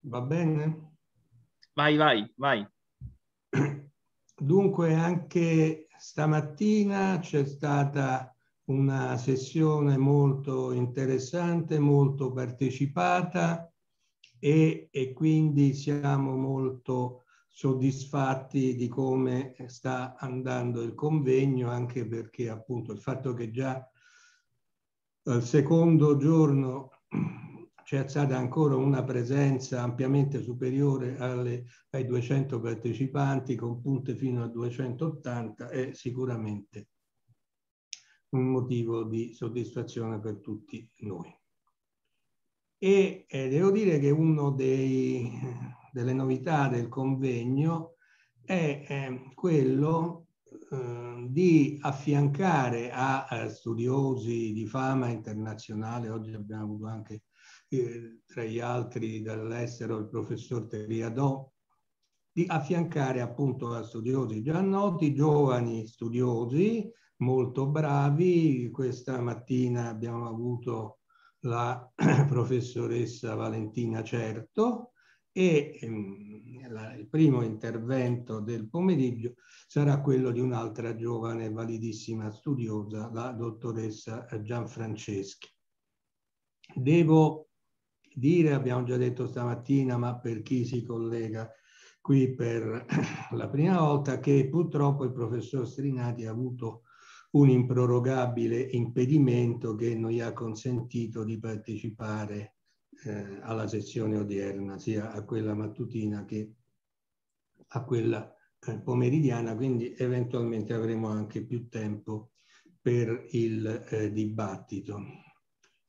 Va bene? Vai, vai, vai. Dunque anche stamattina c'è stata una sessione molto interessante, molto partecipata e, e, quindi siamo molto soddisfatti di come sta andando il convegno, anche perché appunto il fatto che già al secondo giorno c'è stata ancora una presenza ampiamente superiore alle, ai 200 partecipanti con punte fino a 280 e sicuramente un motivo di soddisfazione per tutti noi. E eh, devo dire che una delle novità del convegno è eh, quello Ehm, di affiancare a, eh, studiosi di fama internazionale, oggi abbiamo avuto anche eh, tra gli altri dall'estero il professor Teriadò, di affiancare appunto a studiosi già noti, giovani studiosi molto bravi. Questa mattina abbiamo avuto la professoressa Valentina Certo e ehm, la, il primo intervento del pomeriggio sarà quello di un'altra giovane validissima studiosa, la dottoressa Gianfranceschi. Devo dire, abbiamo già detto stamattina, ma per chi si collega qui per la prima volta, che purtroppo il professor Strinati ha avuto un improrogabile impedimento che non gli ha consentito di partecipare eh, alla sessione odierna, sia a quella mattutina che a quella eh, pomeridiana, quindi eventualmente avremo anche più tempo per il eh, dibattito.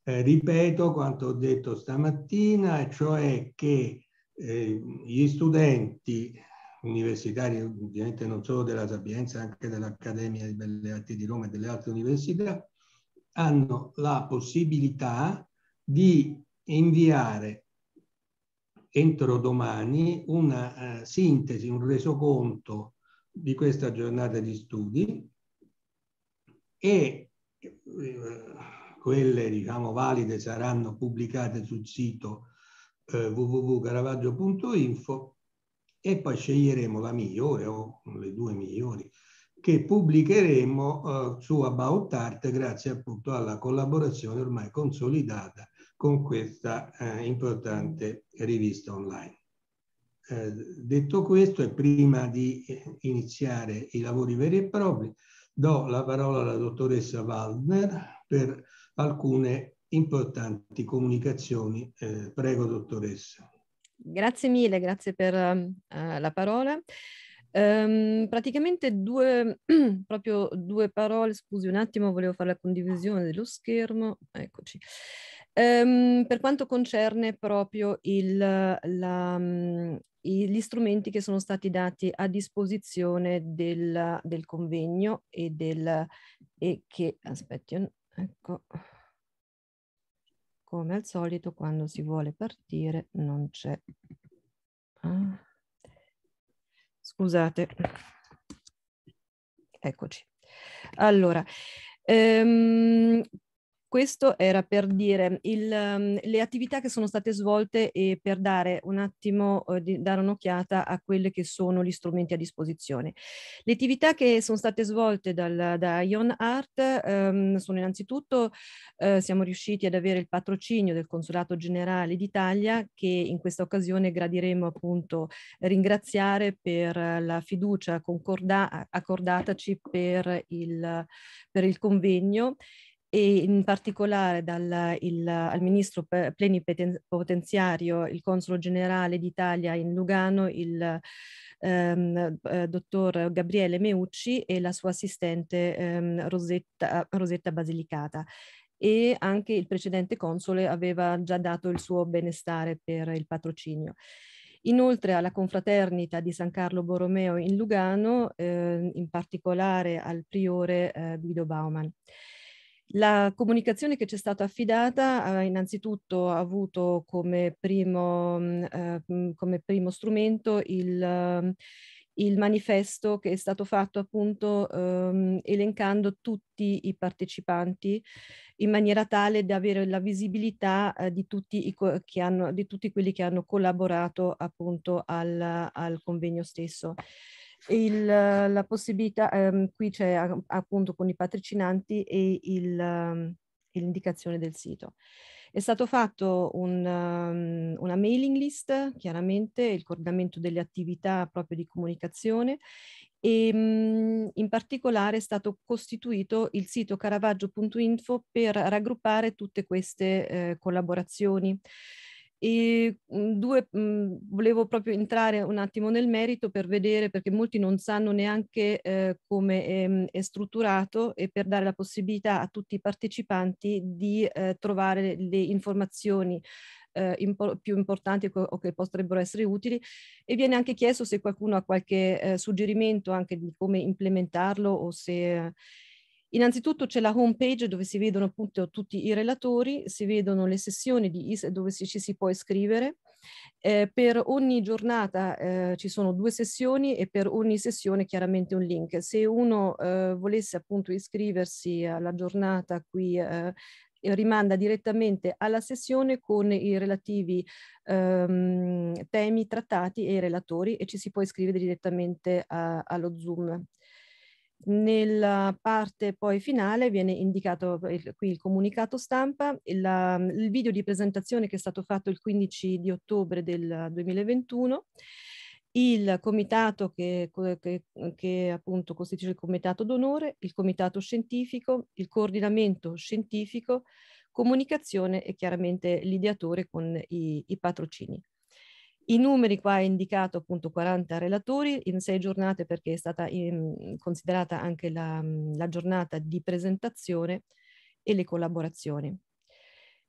Eh, ripeto quanto ho detto stamattina, cioè che eh, gli studenti universitari, ovviamente non solo della Sapienza, anche dell'Accademia di Belle Arti di Roma e delle altre università, hanno la possibilità di inviare entro domani una eh, sintesi, un resoconto di questa giornata di studi e eh, quelle diciamo valide saranno pubblicate sul sito eh, www.caravaggio.info e poi sceglieremo la migliore o le due migliori che pubblicheremo eh, su About Art grazie appunto alla collaborazione ormai consolidata con questa eh, importante rivista online. Eh, detto questo, e prima di eh, iniziare i lavori veri e propri, do la parola alla dottoressa Waldner per alcune importanti comunicazioni. Eh, prego, dottoressa. Grazie mille, grazie per uh, la parola. Um, praticamente due, proprio due parole, scusi un attimo, volevo fare la condivisione dello schermo, eccoci. Ehm, per quanto concerne proprio il, la, mhmm, gli strumenti che sono stati dati a disposizione del, del convegno e, del, e che, aspetti, ecco, come al solito quando si vuole partire non c'è. Ah. Scusate. Eccoci. Allora, ehm, questo era per dire il, um, le attività che sono state svolte e per dare un attimo, eh, di, dare un'occhiata a quelli che sono gli strumenti a disposizione. Le attività che sono state svolte dal, da Ion Art ehm, sono innanzitutto, eh, siamo riusciti ad avere il patrocinio del Consolato Generale d'Italia che in questa occasione gradiremo appunto ringraziare per la fiducia concorda- accordataci per il, per il convegno e in particolare dal, il, al ministro plenipotenziario, il consolo generale d'Italia in Lugano, il ehm, eh, dottor Gabriele Meucci e la sua assistente ehm, Rosetta, Rosetta Basilicata e anche il precedente console aveva già dato il suo benestare per il patrocinio. Inoltre alla confraternita di San Carlo Borromeo in Lugano, eh, in particolare al priore eh, Guido Bauman. La comunicazione che ci è stata affidata ha innanzitutto avuto come primo, mm, eh, mm, come primo strumento il, mm, il, manifesto che è stato fatto appunto ehm, elencando tutti i partecipanti in maniera tale da avere la visibilità eh, di, tutti hanno, di, tutti quelli che hanno collaborato appunto al, al convegno stesso. Il, la possibilità, ehm, qui c'è appunto con i patricinanti e ehm, l'indicazione del sito. È stato fatto un, um, una mailing list, chiaramente il coordinamento delle attività proprio di comunicazione e mh, mm, in particolare è stato costituito il sito caravaggio.info per raggruppare tutte queste eh, collaborazioni. E mhmm, due, mh, mhmm, volevo proprio entrare un attimo nel merito per vedere, perché molti non sanno neanche eh, come è, ehm, è, strutturato e per dare la possibilità a tutti i partecipanti di eh, trovare le informazioni eh, impo più importanti o che potrebbero essere utili e viene anche chiesto se qualcuno ha qualche eh, suggerimento anche di come implementarlo o se Innanzitutto c'è la home page dove si vedono appunto tutti i relatori, si vedono le sessioni di IS dove si, ci si può iscrivere. Eh, per ogni giornata eh, ci sono due sessioni e per ogni sessione chiaramente un link. Se uno eh, volesse appunto iscriversi alla giornata qui cui eh, rimanda direttamente alla sessione con i relativi ehm, temi trattati e i relatori e ci si può iscrivere direttamente a, eh, allo Zoom nella parte poi finale viene indicato il, qui il comunicato stampa, il, um, il video di presentazione che è stato fatto il 15 di ottobre del 2021, il comitato che, che, che appunto costituisce il comitato d'onore, il comitato scientifico, il coordinamento scientifico, comunicazione e chiaramente l'ideatore con i, i patrocini. I numeri qua è indicato appunto 40 relatori in sei giornate perché è stata in, ehm, considerata anche la, mhmm, la giornata di presentazione e le collaborazioni.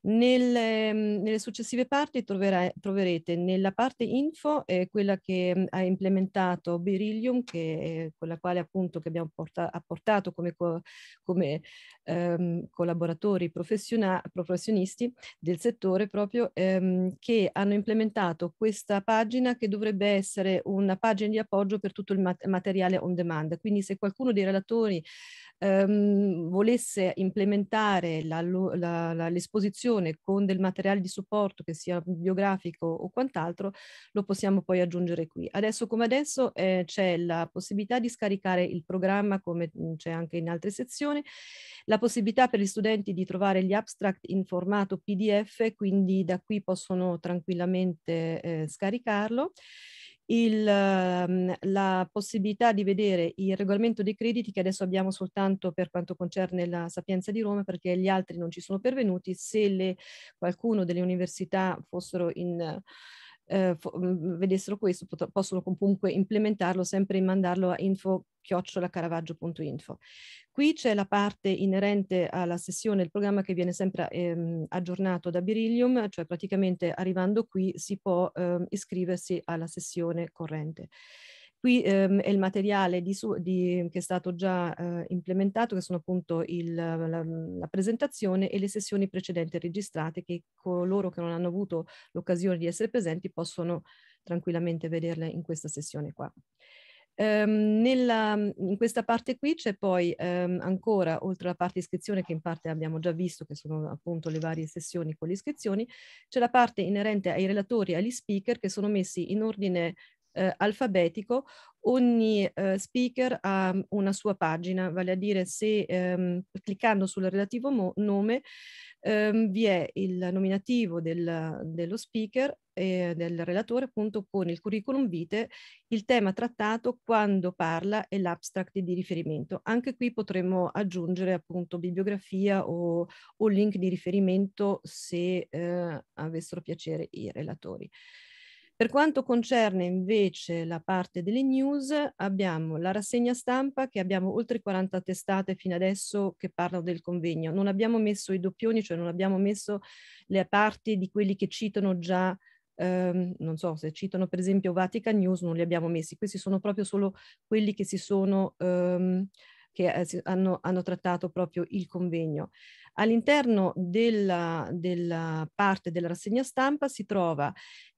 Nelle, ehm, nelle successive parti troverai, troverete nella parte info eh, quella che ha implementato Berillium, che è quella quale appunto che abbiamo porta, apportato come, co, come ehm, collaboratori professionisti del settore proprio, ehm, che hanno implementato questa pagina che dovrebbe essere una pagina di appoggio per tutto il materiale on demand. Quindi se qualcuno dei relatori ehm, volesse implementare la, la, la, l'esposizione con del materiale di supporto, che sia bibliografico o quant'altro, lo possiamo poi aggiungere qui. Adesso come adesso eh, c'è la possibilità di scaricare il programma, come mm, c'è anche in altre sezioni, la possibilità per gli studenti di trovare gli abstract in formato PDF, quindi da qui possono tranquillamente eh, scaricarlo il, ehm, la possibilità di vedere il regolamento dei crediti che adesso abbiamo soltanto per quanto concerne la Sapienza di Roma perché gli altri non ci sono pervenuti. Se le, qualcuno delle università fossero in eh, mm, vedessero questo, possono comunque implementarlo sempre e mandarlo a info chiocciolacaravaggio.info. Qui c'è la parte inerente alla sessione il programma che viene sempre ehm, aggiornato da Beryllium, cioè praticamente arrivando qui si può ehm, iscriversi alla sessione corrente. Qui ehm, è il materiale di su, di, che è stato già eh, implementato, che sono appunto il, la, la, presentazione e le sessioni precedenti registrate che coloro che non hanno avuto l'occasione di essere presenti possono tranquillamente vederle in questa sessione qua. Ehm, nella, in questa parte qui c'è poi ehm, ancora, oltre alla parte iscrizione che in parte abbiamo già visto, che sono appunto le varie sessioni con le iscrizioni, c'è la parte inerente ai relatori e agli speaker che sono messi in ordine eh, alfabetico, ogni eh, speaker ha mm, una sua pagina, vale a dire se ehm, cliccando sul relativo nome ehm, vi è il nominativo del, dello speaker e eh, del relatore appunto con il curriculum vitae, il tema trattato, quando parla e l'abstract di riferimento. Anche qui potremmo aggiungere appunto bibliografia o, o link di riferimento se eh, avessero piacere i relatori. Per quanto concerne invece la parte delle news, abbiamo la rassegna stampa che abbiamo oltre 40 testate fino adesso che parlano del convegno. Non abbiamo messo i doppioni, cioè non abbiamo messo le parti di quelli che citano già Um, non so se citano per esempio Vatican News, non li abbiamo messi, questi sono proprio solo quelli che si sono um, che eh, hanno, hanno, trattato proprio il convegno. All'interno della, della parte della rassegna stampa si trova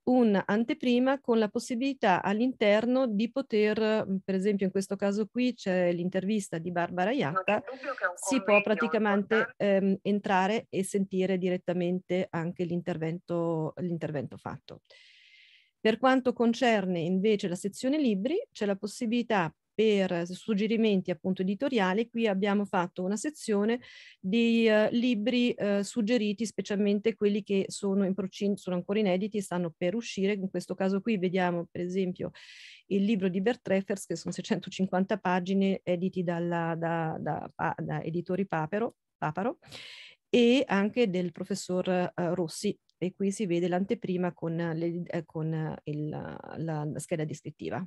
un'anteprima con la possibilità all'interno di poter, mm, per esempio in questo caso qui c'è l'intervista di Barbara Iacca, si può praticamente ehm, entrare e sentire direttamente anche l'intervento, l'intervento fatto. Per quanto concerne invece la sezione libri, c'è la possibilità per suggerimenti appunto editoriali, qui abbiamo fatto una sezione di eh, libri eh, suggeriti, specialmente quelli che sono, in procin- sono ancora inediti e stanno per uscire. In questo caso qui vediamo per esempio il libro di Bert Treffers, che sono 650 pagine editi dalla, da, da, da, da editori Papero, Paparo e anche del professor eh, Rossi e qui si vede l'anteprima con, le, eh, con il, la, la scheda descrittiva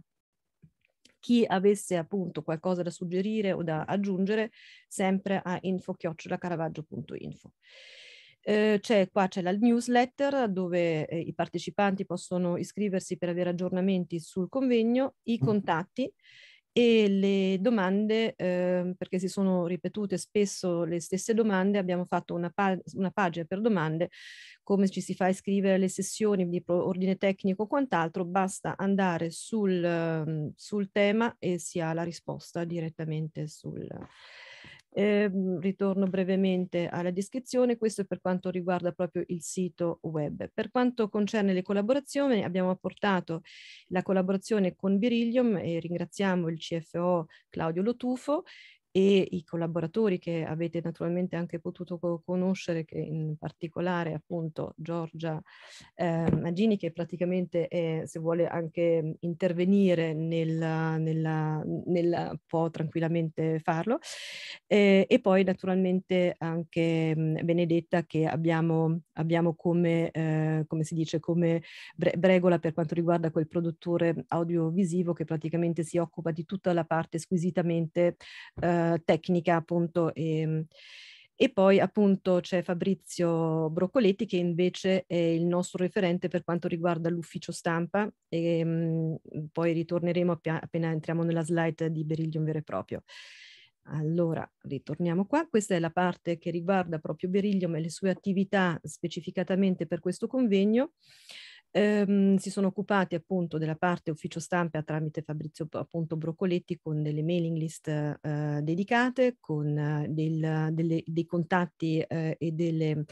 chi avesse appunto qualcosa da suggerire o da aggiungere, sempre a info-caravaggio.info. Eh, c'è, qua c'è la newsletter dove eh, i partecipanti possono iscriversi per avere aggiornamenti sul convegno, i mm-hmm. contatti e le domande, eh, perché si sono ripetute spesso le stesse domande, abbiamo fatto una, pa una pagina per domande, come ci si fa a iscrivere alle sessioni di ordine tecnico o quant'altro, basta andare sul, ehm, sul, tema e si ha la risposta direttamente sul, eh, ritorno brevemente alla descrizione, questo è per quanto riguarda proprio il sito web. Per quanto concerne le collaborazioni, abbiamo apportato la collaborazione con Beryllium e ringraziamo il CFO Claudio Lotufo e i collaboratori che avete naturalmente anche potuto conoscere, che in particolare appunto Giorgia eh, Magini che praticamente è, se vuole anche intervenire nella, nella, nella può tranquillamente farlo eh, e poi naturalmente anche mh, Benedetta che abbiamo, abbiamo come, eh, come si dice come bre bregola per quanto riguarda quel produttore audiovisivo che praticamente si occupa di tutta la parte squisitamente eh, eh, tecnica appunto e, ehm, e poi appunto c'è Fabrizio Broccoletti che invece è il nostro referente per quanto riguarda l'ufficio stampa e ehm, mh, poi ritorneremo appena, appena entriamo nella slide di Berillium vero e proprio. Allora, ritorniamo qua. Questa è la parte che riguarda proprio Berillium e le sue attività specificatamente per questo convegno ehm, si sono occupati appunto della parte ufficio stampa tramite Fabrizio appunto, Brocoletti con delle mailing list eh, dedicate, con del, delle, dei contatti eh, e delle,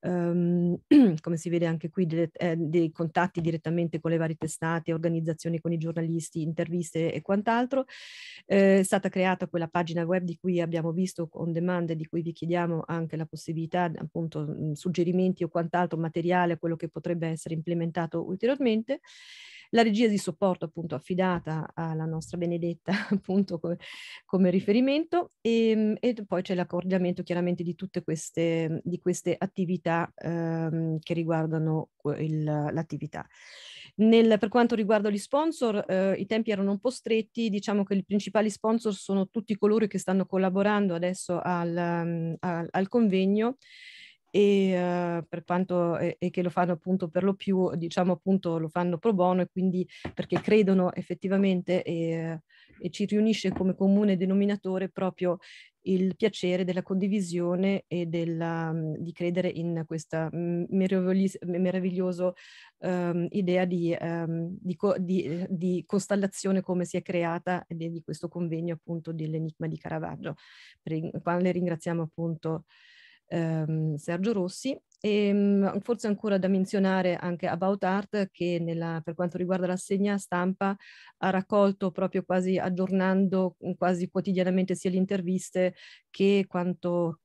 ehm, come si vede anche qui, delle, eh, dei contatti direttamente con le varie testate, organizzazioni con i giornalisti, interviste e quant'altro. Eh, è stata creata quella pagina web di cui abbiamo visto on demand, di cui vi chiediamo anche la possibilità appunto suggerimenti o quant'altro materiale, quello che potrebbe essere implementato aumentato ulteriormente. La regia di supporto appunto affidata alla nostra Benedetta appunto come, come riferimento e, ehm, e, poi c'è l'accordiamento chiaramente di tutte queste, di queste attività ehm, che riguardano il, l'attività. Nel, per quanto riguarda gli sponsor, eh, i tempi erano un po' stretti, diciamo che i principali sponsor sono tutti coloro che stanno collaborando adesso al, al, al convegno e, eh, per quanto, e, e, che lo fanno appunto per lo più, diciamo appunto lo fanno pro bono e quindi perché credono effettivamente e, e ci riunisce come comune denominatore proprio il piacere della condivisione e della, mhmm, di credere in questa mhmm, meravigliosa um, ehm, idea di, um, di, co, di, eh, di, costellazione come si è creata di, questo convegno appunto dell'Enigma di Caravaggio, per il quale ringraziamo appunto ehm, Sergio Rossi. E ehm, forse ancora da menzionare anche About Art che nella, per quanto riguarda l'assegna stampa ha raccolto proprio quasi aggiornando mm, quasi quotidianamente sia le interviste che quanto,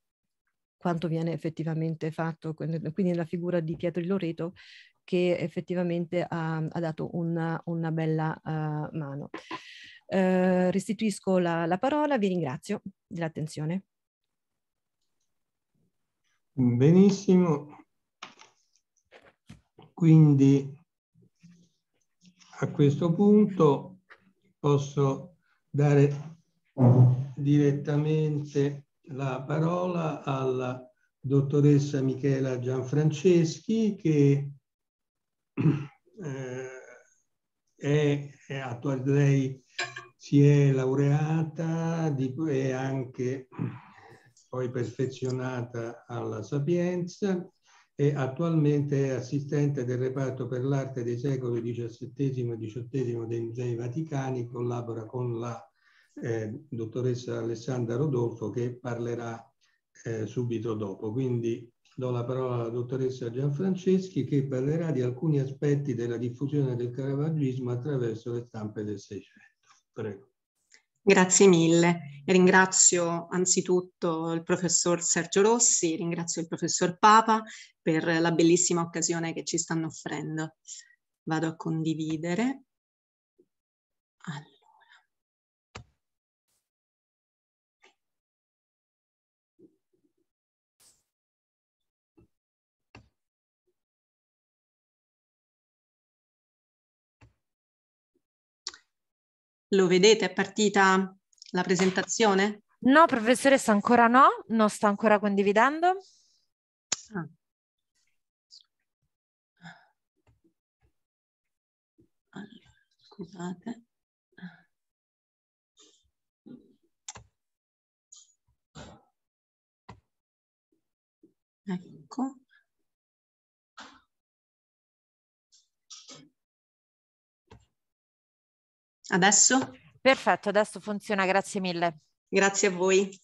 quanto viene effettivamente fatto, quindi la figura di Pietro di Loreto che effettivamente ha, ha dato una, una bella uh, mano. Uh, restituisco la, la parola, vi ringrazio dell'attenzione. Benissimo. Quindi a questo punto posso dare direttamente la parola alla dottoressa Michela Gianfranceschi che eh, è, è attuale, lei si è laureata di, è anche poi perfezionata alla Sapienza e attualmente è assistente del reparto per l'arte dei secoli XVII e XVIII dei Musei Vaticani, collabora con la eh, dottoressa Alessandra Rodolfo che parlerà eh, subito dopo. Quindi do la parola alla dottoressa Gianfranceschi che parlerà di alcuni aspetti della diffusione del caravaggismo attraverso le stampe del Seicento. Prego. Grazie mille. Ringrazio anzitutto il professor Sergio Rossi, ringrazio il professor Papa per la bellissima occasione che ci stanno offrendo. Vado a condividere. Allora. Lo vedete? È partita la presentazione? No, professoressa, ancora no, non sta ancora condividendo. Ah. Allora, scusate. Ecco. Adesso? Perfetto, adesso funziona, grazie mille. Grazie a voi.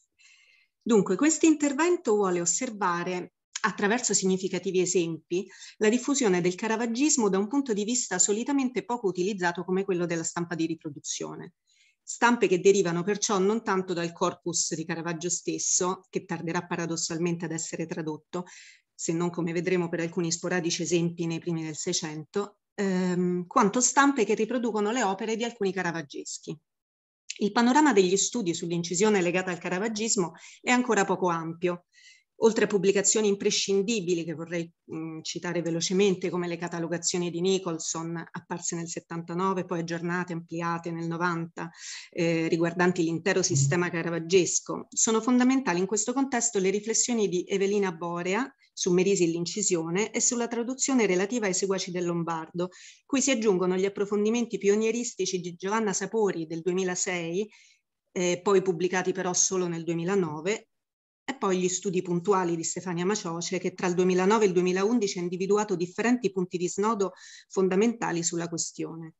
Dunque, questo intervento vuole osservare attraverso significativi esempi, la diffusione del caravaggismo da un punto di vista solitamente poco utilizzato come quello della stampa di riproduzione. Stampe che derivano perciò non tanto dal corpus di Caravaggio stesso, che tarderà paradossalmente ad essere tradotto, se non come vedremo per alcuni sporadici esempi nei primi del Seicento, ehm, quanto stampe che riproducono le opere di alcuni caravaggeschi. Il panorama degli studi sull'incisione legata al caravaggismo è ancora poco ampio. Oltre a pubblicazioni imprescindibili che vorrei mh, citare velocemente come le catalogazioni di Nicholson apparse nel 79 poi aggiornate, ampliate nel 90 eh, riguardanti l'intero sistema caravaggesco, sono fondamentali in questo contesto le riflessioni di Evelina Borea su Merisi l'incisione e sulla traduzione relativa ai seguaci del Lombardo, cui si aggiungono gli approfondimenti pionieristici di Giovanna Sapori del 2006, eh, poi pubblicati però solo nel 2009, e poi gli studi puntuali di Stefania Macioce, che tra il 2009 e il 2011 ha individuato differenti punti di snodo fondamentali sulla questione.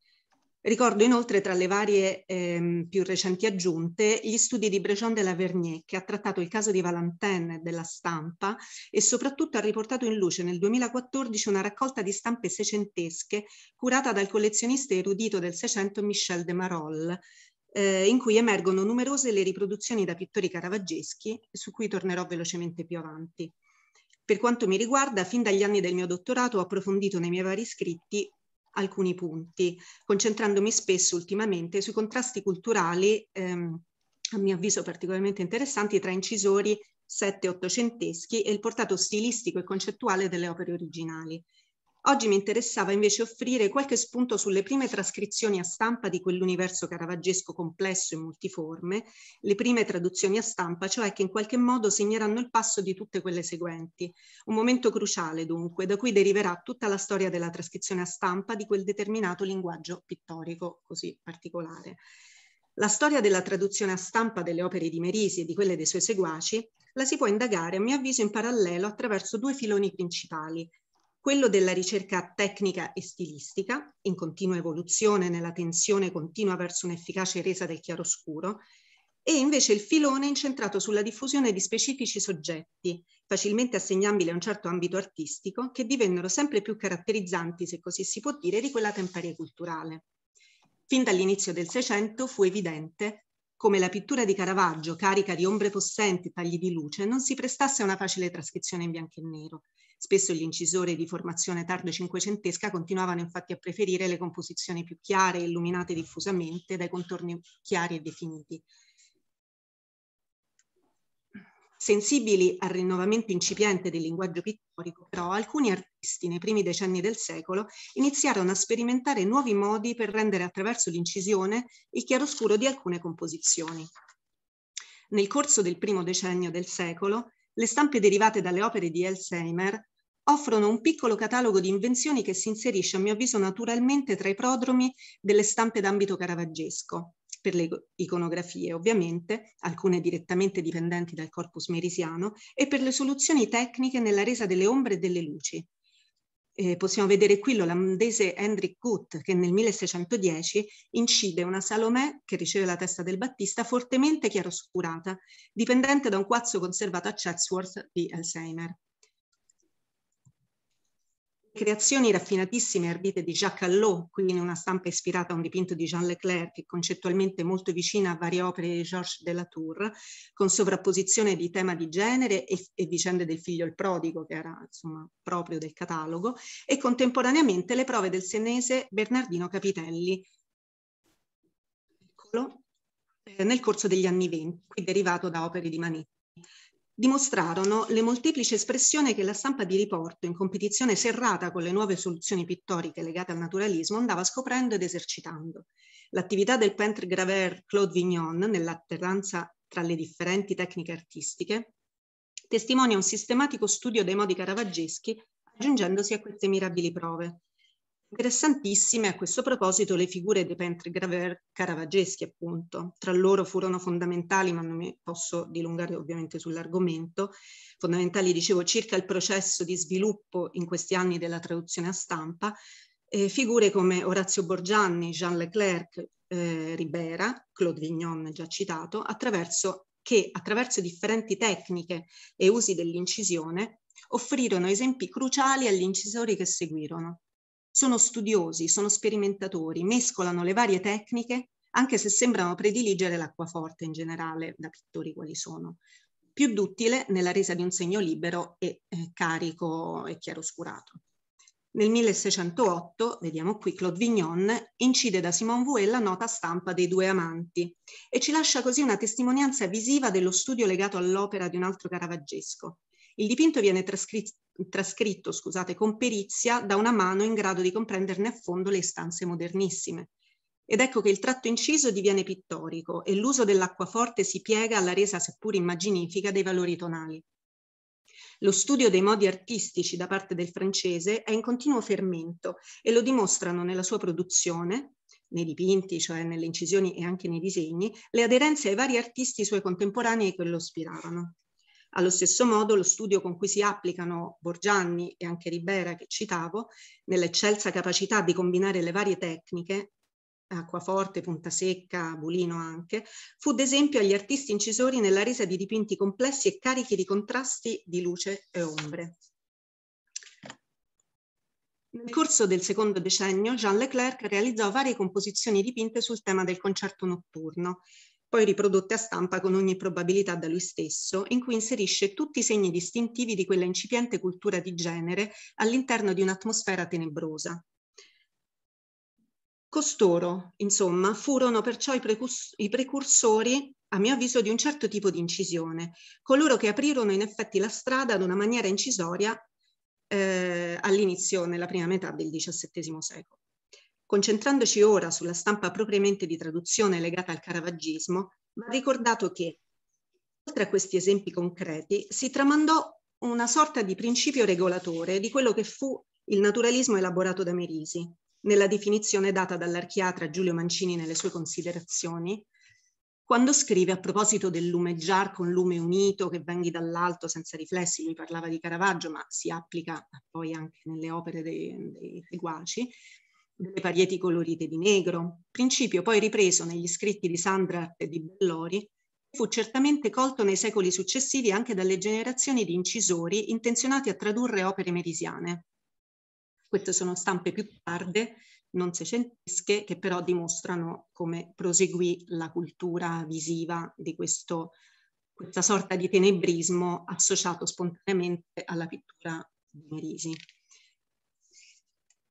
Ricordo inoltre tra le varie ehm, più recenti aggiunte gli studi di Brejean de la Vernier che ha trattato il caso di Valentin della stampa e soprattutto ha riportato in luce nel 2014 una raccolta di stampe seicentesche curata dal collezionista erudito del Seicento Michel de Marol, eh, in cui emergono numerose le riproduzioni da pittori caravaggeschi, su cui tornerò velocemente più avanti. Per quanto mi riguarda, fin dagli anni del mio dottorato ho approfondito nei miei vari scritti alcuni punti, concentrandomi spesso ultimamente sui contrasti culturali, ehm, a mio avviso particolarmente interessanti, tra incisori sette-ottocenteschi e il portato stilistico e concettuale delle opere originali. Oggi mi interessava invece offrire qualche spunto sulle prime trascrizioni a stampa di quell'universo caravaggesco complesso e multiforme, le prime traduzioni a stampa, cioè che in qualche modo segneranno il passo di tutte quelle seguenti. Un momento cruciale dunque, da cui deriverà tutta la storia della trascrizione a stampa di quel determinato linguaggio pittorico così particolare. La storia della traduzione a stampa delle opere di Merisi e di quelle dei suoi seguaci la si può indagare, a mio avviso, in parallelo attraverso due filoni principali, quello della ricerca tecnica e stilistica, in continua evoluzione nella tensione continua verso un'efficace resa del chiaroscuro, e invece il filone incentrato sulla diffusione di specifici soggetti, facilmente assegnabili a un certo ambito artistico, che divennero sempre più caratterizzanti, se così si può dire, di quella temperie culturale. Fin dall'inizio del Seicento fu evidente come la pittura di Caravaggio, carica di ombre possenti e tagli di luce, non si prestasse a una facile trascrizione in bianco e nero. Spesso gli incisori di formazione tardo cinquecentesca continuavano infatti a preferire le composizioni più chiare illuminate diffusamente dai contorni chiari e definiti. Sensibili al rinnovamento incipiente del linguaggio pittorico, però, alcuni artisti nei primi decenni del secolo iniziarono a sperimentare nuovi modi per rendere attraverso l'incisione il chiaroscuro di alcune composizioni. Nel corso del primo decennio del secolo, le stampe derivate dalle opere di Elsheimer offrono un piccolo catalogo di invenzioni che si inserisce, a mio avviso, naturalmente tra i prodromi delle stampe d'ambito caravaggesco per le iconografie ovviamente, alcune direttamente dipendenti dal corpus merisiano, e per le soluzioni tecniche nella resa delle ombre e delle luci. Eh, possiamo vedere qui l'olandese Hendrik Guth che nel 1610 incide una Salomè che riceve la testa del Battista fortemente chiaroscurata, dipendente da un quazzo conservato a Chatsworth di Alzheimer creazioni raffinatissime e ardite di Jacques Allot, quindi una stampa ispirata a un dipinto di Jean Leclerc che concettualmente è molto vicina a varie opere di Georges de la Tour, con sovrapposizione di tema di genere e, e vicende del figlio il prodigo, che era insomma proprio del catalogo, e contemporaneamente le prove del senese Bernardino Capitelli, piccolo, eh, nel corso degli anni venti, qui derivato da opere di Manetti dimostrarono le molteplici espressioni che la stampa di riporto, in competizione serrata con le nuove soluzioni pittoriche legate al naturalismo, andava scoprendo ed esercitando. L'attività del peintre graveur Claude Vignon nell'alternanza tra le differenti tecniche artistiche testimonia un sistematico studio dei modi caravaggeschi aggiungendosi a queste mirabili prove. Interessantissime a questo proposito le figure dei pentri graver caravaggeschi, appunto. Tra loro furono fondamentali, ma non mi posso dilungare ovviamente sull'argomento, fondamentali, dicevo, circa il processo di sviluppo in questi anni della traduzione a stampa, eh, figure come Orazio Borgianni, Jean Leclerc, eh, Ribera, Claude Vignon già citato, attraverso, che attraverso differenti tecniche e usi dell'incisione offrirono esempi cruciali agli incisori che seguirono sono studiosi, sono sperimentatori, mescolano le varie tecniche, anche se sembrano prediligere l'acquaforte in generale, da pittori quali sono, più duttile nella resa di un segno libero e eh, carico e chiaroscurato. Nel 1608, vediamo qui, Claude Vignon incide da Simon Vouet la nota stampa dei due amanti e ci lascia così una testimonianza visiva dello studio legato all'opera di un altro caravaggesco. Il dipinto viene trascri trascritto scusate, con perizia da una mano in grado di comprenderne a fondo le istanze modernissime. Ed ecco che il tratto inciso diviene pittorico e l'uso dell'acquaforte si piega alla resa seppur immaginifica dei valori tonali. Lo studio dei modi artistici da parte del francese è in continuo fermento e lo dimostrano nella sua produzione, nei dipinti, cioè nelle incisioni e anche nei disegni, le aderenze ai vari artisti suoi contemporanei che lo ispiravano. Allo stesso modo lo studio con cui si applicano Borgianni e anche Ribera che citavo, nell'eccelsa capacità di combinare le varie tecniche, acquaforte, punta secca, bulino anche, fu d'esempio agli artisti incisori nella resa di dipinti complessi e carichi di contrasti di luce e ombre. Nel corso del secondo decennio Jean Leclerc realizzò varie composizioni dipinte sul tema del concerto notturno, poi riprodotte a stampa con ogni probabilità da lui stesso, in cui inserisce tutti i segni distintivi di quella incipiente cultura di genere all'interno di un'atmosfera tenebrosa. Costoro, insomma, furono perciò i, i precursori a mio avviso, di un certo tipo di incisione, coloro che aprirono in effetti la strada ad una maniera incisoria eh, all'inizio, nella prima metà del XVII secolo. Concentrandoci ora sulla stampa propriamente di traduzione legata al caravaggismo, va ricordato che, oltre a questi esempi concreti, si tramandò una sorta di principio regolatore di quello che fu il naturalismo elaborato da Merisi, nella definizione data dall'archiatra Giulio Mancini nelle sue considerazioni, quando scrive a proposito del lumeggiar con lume unito che venghi dall'alto senza riflessi, lui parlava di Caravaggio, ma si applica poi anche nelle opere dei, dei, dei guaci, delle varieti colorite di negro, principio poi ripreso negli scritti di Sandrat e di Bellori, fu certamente colto nei secoli successivi anche dalle generazioni di incisori intenzionati a tradurre opere merisiane. Queste sono stampe più tarde, non secentesche, che però dimostrano come proseguì la cultura visiva di questo, questa sorta di tenebrismo associato spontaneamente alla pittura di Merisi.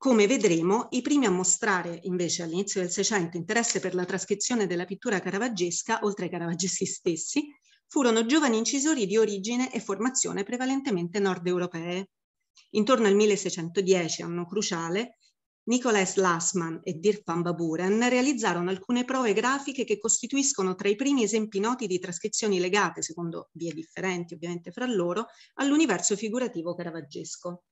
Come vedremo, i primi a mostrare invece all'inizio del Seicento interesse per la trascrizione della pittura caravaggesca, oltre ai caravaggeschi stessi, furono giovani incisori di origine e formazione prevalentemente nord europee. Intorno al 1610, anno cruciale, Nicolas Lassmann e Dirk van Baburen realizzarono alcune prove grafiche che costituiscono tra i primi esempi noti di trascrizioni legate, secondo vie differenti ovviamente fra loro, all'universo figurativo caravaggesco.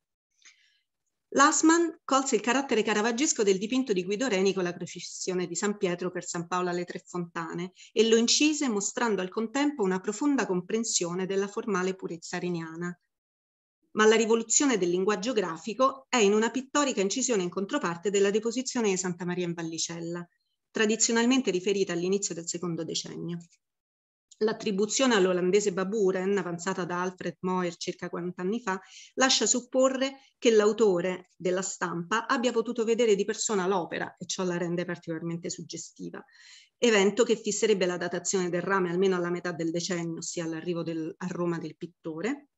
Lassmann colse il carattere caravaggesco del dipinto di Guido Reni con la crocifissione di San Pietro per San Paolo alle Tre Fontane e lo incise mostrando al contempo una profonda comprensione della formale purezza reniana. Ma la rivoluzione del linguaggio grafico è in una pittorica incisione in controparte della deposizione di Santa Maria in Vallicella, tradizionalmente riferita all'inizio del secondo decennio. L'attribuzione all'olandese Baburen, avanzata da Alfred Moir circa 40 anni fa, lascia supporre che l'autore della stampa abbia potuto vedere di persona l'opera e ciò la rende particolarmente suggestiva. Evento che fisserebbe la datazione del rame almeno alla metà del decennio, ossia all'arrivo a Roma del pittore,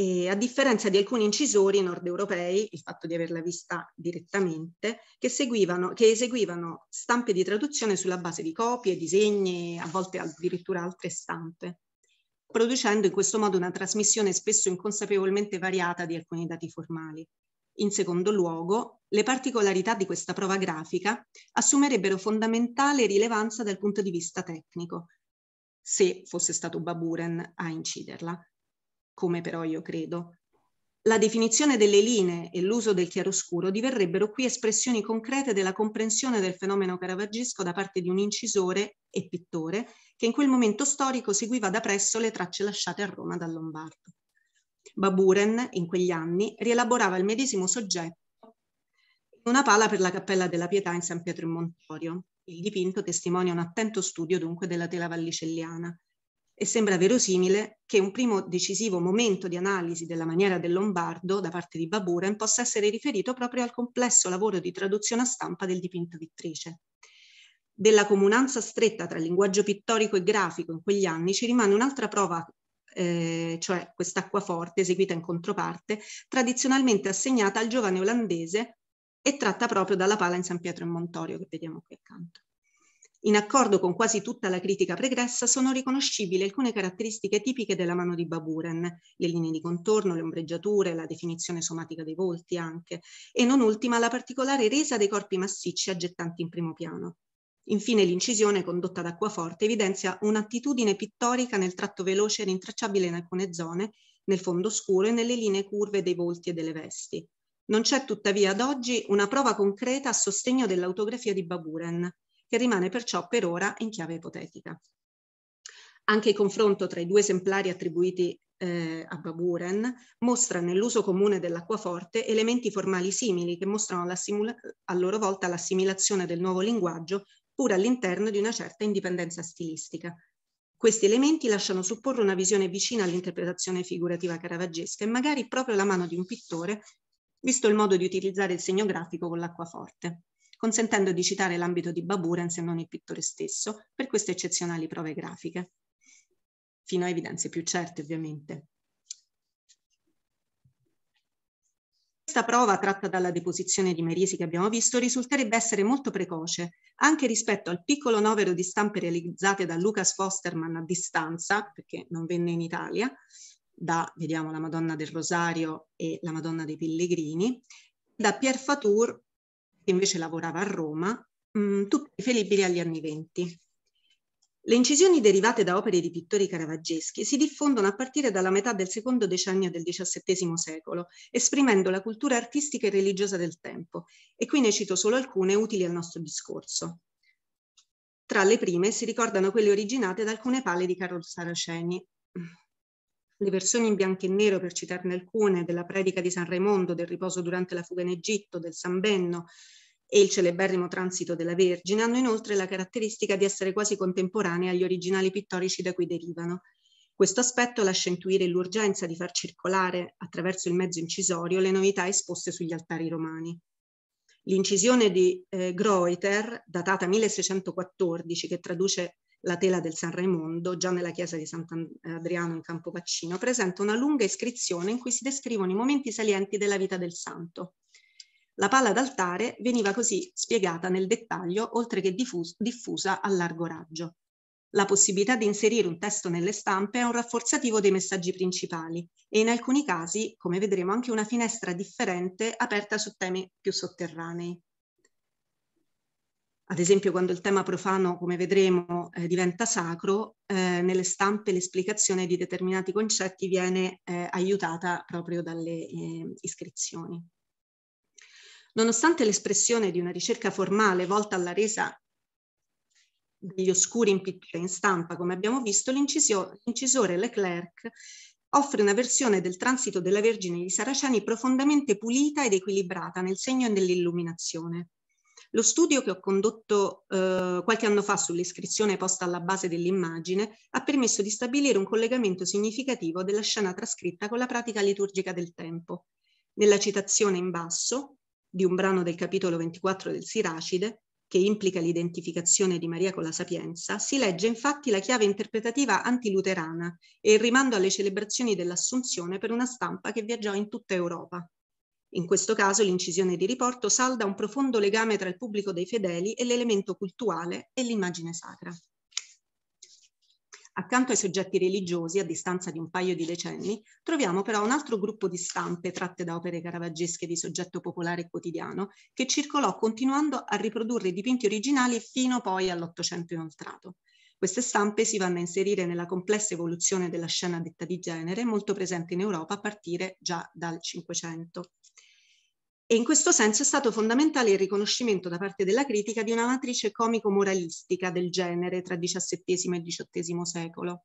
e a differenza di alcuni incisori nord europei, il fatto di averla vista direttamente, che, seguivano, che eseguivano stampe di traduzione sulla base di copie, disegni, a volte addirittura altre stampe, producendo in questo modo una trasmissione spesso inconsapevolmente variata di alcuni dati formali. In secondo luogo, le particolarità di questa prova grafica assumerebbero fondamentale rilevanza dal punto di vista tecnico, se fosse stato Baburen a inciderla, come però io credo. La definizione delle linee e l'uso del chiaroscuro diverrebbero qui espressioni concrete della comprensione del fenomeno caravaggesco da parte di un incisore e pittore che in quel momento storico seguiva da presso le tracce lasciate a Roma dal Lombardo. Baburen, in quegli anni, rielaborava il medesimo soggetto in una pala per la Cappella della Pietà in San Pietro in Montorio. Il dipinto testimonia un attento studio dunque della tela vallicelliana, e sembra verosimile che un primo decisivo momento di analisi della maniera del lombardo da parte di Baburen possa essere riferito proprio al complesso lavoro di traduzione a stampa del dipinto Vittrice. Della comunanza stretta tra linguaggio pittorico e grafico in quegli anni ci rimane un'altra prova eh, cioè quest'acquaforte eseguita in controparte, tradizionalmente assegnata al giovane olandese e tratta proprio dalla pala in San Pietro e Montorio che vediamo qui accanto. In accordo con quasi tutta la critica pregressa sono riconoscibili alcune caratteristiche tipiche della mano di Baburen, le linee di contorno, le ombreggiature, la definizione somatica dei volti anche, e non ultima la particolare resa dei corpi massicci aggettanti in primo piano. Infine l'incisione condotta da acquaforte evidenzia un'attitudine pittorica nel tratto veloce e rintracciabile in alcune zone, nel fondo scuro e nelle linee curve dei volti e delle vesti. Non c'è tuttavia ad oggi una prova concreta a sostegno dell'autografia di Baburen, che rimane perciò per ora in chiave ipotetica. Anche il confronto tra i due esemplari attribuiti eh, a Baburen mostra nell'uso comune dell'acquaforte elementi formali simili che mostrano a loro volta l'assimilazione del nuovo linguaggio pur all'interno di una certa indipendenza stilistica. Questi elementi lasciano supporre una visione vicina all'interpretazione figurativa caravaggesca e magari proprio la mano di un pittore, visto il modo di utilizzare il segno grafico con l'acquaforte consentendo di citare l'ambito di Baburens e non il pittore stesso per queste eccezionali prove grafiche, fino a evidenze più certe ovviamente. Questa prova tratta dalla deposizione di Merisi che abbiamo visto risulterebbe essere molto precoce, anche rispetto al piccolo novero di stampe realizzate da Lucas Fosterman a distanza, perché non venne in Italia, da, vediamo, la Madonna del Rosario e la Madonna dei Pellegrini, da Pierre Fatour che invece lavorava a Roma, mh, mm, tutti riferibili agli anni venti. Le incisioni derivate da opere di pittori caravaggeschi si diffondono a partire dalla metà del secondo decennio del XVII secolo, esprimendo la cultura artistica e religiosa del tempo, e qui ne cito solo alcune utili al nostro discorso. Tra le prime si ricordano quelle originate da alcune pale di Carlo Saraceni, le versioni in bianco e nero, per citarne alcune, della predica di San Raimondo, del riposo durante la fuga in Egitto, del San Benno e il celeberrimo transito della Vergine, hanno inoltre la caratteristica di essere quasi contemporanee agli originali pittorici da cui derivano. Questo aspetto lascia intuire l'urgenza di far circolare, attraverso il mezzo incisorio, le novità esposte sugli altari romani. L'incisione di eh, Greuter, datata 1614, che traduce la tela del San Raimondo, già nella chiesa di Sant'Adriano in Campo Paccino, presenta una lunga iscrizione in cui si descrivono i momenti salienti della vita del santo. La palla d'altare veniva così spiegata nel dettaglio, oltre che diffus- diffusa a largo raggio. La possibilità di inserire un testo nelle stampe è un rafforzativo dei messaggi principali e in alcuni casi, come vedremo, anche una finestra differente aperta su temi più sotterranei ad esempio quando il tema profano, come vedremo, eh, diventa sacro, eh, nelle stampe l'esplicazione di determinati concetti viene eh, aiutata proprio dalle eh, iscrizioni. Nonostante l'espressione di una ricerca formale volta alla resa degli oscuri in pittura in stampa, come abbiamo visto, l'incisore Leclerc offre una versione del transito della Vergine di Saraceni profondamente pulita ed equilibrata nel segno dell'illuminazione. Lo studio che ho condotto eh, qualche anno fa sull'iscrizione posta alla base dell'immagine ha permesso di stabilire un collegamento significativo della scena trascritta con la pratica liturgica del tempo. Nella citazione in basso di un brano del capitolo 24 del Siracide, che implica l'identificazione di Maria con la Sapienza, si legge infatti la chiave interpretativa antiluterana e il rimando alle celebrazioni dell'Assunzione per una stampa che viaggiò in tutta Europa. In questo caso l'incisione di riporto salda un profondo legame tra il pubblico dei fedeli e l'elemento cultuale e l'immagine sacra. Accanto ai soggetti religiosi, a distanza di un paio di decenni, troviamo però un altro gruppo di stampe tratte da opere caravaggesche di soggetto popolare e quotidiano, che circolò continuando a riprodurre i dipinti originali fino poi all'Ottocento inoltrato. Queste stampe si vanno a inserire nella complessa evoluzione della scena detta di genere, molto presente in Europa a partire già dal Cinquecento e in questo senso è stato fondamentale il riconoscimento da parte della critica di una matrice comico-moralistica del genere tra XVII e XVIII secolo,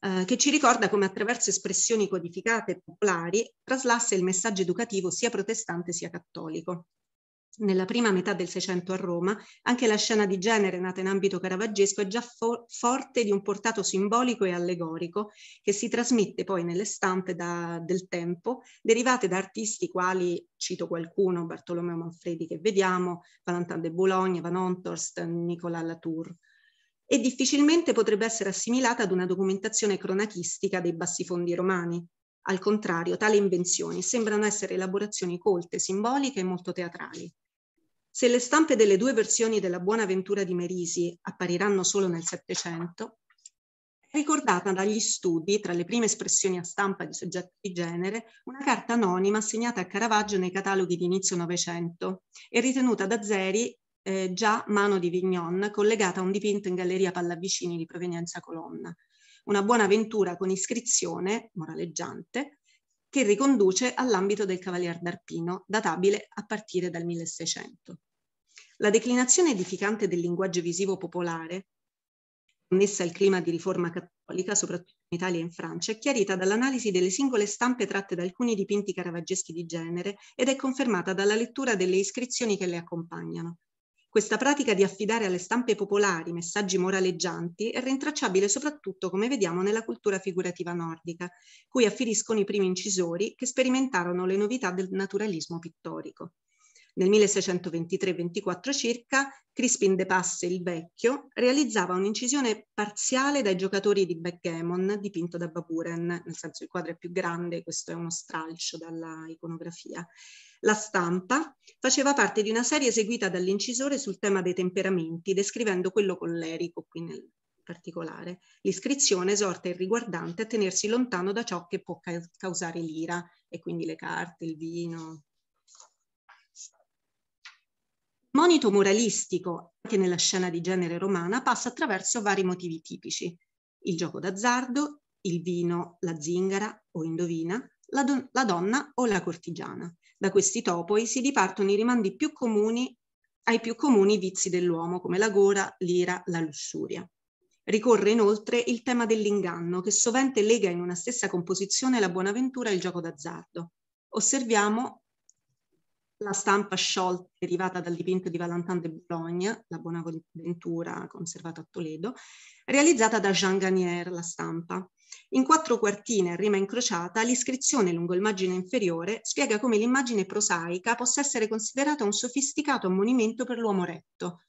eh, che ci ricorda come attraverso espressioni codificate e popolari traslasse il messaggio educativo sia protestante sia cattolico, nella prima metà del Seicento a Roma, anche la scena di genere nata in ambito caravaggesco è già for- forte di un portato simbolico e allegorico che si trasmette poi nelle stampe da, del tempo, derivate da artisti quali, cito qualcuno, Bartolomeo Manfredi che vediamo, Valentin de Boulogne, Van Hontorst, Nicolas Latour e difficilmente potrebbe essere assimilata ad una documentazione cronachistica dei bassifondi romani. Al contrario, tali invenzioni sembrano essere elaborazioni colte, simboliche e molto teatrali. Se le stampe delle due versioni della Buona Ventura di Merisi appariranno solo nel Settecento, è ricordata dagli studi, tra le prime espressioni a stampa di soggetti di genere, una carta anonima assegnata a Caravaggio nei cataloghi di inizio Novecento e ritenuta da Zeri eh, già mano di Vignon, collegata a un dipinto in Galleria Pallavicini di provenienza Colonna. Una buona ventura con iscrizione moraleggiante che riconduce all'ambito del Cavalier d'Arpino, databile a partire dal 1600. La declinazione edificante del linguaggio visivo popolare, connessa al clima di riforma cattolica, soprattutto in Italia e in Francia, è chiarita dall'analisi delle singole stampe tratte da alcuni dipinti caravaggeschi di genere ed è confermata dalla lettura delle iscrizioni che le accompagnano, questa pratica di affidare alle stampe popolari messaggi moraleggianti è rintracciabile soprattutto, come vediamo, nella cultura figurativa nordica, cui afferiscono i primi incisori che sperimentarono le novità del naturalismo pittorico. Nel 1623-24 circa, Crispin de Passe il Vecchio realizzava un'incisione parziale dai giocatori di backgammon dipinto da Baburen, nel senso il quadro è più grande, questo è uno stralcio dalla iconografia, la stampa faceva parte di una serie eseguita dall'incisore sul tema dei temperamenti, descrivendo quello collerico, qui nel particolare. L'iscrizione esorta il riguardante a tenersi lontano da ciò che può ca causare l'ira, e quindi le carte, il vino. Monito moralistico, anche nella scena di genere romana, passa attraverso vari motivi tipici. Il gioco d'azzardo, il vino, la zingara o indovina, la, don la donna o la cortigiana. Da questi topoi si dipartono i rimandi più comuni ai più comuni vizi dell'uomo, come la gora, l'ira, la lussuria. Ricorre inoltre il tema dell'inganno, che sovente lega in una stessa composizione la buonaventura e il gioco d'azzardo. Osserviamo la stampa sciolta derivata dal dipinto di Valentin de Boulogne, la Buona Ventura conservata a Toledo, realizzata da Jean Gagnier, la stampa. In quattro quartine a rima incrociata, l'iscrizione lungo il margine inferiore spiega come l'immagine prosaica possa essere considerata un sofisticato ammonimento per l'uomo retto,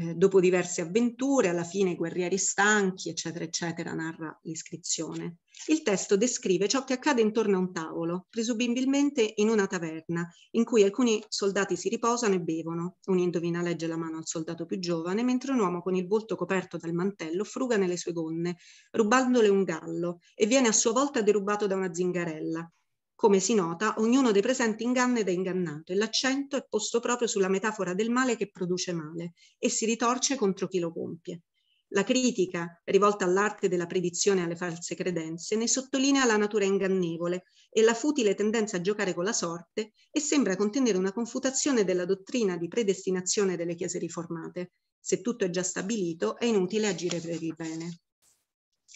eh, dopo diverse avventure, alla fine i guerrieri stanchi, eccetera, eccetera, narra l'iscrizione. Il testo descrive ciò che accade intorno a un tavolo, presumibilmente in una taverna, in cui alcuni soldati si riposano e bevono. Un indovina legge la mano al soldato più giovane, mentre un uomo con il volto coperto dal mantello fruga nelle sue gonne, rubandole un gallo, e viene a sua volta derubato da una zingarella. Come si nota, ognuno dei presenti inganna ed è ingannato e l'accento è posto proprio sulla metafora del male che produce male e si ritorce contro chi lo compie. La critica, rivolta all'arte della predizione e alle false credenze, ne sottolinea la natura ingannevole e la futile tendenza a giocare con la sorte e sembra contenere una confutazione della dottrina di predestinazione delle chiese riformate. Se tutto è già stabilito, è inutile agire per il bene.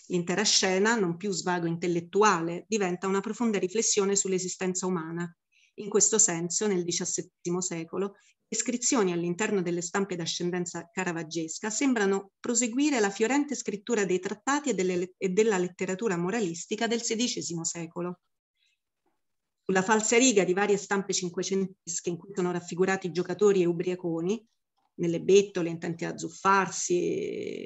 L'intera scena, non più svago intellettuale, diventa una profonda riflessione sull'esistenza umana. In questo senso, nel XVII secolo, descrizioni all'interno delle stampe d'ascendenza caravaggesca sembrano proseguire la fiorente scrittura dei trattati e, delle, e della letteratura moralistica del XVI secolo. Sulla falsa riga di varie stampe cinquecentesche in cui sono raffigurati giocatori e ubriaconi, nelle bettole, intenti a zuffarsi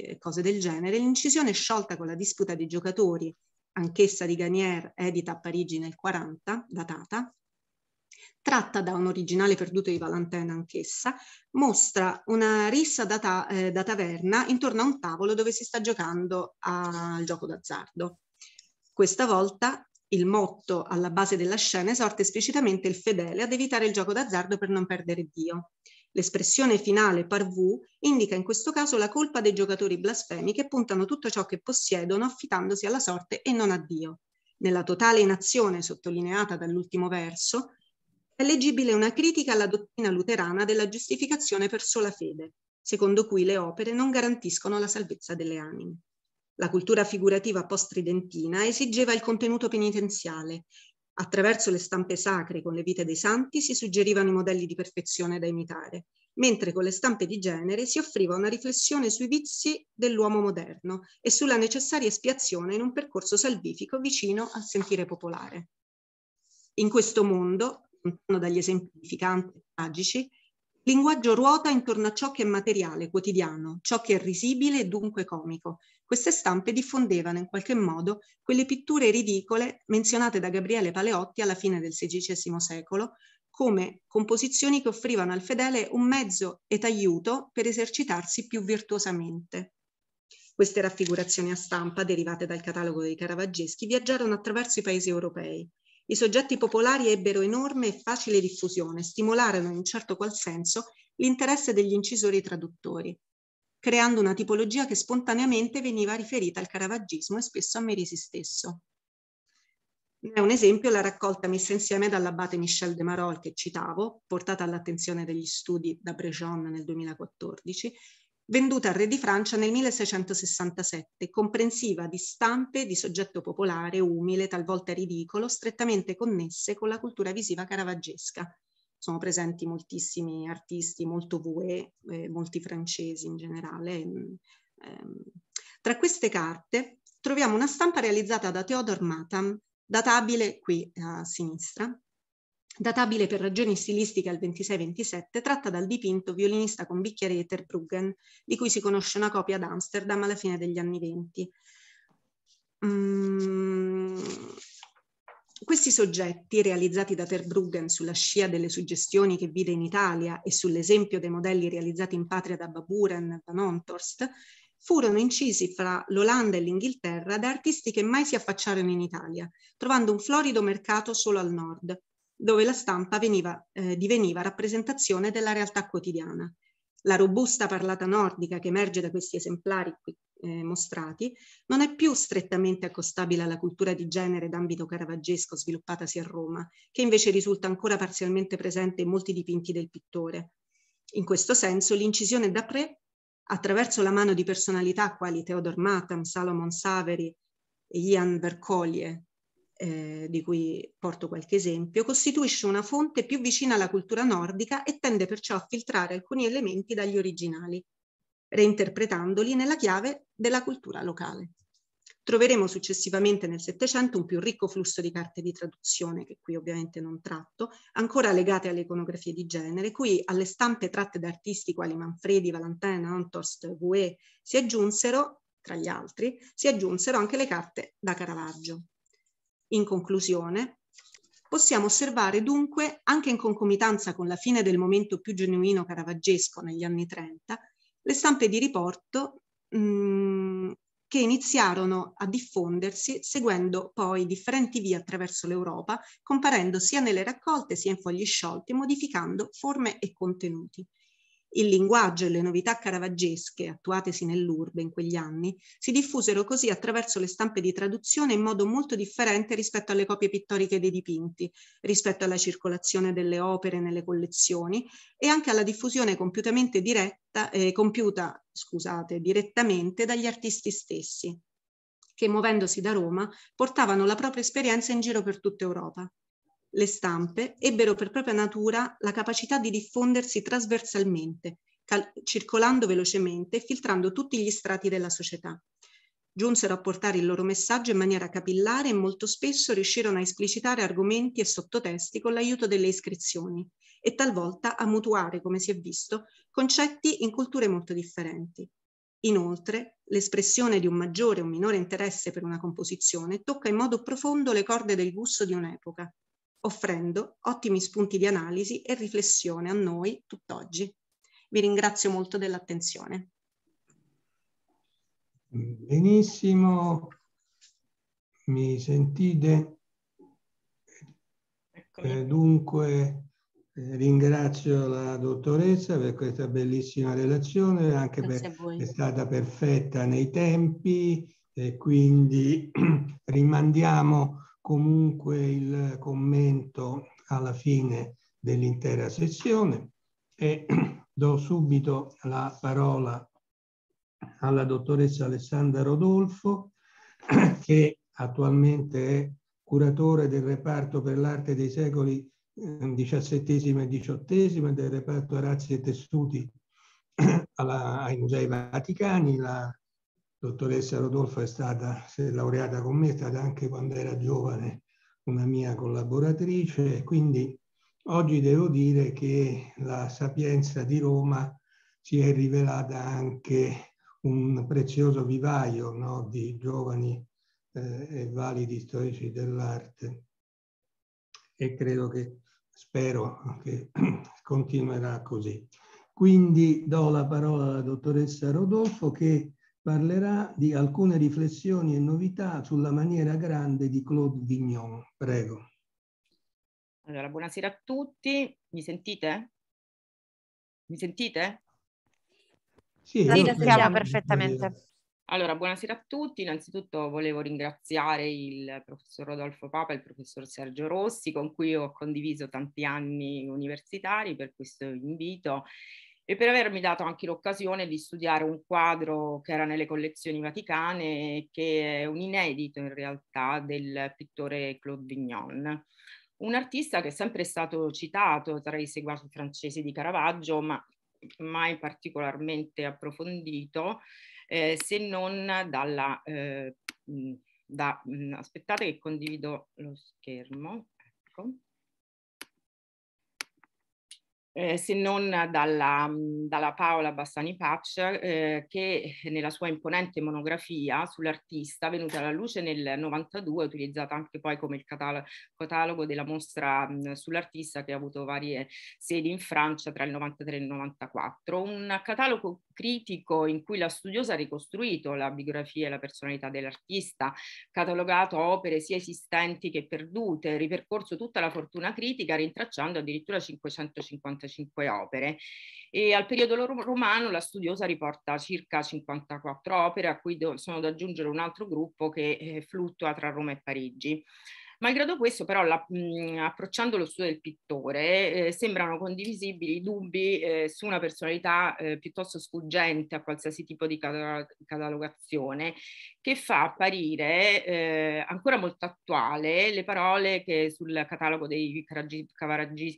e cose del genere. L'incisione sciolta con la disputa dei giocatori, anch'essa di Garnier, edita a Parigi nel 40, datata, tratta da un originale perduto di Valentena anch'essa, mostra una rissa data, eh, da taverna intorno a un tavolo dove si sta giocando al gioco d'azzardo. Questa volta il motto alla base della scena esorta esplicitamente il fedele ad evitare il gioco d'azzardo per non perdere Dio. L'espressione finale parvu indica in questo caso la colpa dei giocatori blasfemi che puntano tutto ciò che possiedono affidandosi alla sorte e non a Dio. Nella totale inazione sottolineata dall'ultimo verso è leggibile una critica alla dottrina luterana della giustificazione per sola fede, secondo cui le opere non garantiscono la salvezza delle anime. La cultura figurativa post-tridentina esigeva il contenuto penitenziale Attraverso le stampe sacre con le vite dei santi si suggerivano i modelli di perfezione da imitare, mentre con le stampe di genere si offriva una riflessione sui vizi dell'uomo moderno e sulla necessaria espiazione in un percorso salvifico vicino al sentire popolare. In questo mondo, lontano dagli esempi esemplificanti tragici, Linguaggio ruota intorno a ciò che è materiale, quotidiano, ciò che è risibile e dunque comico. Queste stampe diffondevano in qualche modo quelle pitture ridicole menzionate da Gabriele Paleotti alla fine del XVI secolo, come composizioni che offrivano al fedele un mezzo ed aiuto per esercitarsi più virtuosamente. Queste raffigurazioni a stampa, derivate dal catalogo dei Caravaggeschi, viaggiarono attraverso i paesi europei i soggetti popolari ebbero enorme e facile diffusione, stimolarono in un certo qual senso l'interesse degli incisori traduttori, creando una tipologia che spontaneamente veniva riferita al caravaggismo e spesso a Merisi stesso. è un esempio la raccolta messa insieme dall'abate Michel de Marol che citavo, portata all'attenzione degli studi da Brejon nel 2014, venduta al re di Francia nel 1667, comprensiva di stampe di soggetto popolare, umile, talvolta ridicolo, strettamente connesse con la cultura visiva caravaggesca. Sono presenti moltissimi artisti, molto voué, eh, molti francesi in generale. Mm, ehm. Tra queste carte troviamo una stampa realizzata da Theodore Matam, databile qui a sinistra, databile per ragioni stilistiche al 26-27, tratta dal dipinto Violinista con bicchiere di Terbruggen, di cui si conosce una copia ad Amsterdam alla fine degli anni 20. Mm. Questi soggetti, realizzati da Terbruggen sulla scia delle suggestioni che vide in Italia e sull'esempio dei modelli realizzati in patria da Baburen e Van Honthorst, furono incisi fra l'Olanda e l'Inghilterra da artisti che mai si affacciarono in Italia, trovando un florido mercato solo al nord, dove la stampa veniva, eh, diveniva rappresentazione della realtà quotidiana. La robusta parlata nordica che emerge da questi esemplari qui eh, mostrati non è più strettamente accostabile alla cultura di genere d'ambito caravaggesco sviluppatasi a Roma, che invece risulta ancora parzialmente presente in molti dipinti del pittore. In questo senso l'incisione da pre, attraverso la mano di personalità quali Theodor Matam, Salomon Saveri e Ian Vercolie, eh, di cui porto qualche esempio, costituisce una fonte più vicina alla cultura nordica e tende perciò a filtrare alcuni elementi dagli originali, reinterpretandoli nella chiave della cultura locale. Troveremo successivamente nel Settecento un più ricco flusso di carte di traduzione, che qui ovviamente non tratto, ancora legate alle iconografie di genere, cui alle stampe tratte da artisti quali Manfredi, Valentin, Antost, Vouet si aggiunsero, tra gli altri, si aggiunsero anche le carte da Caravaggio. In conclusione, possiamo osservare dunque, anche in concomitanza con la fine del momento più genuino caravaggesco negli anni 30, le stampe di riporto mh, mm, che iniziarono a diffondersi seguendo poi differenti vie attraverso l'Europa, comparendo sia nelle raccolte sia in fogli sciolti, modificando forme e contenuti. Il linguaggio e le novità caravaggesche, attuatesi nell'urbe in quegli anni, si diffusero così attraverso le stampe di traduzione in modo molto differente rispetto alle copie pittoriche dei dipinti, rispetto alla circolazione delle opere nelle collezioni e anche alla diffusione compiutamente diretta, eh, compiuta scusate, direttamente dagli artisti stessi, che muovendosi da Roma portavano la propria esperienza in giro per tutta Europa le stampe ebbero per propria natura la capacità di diffondersi trasversalmente, circolando velocemente e filtrando tutti gli strati della società. Giunsero a portare il loro messaggio in maniera capillare e molto spesso riuscirono a esplicitare argomenti e sottotesti con l'aiuto delle iscrizioni e talvolta a mutuare, come si è visto, concetti in culture molto differenti. Inoltre, l'espressione di un maggiore o minore interesse per una composizione tocca in modo profondo le corde del gusto di un'epoca, offrendo ottimi spunti di analisi e riflessione a noi tutt'oggi. Vi ringrazio molto dell'attenzione. Benissimo, mi sentite? Eh, dunque eh, ringrazio la dottoressa per questa bellissima relazione, anche Grazie per è stata perfetta nei tempi e quindi rimandiamo comunque il commento alla fine dell'intera sessione e do subito la parola alla dottoressa Alessandra Rodolfo che attualmente è curatore del reparto per l'arte dei secoli XVII eh, e XVIII del reparto Razzi e Tessuti alla, ai Musei Vaticani, la dottoressa Rodolfo è stata, si è laureata con me, è stata anche quando era giovane una mia collaboratrice, quindi oggi devo dire che la sapienza di Roma si è rivelata anche un prezioso vivaio no, di giovani eh, e validi storici dell'arte e credo che, spero che continuerà così. Quindi do la parola alla dottoressa Rodolfo che parlerà di alcune riflessioni e novità sulla maniera grande di Claude Vignon. Prego. Allora, buonasera a tutti. Mi sentite? Mi sentite? Sì, sì sentiamo perfettamente. Allora, buonasera a tutti. Innanzitutto volevo ringraziare il professor Rodolfo Papa e il professor Sergio Rossi, con cui ho condiviso tanti anni universitari per questo invito e per avermi dato anche l'occasione di studiare un quadro che era nelle collezioni vaticane, che è un inedito in realtà del pittore Claude Vignon. Un artista che è sempre stato citato tra i seguaci francesi di Caravaggio, ma mai particolarmente approfondito, eh, se non dalla... Eh, da, aspettate che condivido lo schermo. Ecco eh, se non dalla, dalla Paola Bassani Paccia, eh, che nella sua imponente monografia sull'artista, venuta alla luce nel 92, utilizzata anche poi come il catalo- catalogo della mostra mh, sull'artista che ha avuto varie sedi in Francia tra il 93 e il 94, un catalogo critico in cui la studiosa ha ricostruito la biografia e la personalità dell'artista, catalogato opere sia esistenti che perdute, ripercorso tutta la fortuna critica rintracciando addirittura 555 opere. E al periodo romano la studiosa riporta circa 54 opere a cui sono da aggiungere un altro gruppo che eh, fluttua tra Roma e Parigi. Malgrado questo, però, la, mh, mhmm, approcciando lo studio del pittore, eh, sembrano condivisibili i dubbi eh, su una personalità eh, piuttosto sfuggente a qualsiasi tipo di catalogazione, che fa apparire eh, ancora molto attuale le parole che sul catalogo dei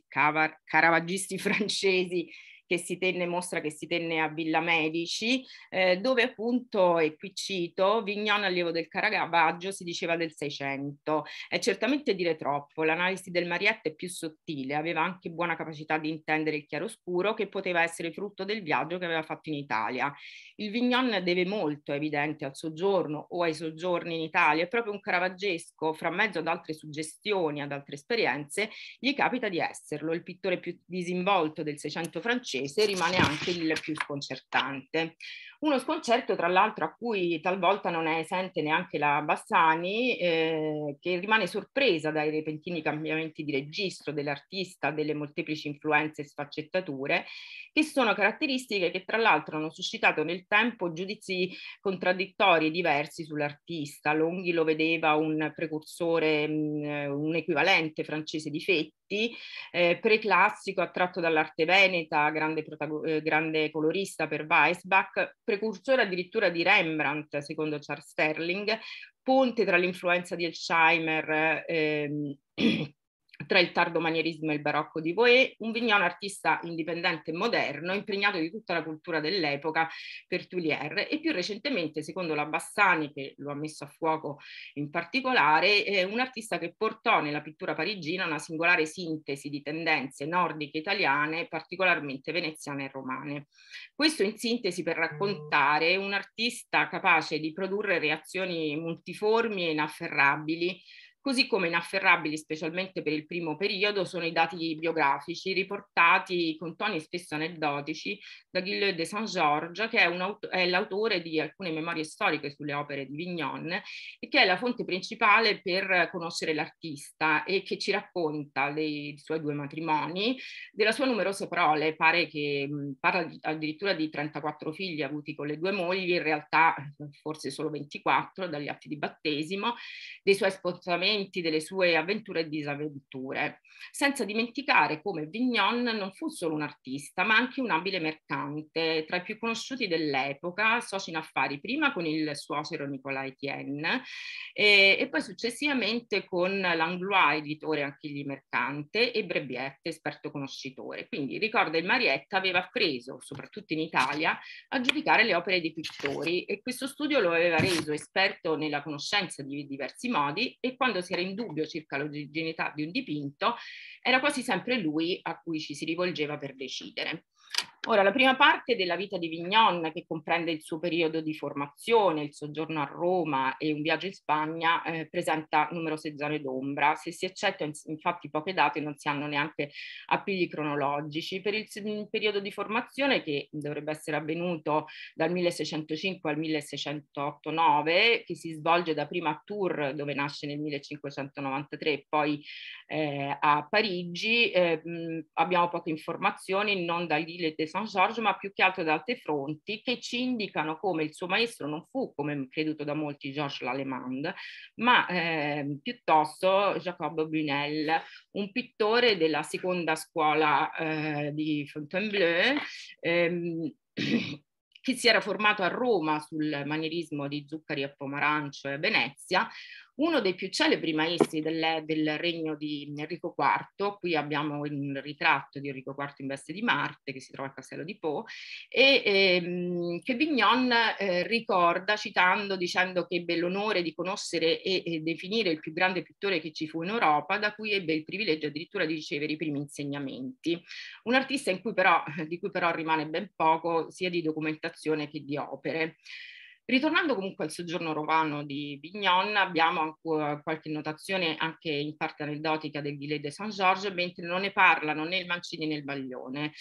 caravaggisti francesi che si tenne, mostra che si tenne a Villa Medici, eh, dove appunto, e qui cito, Vignano allievo del Caravaggio si diceva del 600. È certamente dire troppo, l'analisi del Marietta è più sottile, aveva anche buona capacità di intendere il chiaroscuro che poteva essere frutto del viaggio che aveva fatto in Italia. Il Vignon deve molto, è evidente, al soggiorno o ai soggiorni in Italia, è proprio un caravaggesco, fra mezzo ad altre suggestioni, ad altre esperienze, gli capita di esserlo, il pittore più disinvolto del 600 francese francese rimane anche il più sconcertante. Uno sconcerto, tra l'altro, a cui talvolta non è esente neanche la Bassani, eh, che rimane sorpresa dai repentini cambiamenti di registro dell'artista, delle molteplici influenze e sfaccettature, che sono caratteristiche che, tra l'altro, hanno suscitato nel tempo giudizi contraddittori e diversi sull'artista. Longhi lo vedeva un precursore, mh, mm, un equivalente francese di Fetti Giusti, eh, preclassico attratto dall'arte veneta, grande, protago- eh, grande colorista per Weisbach, precursore addirittura di Rembrandt, secondo Charles Sterling, ponte tra l'influenza di Elsheimer. Ehm, tra il tardo manierismo e il barocco di Voe, un Vignone artista indipendente e moderno, impregnato di tutta la cultura dell'epoca per Tulier e più recentemente, secondo la Bassani, che lo ha messo a fuoco in particolare, eh, un artista che portò nella pittura parigina una singolare sintesi di tendenze nordiche italiane, particolarmente veneziane e romane. Questo in sintesi per raccontare un artista capace di produrre reazioni multiformi e inafferrabili Così come inafferrabili, specialmente per il primo periodo, sono i dati biografici riportati con toni spesso aneddotici da Guillaume de Saint-Georges, che è, aut- è, l'autore di alcune memorie storiche sulle opere di Vignon e che è la fonte principale per conoscere l'artista e che ci racconta dei suoi due matrimoni, della sua numerose prole, pare che mh, parla di, addirittura di 34 figli avuti con le due mogli, in realtà forse solo 24 dagli atti di battesimo, dei suoi spostamenti ragionamenti, delle sue avventure e disavventure, senza dimenticare come Vignon non fu solo un artista, ma anche un abile mercante, tra i più conosciuti dell'epoca, soci in affari prima con il suocero Nicola Etienne e, e poi successivamente con Langlois, editore anche lì mercante, e Brebiette, esperto conoscitore. Quindi ricorda il Marietta aveva appreso, soprattutto in Italia, a giudicare le opere dei pittori e questo studio lo aveva reso esperto nella conoscenza di diversi modi e quando quando si era in dubbio circa l'originità di un dipinto, era quasi sempre lui a cui ci si rivolgeva per decidere. Ora, la prima parte della vita di Vignon, che comprende il suo periodo di formazione, il soggiorno a Roma e un viaggio in Spagna, eh, presenta numerose zone d'ombra. Se si accetta infatti poche date, non si hanno neanche appigli cronologici. Per il, mm, periodo di formazione, che dovrebbe essere avvenuto dal 1605 al 1608-9, che si svolge da prima a Tours, dove nasce nel 1593, e poi eh, a Parigi, eh, mm, abbiamo poche informazioni, non da lì San Giorgio, ma più che altro da altri fronti, che ci indicano come il suo maestro non fu, come creduto da molti, Georges Lalemand, ma eh, piuttosto Jacob Brunel, un pittore della seconda scuola eh, di Fontainebleau, ehm, che si era formato a Roma sul manierismo di Zuccari a Pomarancio e Venezia, uno dei più celebri maestri del, del regno di Enrico IV, qui abbiamo un ritratto di Enrico IV in veste di Marte che si trova al castello di Po, e ehm, che Vignon eh, ricorda citando, dicendo che ebbe l'onore di conoscere e, e definire il più grande pittore che ci fu in Europa, da cui ebbe il privilegio addirittura di ricevere i primi insegnamenti. Un artista in cui però, di cui però rimane ben poco sia di documentazione che di opere. Ritornando comunque al soggiorno romano di Vignon, abbiamo ancora qualche notazione anche in parte aneddotica del Guillet de Saint-Georges, mentre non ne parlano né il Mancini né il Baglione.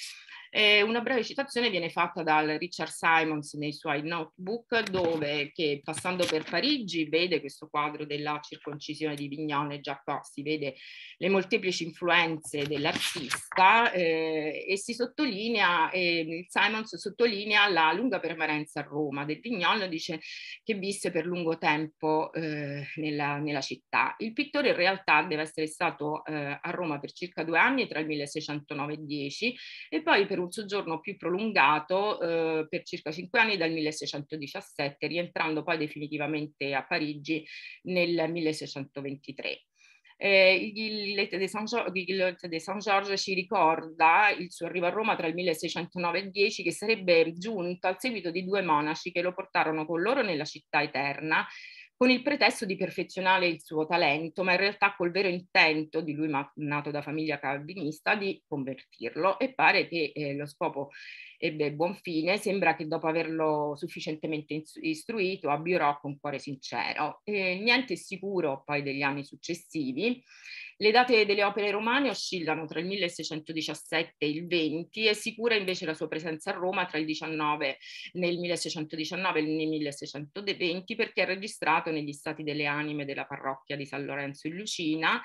Eh, una breve citazione viene fatta dal Richard Simons nei suoi notebook dove che passando per Parigi vede questo quadro della circoncisione di Vignone, già qua si vede le molteplici influenze dell'artista eh, e si sottolinea, eh, Simons sottolinea la lunga permanenza a Roma del Vignone, dice che visse per lungo tempo eh, nella, nella città. Il pittore in realtà deve essere stato eh, a Roma per circa due anni tra il 1609 e 10 e poi per per un soggiorno più prolungato eh, per circa cinque anni dal 1617, rientrando poi definitivamente a Parigi nel 1623. Eh, il Lete de Saint-Georges ci ricorda il suo arrivo a Roma tra il 1609 e il 10 che sarebbe giunto al seguito di due monaci che lo portarono con loro nella città eterna con il pretesto di perfezionare il suo talento, ma in realtà col vero intento di lui, nato da famiglia calvinista, di convertirlo e pare che eh, lo scopo ebbe buon fine, sembra che dopo averlo sufficientemente istruito abbiurò con cuore sincero. E niente è sicuro poi degli anni successivi le date delle opere romane oscillano tra il 1617 e il 20, è sicura invece la sua presenza a Roma tra il 19 nel 1619 e il 1620 perché è registrato negli stati delle anime della parrocchia di San Lorenzo in Lucina,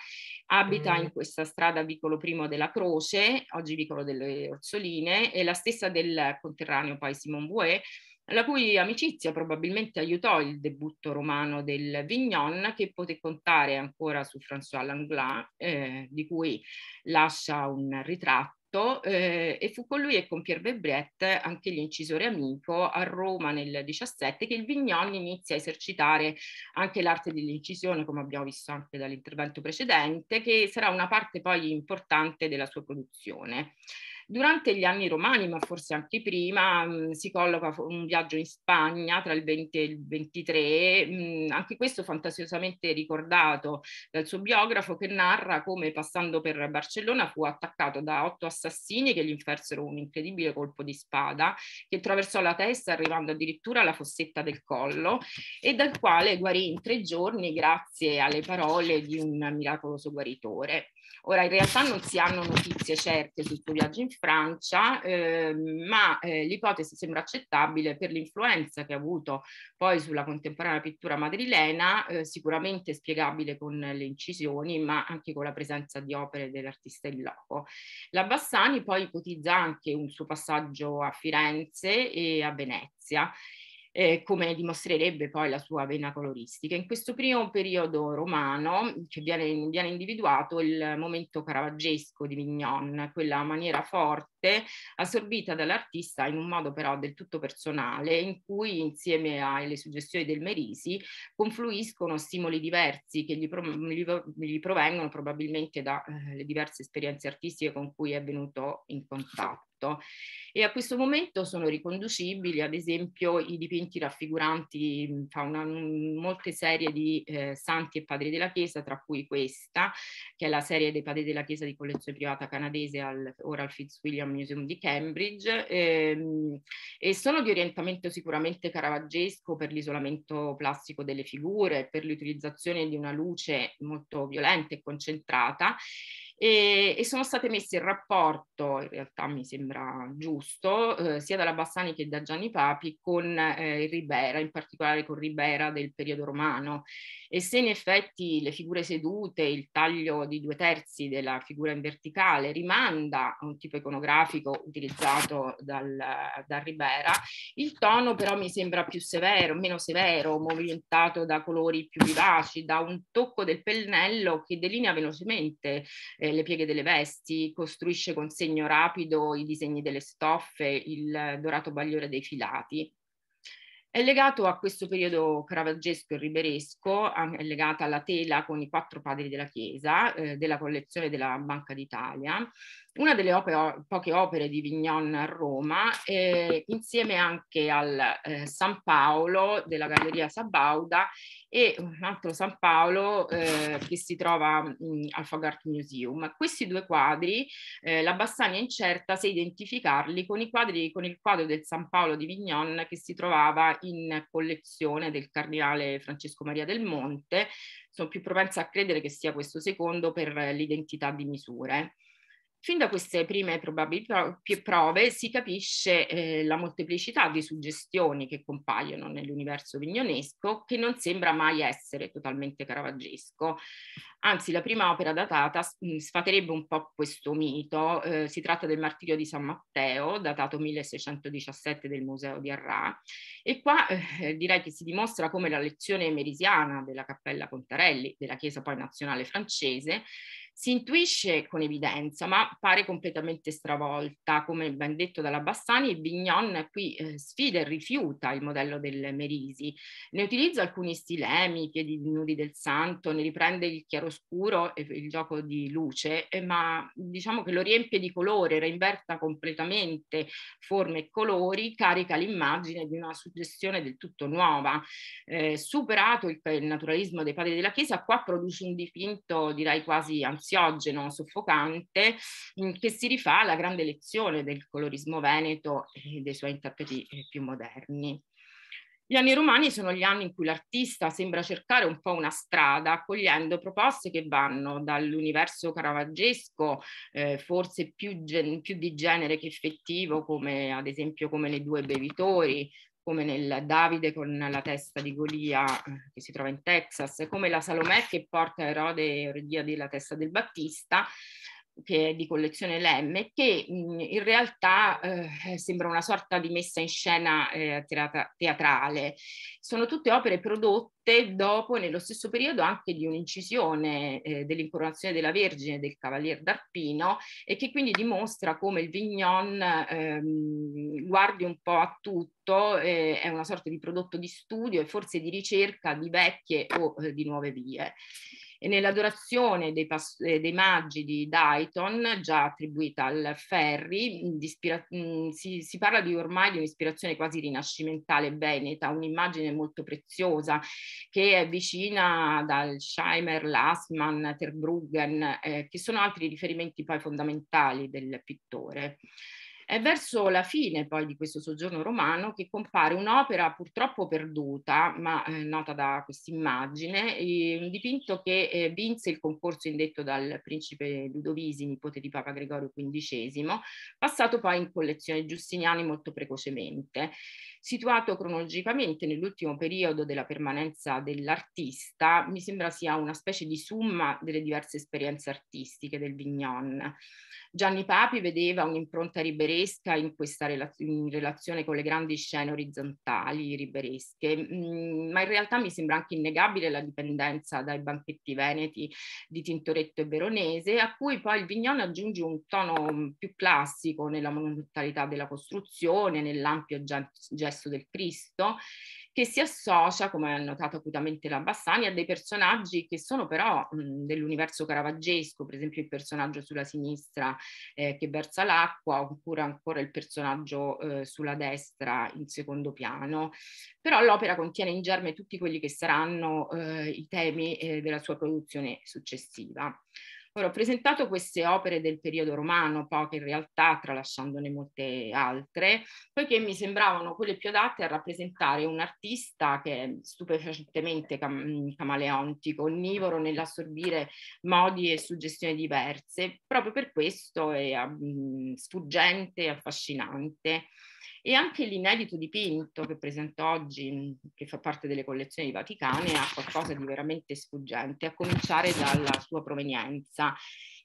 abita mm. in questa strada Vicolo I della Croce, oggi Vicolo delle Orsoline, e la stessa del conterraneo poi Simon Bouet, la cui amicizia probabilmente aiutò il debutto romano del Vignon che poté contare ancora su François Langlin, eh, di cui lascia un ritratto eh, e fu con lui e con Pierre Bebret, anche l'incisore amico, a Roma nel 17 che il Vignon inizia a esercitare anche l'arte dell'incisione, come abbiamo visto anche dall'intervento precedente, che sarà una parte poi importante della sua produzione. Durante gli anni romani, ma forse anche prima, mh, mm, si colloca un viaggio in Spagna tra il 20 e il 23, mh, mm, anche questo fantasiosamente ricordato dal suo biografo che narra come passando per Barcellona fu attaccato da otto assassini che gli infersero un incredibile colpo di spada che attraversò la testa arrivando addirittura alla fossetta del collo e dal quale guarì in tre giorni grazie alle parole di un miracoloso guaritore. Ora, in realtà non si hanno notizie certe sul suo viaggio in Francia, eh, ma eh, l'ipotesi sembra accettabile per l'influenza che ha avuto poi sulla contemporanea pittura madrilena, eh, sicuramente spiegabile con le incisioni, ma anche con la presenza di opere dell'artista in loco. La Bassani poi ipotizza anche un suo passaggio a Firenze e a Venezia eh, come dimostrerebbe poi la sua vena coloristica. In questo primo periodo romano che viene, viene individuato il momento caravaggesco di Mignon, quella maniera forte assorbita dall'artista in un modo però del tutto personale, in cui insieme alle suggestioni del Merisi confluiscono stimoli diversi che gli, pro, gli, gli provengono probabilmente dalle eh, diverse esperienze artistiche con cui è venuto in contatto. Ottocento e a questo momento sono riconducibili ad esempio i dipinti raffiguranti fa una, molte serie di eh, santi e padri della Chiesa, tra cui questa, che è la serie dei padri della Chiesa di collezione privata canadese al, ora al Fitzwilliam Museum di Cambridge ehm, e sono di orientamento sicuramente caravaggesco per l'isolamento plastico delle figure, per l'utilizzazione di una luce molto violenta e concentrata e, e sono state messe in rapporto, in realtà mi sembra giusto, eh, sia dalla Bassani che da Gianni Papi con eh, Ribera, in particolare con Ribera del periodo romano. E se in effetti le figure sedute, il taglio di due terzi della figura in verticale rimanda a un tipo iconografico utilizzato dal, da Ribera, il tono però mi sembra più severo, meno severo, movimentato da colori più vivaci, da un tocco del pennello che delinea velocemente eh, le pieghe delle vesti, costruisce con segno rapido i disegni delle stoffe, il dorato bagliore dei filati. È legato a questo periodo caravaggesco e riberesco, è legata alla tela con i quattro padri della Chiesa, eh, della collezione della Banca d'Italia, una delle opere, poche opere di Vignon a Roma, eh, insieme anche al eh, San Paolo della Galleria Sabauda e un altro San Paolo eh, che si trova mh, mm, al Fogart Museum. Questi due quadri, eh, la Bassani è incerta se identificarli con, quadri, con il quadro del San Paolo di Vignon che si trovava in collezione del cardinale Francesco Maria del Monte, sono più propensa a credere che sia questo secondo per l'identità di misure. Fin da queste prime prove si capisce eh, la molteplicità di suggestioni che compaiono nell'universo vignonesco che non sembra mai essere totalmente caravaggesco. Anzi, la prima opera datata mm, sfaterebbe un po' questo mito. Eh, si tratta del Martirio di San Matteo, datato 1617 del Museo di Arrà, e qua eh, direi che si dimostra come la lezione merisiana della Cappella Contarelli, della Chiesa poi nazionale francese, si intuisce con evidenza, ma pare completamente stravolta. Come ben detto dalla Bassani, Vignon qui eh, sfida e rifiuta il modello del Merisi. Ne utilizza alcuni stilemi, eh, piedi nudi del santo, ne riprende il chiaroscuro e il gioco di luce, eh, ma diciamo che lo riempie di colore, reinverta completamente forme e colori, carica l'immagine di una suggestione del tutto nuova. Eh, superato il, il naturalismo dei padri della Chiesa, qua produce un dipinto direi quasi ansioso ansiogeno, soffocante, mm, che si rifà alla grande lezione del colorismo veneto e dei suoi interpreti eh, più moderni. Gli anni romani sono gli anni in cui l'artista sembra cercare un po' una strada, accogliendo proposte che vanno dall'universo caravaggesco, eh, forse più, gen- più, di genere che effettivo, come ad esempio come le due bevitori, come nel Davide con la testa di Golia eh, che si trova in Texas, come la Salomè che porta Erode e Erodia della testa del Battista, che è di collezione Lemme, che mhmm, in realtà eh, eh, sembra una sorta di messa in scena eh, teatrale. Sono tutte opere prodotte dopo, nello stesso periodo, anche di un'incisione eh, dell'incoronazione della Vergine del Cavalier d'Arpino e che quindi dimostra come il Vignon ehm, guardi un po' a tutto, eh, è una sorta di prodotto di studio e forse di ricerca di vecchie o eh, di nuove vie e nell'adorazione dei, pas- eh, dei maggi di Dayton, già attribuita al Ferri, ispira- mm, si, si, parla di ormai di un'ispirazione quasi rinascimentale veneta, un'immagine molto preziosa che è vicina dal Scheimer, Lassmann, Terbruggen, eh, che sono altri riferimenti poi fondamentali del pittore. È verso la fine poi di questo soggiorno romano che compare un'opera purtroppo perduta, ma eh, nota da quest'immagine, eh, un dipinto che eh, vinse il concorso indetto dal principe Ludovisi, nipote di Papa Gregorio XV, passato poi in collezione Giustiniani molto precocemente. Situato cronologicamente nell'ultimo periodo della permanenza dell'artista, mi sembra sia una specie di summa delle diverse esperienze artistiche del Vignon. Gianni Papi vedeva un'impronta ribereca riberesca in, questa relaz- in relazione con le grandi scene orizzontali riberesche, mm, ma in realtà mi sembra anche innegabile la dipendenza dai banchetti veneti di Tintoretto e Veronese, a cui poi il Vignone aggiunge un tono mm, più classico nella monumentalità della costruzione, nell'ampio gesto del Cristo che si associa, come ha notato acutamente la Bassani, a dei personaggi che sono però mh, mhmm, dell'universo caravaggesco, per esempio il personaggio sulla sinistra eh, che versa l'acqua, oppure ancora il personaggio eh, sulla destra in secondo piano. Però l'opera contiene in germe tutti quelli che saranno eh, i temi eh, della sua produzione successiva. Ora, ho presentato queste opere del periodo romano, poche in realtà, tralasciandone molte altre, poiché mi sembravano quelle più adatte a rappresentare un artista che è stupefacentemente cam- camaleontico, onnivoro nell'assorbire modi e suggestioni diverse. Proprio per questo è mm, sfuggente e affascinante. E anche l'inedito dipinto che presento oggi, mm, che fa parte delle collezioni vaticane, ha qualcosa di veramente sfuggente, a cominciare dalla sua provenienza Chiesa.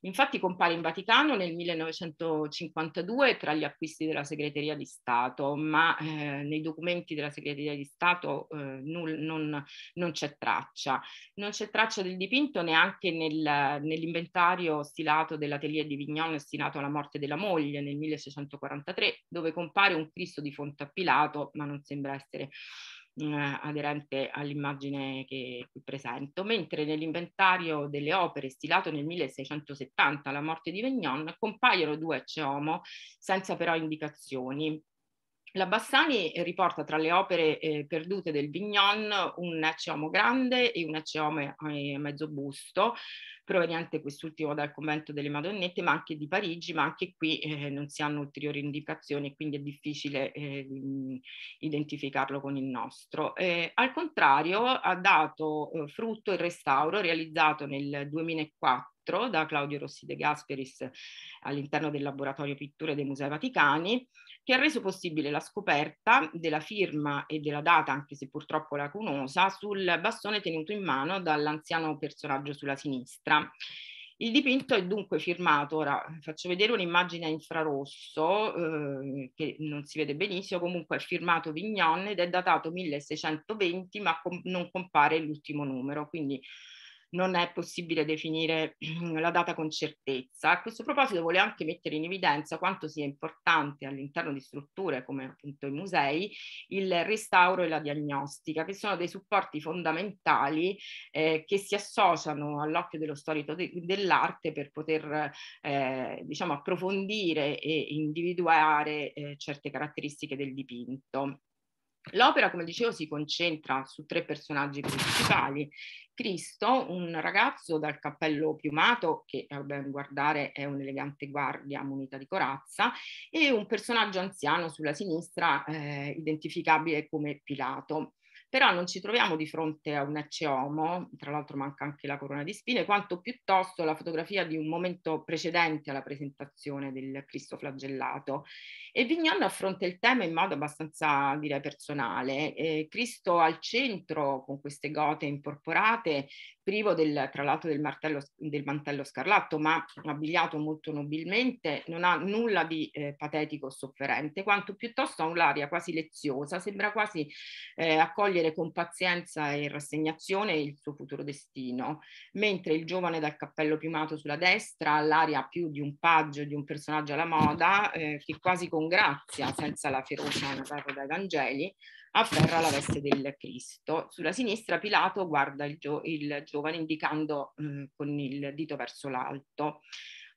Infatti compare in Vaticano nel 1952 tra gli acquisti della segreteria di Stato, ma eh, nei documenti della segreteria di Stato eh, null, non, non, c'è traccia. Non c'è traccia del dipinto neanche nel, nell'inventario stilato dell'atelier di Vignon stilato alla morte della moglie nel 1643, dove compare un Cristo di fonte a Pilato, ma non sembra essere eh, aderente all'immagine che qui presento, mentre nell'inventario delle opere stilato nel 1670 alla morte di Vignon compaiono due ecce homo senza però indicazioni. La Bassani riporta tra le opere eh, perdute del Vignon un ecceomo grande e un ecceomo eh, mezzo busto, proveniente quest'ultimo dal convento delle Madonnette, ma anche di Parigi, ma anche qui eh, non si hanno ulteriori indicazioni, quindi è difficile eh, mm, identificarlo con il nostro. Eh, al contrario, ha dato eh, frutto il restauro realizzato nel 2004 da Claudio Rossi De Gasperis all'interno del laboratorio pitture dei Musei Vaticani, che ha reso possibile la scoperta della firma e della data, anche se purtroppo lacunosa, sul bastone tenuto in mano dall'anziano personaggio sulla sinistra. Il dipinto è dunque firmato, ora faccio vedere un'immagine a infrarosso eh, che non si vede benissimo, comunque è firmato Vignon ed è datato 1620 ma com- non compare l'ultimo numero, quindi non è possibile definire la data con certezza. A questo proposito volevo anche mettere in evidenza quanto sia importante all'interno di strutture come appunto i musei il restauro e la diagnostica, che sono dei supporti fondamentali eh, che si associano all'occhio dello storico de- dell'arte per poter eh, diciamo approfondire e individuare eh, certe caratteristiche del dipinto. L'opera, come dicevo, si concentra su tre personaggi principali. Cristo, un ragazzo dal cappello piumato, che eh, a ben guardare è un'elegante guardia munita di corazza, e un personaggio anziano sulla sinistra eh, identificabile come Pilato però non ci troviamo di fronte a un ecceomo, tra l'altro manca anche la corona di spine, quanto piuttosto la fotografia di un momento precedente alla presentazione del Cristo flagellato. E Vignon affronta il tema in modo abbastanza, direi, personale. Eh, Cristo al centro, con queste gote imporporate, privo del, tra l'altro del, martello, del mantello scarlatto, ma abbigliato molto nobilmente, non ha nulla di eh, patetico o sofferente, quanto piuttosto ha un'aria quasi leziosa, sembra quasi eh, accogliere avere con pazienza e rassegnazione il suo futuro destino, mentre il giovane dal cappello piumato sulla destra ha l'aria più di un paggio, di un personaggio alla moda, eh, che quasi con grazia, senza la ferocia narrata dai Vangeli, afferra la veste del Cristo. Sulla sinistra Pilato guarda il, gio- il giovane indicando eh, con il dito verso l'alto.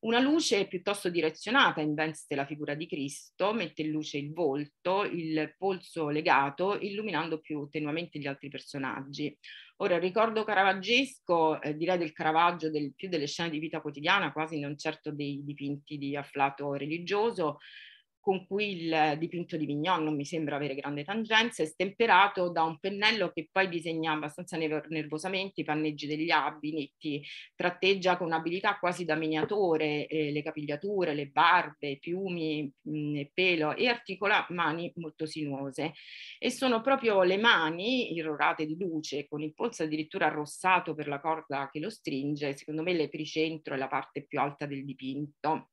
Una luce piuttosto direzionata investe la figura di Cristo, mette in luce il volto, il polso legato, illuminando più tenuamente gli altri personaggi. Ora, il ricordo caravaggesco, eh, direi del Caravaggio, del, più delle scene di vita quotidiana, quasi non certo dei dipinti di afflato religioso, con cui il dipinto di Vignon non mi sembra avere grande tangenza, è stemperato da un pennello che poi disegna abbastanza nervosamente i panneggi degli abiti, tratteggia con abilità quasi da miniatore eh, le capigliature, le barbe, i piumi, mh, mm, pelo e articola mani molto sinuose. E sono proprio le mani irrorate di luce, con il polso addirittura arrossato per la corda che lo stringe, secondo me l'epicentro è la parte più alta del dipinto.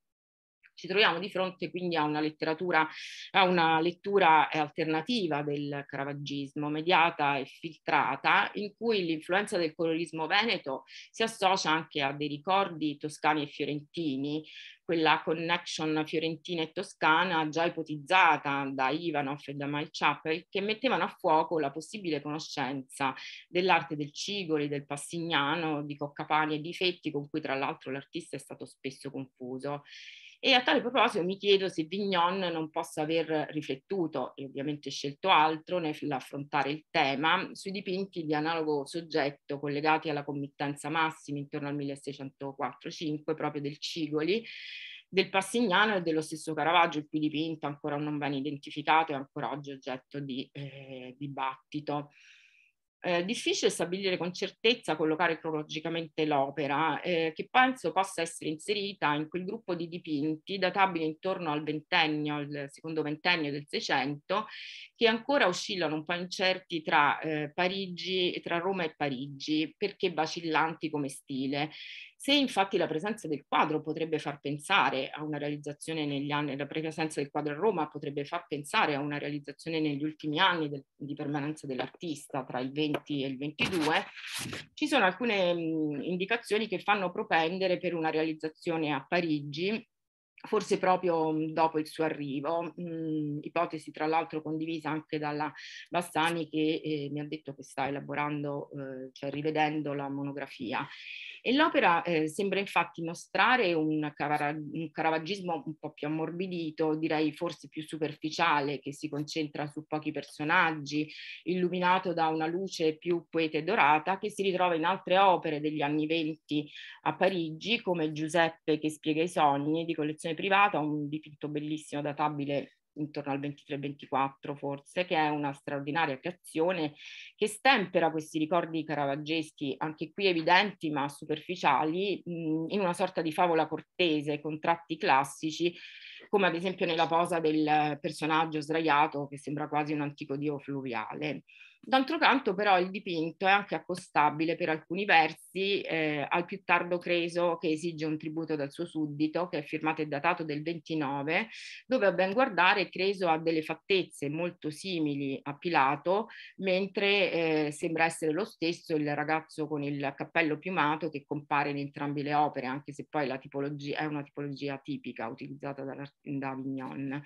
Ci troviamo di fronte quindi a una letteratura, a una lettura eh, alternativa del caravaggismo, mediata e filtrata, in cui l'influenza del colorismo veneto si associa anche a dei ricordi toscani e fiorentini, quella connection fiorentina e toscana già ipotizzata da Ivanov e da Malchapel, che mettevano a fuoco la possibile conoscenza dell'arte del Cigoli, del Passignano, di Coccapani e di Fetti, con cui tra l'altro l'artista è stato spesso confuso. E a tale proposito mi chiedo se Vignon non possa aver riflettuto e ovviamente scelto altro nell'affrontare il tema sui dipinti di analogo soggetto collegati alla committenza massima intorno al 1604-5 proprio del Cigoli del Passignano e dello stesso Caravaggio, il cui dipinto ancora non ben identificato e ancora oggi oggetto di eh, dibattito eh, difficile stabilire con certezza, collocare cronologicamente l'opera, eh, che penso possa essere inserita in quel gruppo di dipinti databili intorno al ventennio, al secondo ventennio del Seicento, che ancora oscillano un po' incerti tra, eh, Parigi, tra Roma e Parigi, perché vacillanti come stile. Se infatti la presenza del quadro potrebbe far pensare a una realizzazione negli anni, la presenza del quadro a Roma potrebbe far pensare a una realizzazione negli ultimi anni del, di permanenza dell'artista tra il 20 e il 22, ci sono alcune mh, indicazioni che fanno propendere per una realizzazione a Parigi forse proprio mhmm, dopo il suo arrivo, mh, mhmm, ipotesi tra l'altro condivisa anche dalla Bassani che eh, mi ha detto che sta elaborando, eh, cioè rivedendo la monografia. E l'opera eh, sembra infatti mostrare un, cavar- un caravaggismo un po' più ammorbidito, direi forse più superficiale, che si concentra su pochi personaggi, illuminato da una luce più poeta e dorata, che si ritrova in altre opere degli anni venti a Parigi, come Giuseppe che spiega i sogni di collezione collezione privata, un dipinto bellissimo databile intorno al 23-24 forse, che è una straordinaria creazione che stempera questi ricordi caravaggeschi, anche qui evidenti ma superficiali, mh, in una sorta di favola cortese, con tratti classici, come ad esempio nella posa del personaggio sdraiato che sembra quasi un antico dio fluviale. D'altro canto però il dipinto è anche accostabile per alcuni versi eh, al più tardo Creso che esige un tributo dal suo suddito che è firmato e datato del 29 dove a ben guardare Creso ha delle fattezze molto simili a Pilato mentre eh, sembra essere lo stesso il ragazzo con il cappello piumato che compare in entrambe le opere anche se poi la tipologia è una tipologia tipica utilizzata da, da Avignon.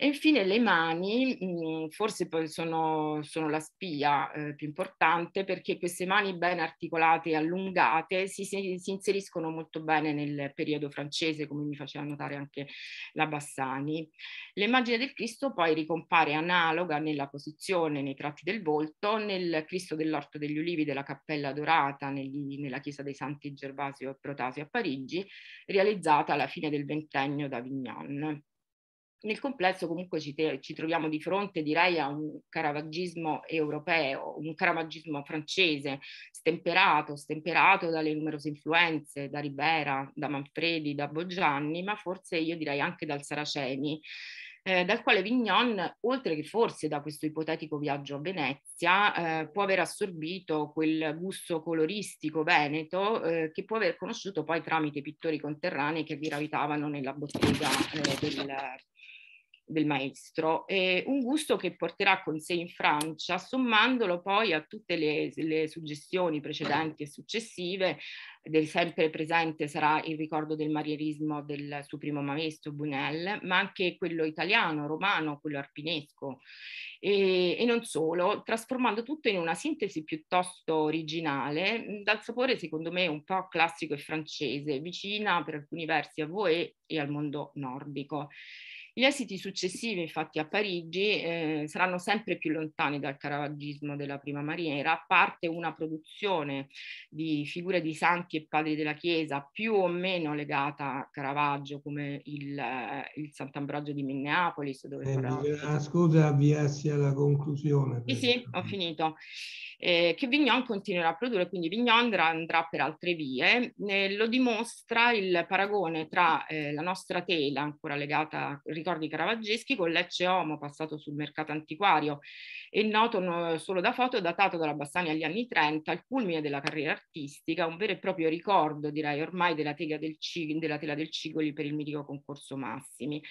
E infine le mani, mh, mm, forse poi sono, sono la spia eh, più importante perché queste mani ben articolate e allungate si, si, si, inseriscono molto bene nel periodo francese, come mi faceva notare anche la Bassani. L'immagine del Cristo poi ricompare analoga nella posizione, nei tratti del volto, nel Cristo dell'Orto degli Ulivi della Cappella Dorata negli, nella chiesa dei Santi Gervasio e Protasio a Parigi, realizzata alla fine del ventennio da Avignon nel complesso comunque ci, te, ci, troviamo di fronte direi a un caravaggismo europeo, un caravaggismo francese, stemperato, stemperato dalle numerose influenze, da Ribera, da Manfredi, da Boggianni, ma forse io direi anche dal Saraceni. Eh, dal quale Vignon, oltre che forse da questo ipotetico viaggio a Venezia, eh, può aver assorbito quel gusto coloristico veneto eh, che può aver conosciuto poi tramite pittori conterranei che gravitavano nella bottega eh, del, del maestro, eh, un gusto che porterà con sé in Francia, sommandolo poi a tutte le, le, suggestioni precedenti e successive, del sempre presente sarà il ricordo del marierismo del suo primo maestro Bunel, ma anche quello italiano, romano, quello arpinesco e, e non solo, trasformando tutto in una sintesi piuttosto originale, dal sapore secondo me un po' classico e francese, vicina per alcuni versi a voi e al mondo nordico. Gli esiti successivi, infatti, a Parigi eh, saranno sempre più lontani dal caravaggismo della prima maniera, a parte una produzione di figure di santi e padri della Chiesa più o meno legata a Caravaggio, come il, eh, il Sant'Ambrogio di Minneapolis. Dove eh, farò... Eh, scusa, avviarsi alla conclusione. Sì, sì, ho finito eh, che Vignon continuerà a produrre, quindi Vignon andrà, per altre vie. Eh, lo dimostra il paragone tra eh, la nostra tela, ancora legata a ricordi caravaggeschi, con Lecce Homo, passato sul mercato antiquario e noto no, solo da foto, datato dalla Bassani agli anni 30, al culmine della carriera artistica, un vero e proprio ricordo, direi ormai, della, del, della tela del Cigoli per il mitico concorso Massimi.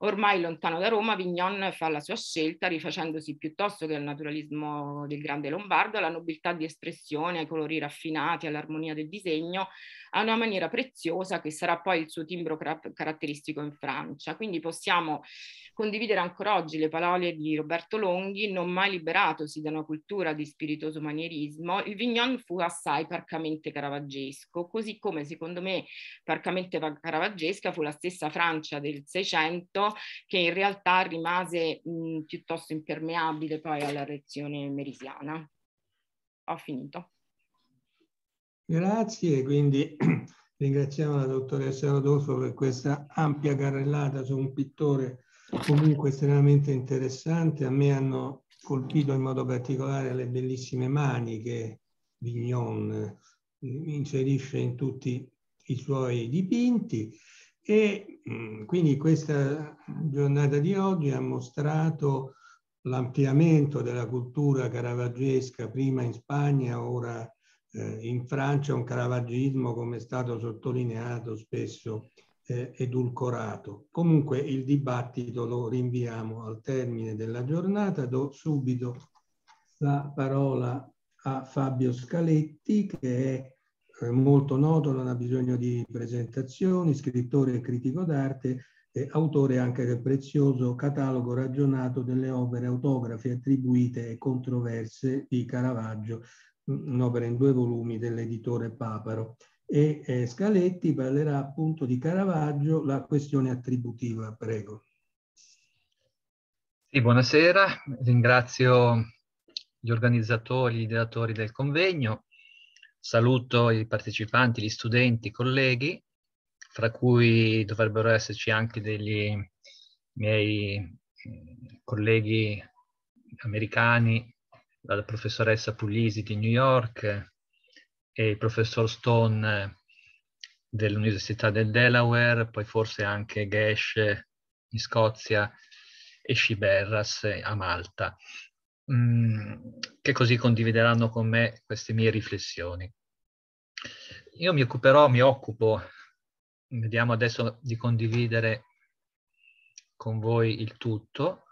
Ormai lontano da Roma, Vignon fa la sua scelta rifacendosi piuttosto che al naturalismo del grande Lombardo, alla nobiltà di espressione, ai colori raffinati, all'armonia del disegno, a una maniera preziosa che sarà poi il suo timbro car- caratteristico in Francia. Quindi possiamo condividere ancora oggi le parole di Roberto Longhi, non mai liberatosi da una cultura di spiritoso manierismo, il Vignon fu assai parcamente caravaggesco, così come secondo me parcamente caravaggesca fu la stessa Francia del Seicento che in realtà rimase mh, piuttosto impermeabile poi alla reazione merisiana. Ho finito. Grazie, quindi ringraziamo la dottoressa Rodolfo per questa ampia carrellata su un pittore comunque estremamente interessante. A me hanno colpito in modo particolare le bellissime mani che Vignon eh, inserisce in tutti i suoi dipinti e mm, quindi questa giornata di oggi ha mostrato l'ampliamento della cultura caravaggesca prima in Spagna, ora in eh, in Francia un caravaggismo, come è stato sottolineato, spesso eh, edulcorato. Comunque il dibattito lo rinviamo al termine della giornata. Do subito la parola a Fabio Scaletti, che è eh, molto noto, non ha bisogno di presentazioni, scrittore e critico d'arte, e autore anche del prezioso catalogo ragionato delle opere autografi attribuite e controverse di Caravaggio un'opera in due volumi dell'editore Paparo e eh, Scaletti parlerà appunto di Caravaggio, la questione attributiva, prego. Sì, buonasera, ringrazio gli organizzatori, gli ideatori del convegno, saluto i partecipanti, gli studenti, i colleghi, fra cui dovrebbero esserci anche degli miei eh, colleghi americani la professoressa Puglisi di New York e il professor Stone dell'Università del Delaware, poi forse anche Gash in Scozia e Shiberras a Malta, mm, che così condivideranno con me queste mie riflessioni. Io mi occuperò, mi occupo, vediamo adesso di condividere con voi il tutto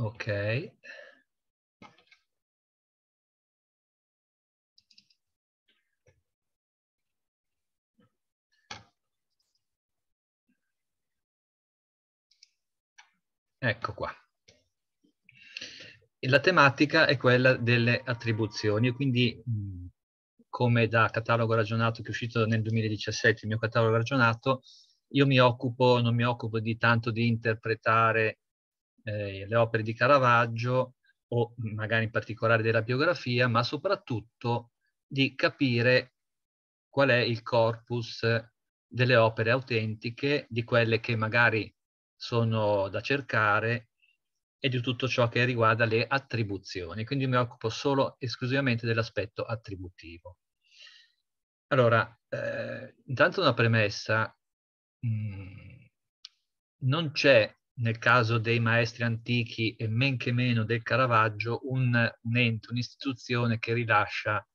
Ok. Ecco qua. E la tematica è quella delle attribuzioni, quindi mm, come da catalogo ragionato che è uscito nel 2017, il mio catalogo ragionato, io mi occupo, non mi occupo di tanto di interpretare eh, le opere di Caravaggio o magari in particolare della biografia, ma soprattutto di capire qual è il corpus delle opere autentiche, di quelle che magari sono da cercare e di tutto ciò che riguarda le attribuzioni. Quindi mi occupo solo esclusivamente dell'aspetto attributivo. Allora, eh, intanto una premessa, mh, mm, non c'è nel caso dei maestri antichi e men che meno del Caravaggio, un, un ente, un'istituzione che rilascia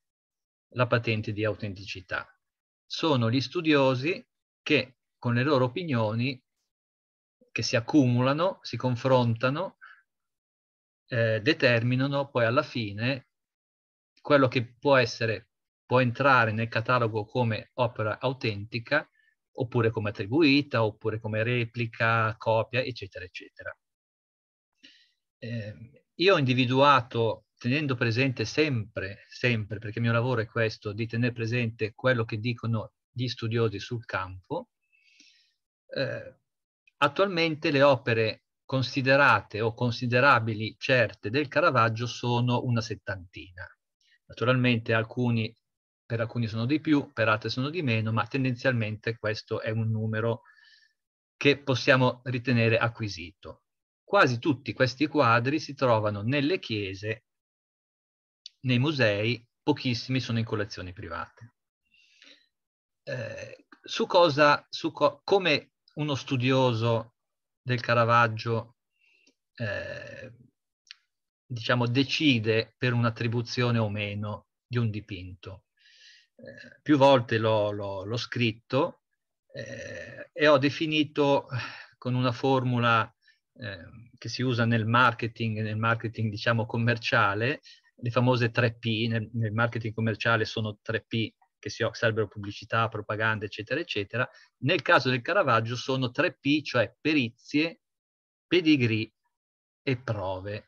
la patente di autenticità. Sono gli studiosi che con le loro opinioni, che si accumulano, si confrontano, eh, determinano poi alla fine quello che può essere, può entrare nel catalogo come opera autentica oppure come attribuita, oppure come replica, copia, eccetera, eccetera. Eh, io ho individuato, tenendo presente sempre, sempre, perché il mio lavoro è questo, di tenere presente quello che dicono gli studiosi sul campo, eh, attualmente le opere considerate o considerabili certe del Caravaggio sono una settantina. Naturalmente alcuni per alcuni sono di più, per altri sono di meno, ma tendenzialmente questo è un numero che possiamo ritenere acquisito. Quasi tutti questi quadri si trovano nelle chiese, nei musei, pochissimi sono in collezioni private. Eh, su cosa, su co come uno studioso del Caravaggio eh, diciamo, decide per un'attribuzione o meno di un dipinto. Eh, più volte l'ho, scritto eh, e ho definito eh, con una formula eh, che si usa nel marketing, nel marketing diciamo commerciale, le famose 3P, nel, nel marketing commerciale sono 3P che si sarebbero pubblicità, propaganda, eccetera, eccetera. Nel caso del Caravaggio sono 3P, cioè perizie, pedigree e prove.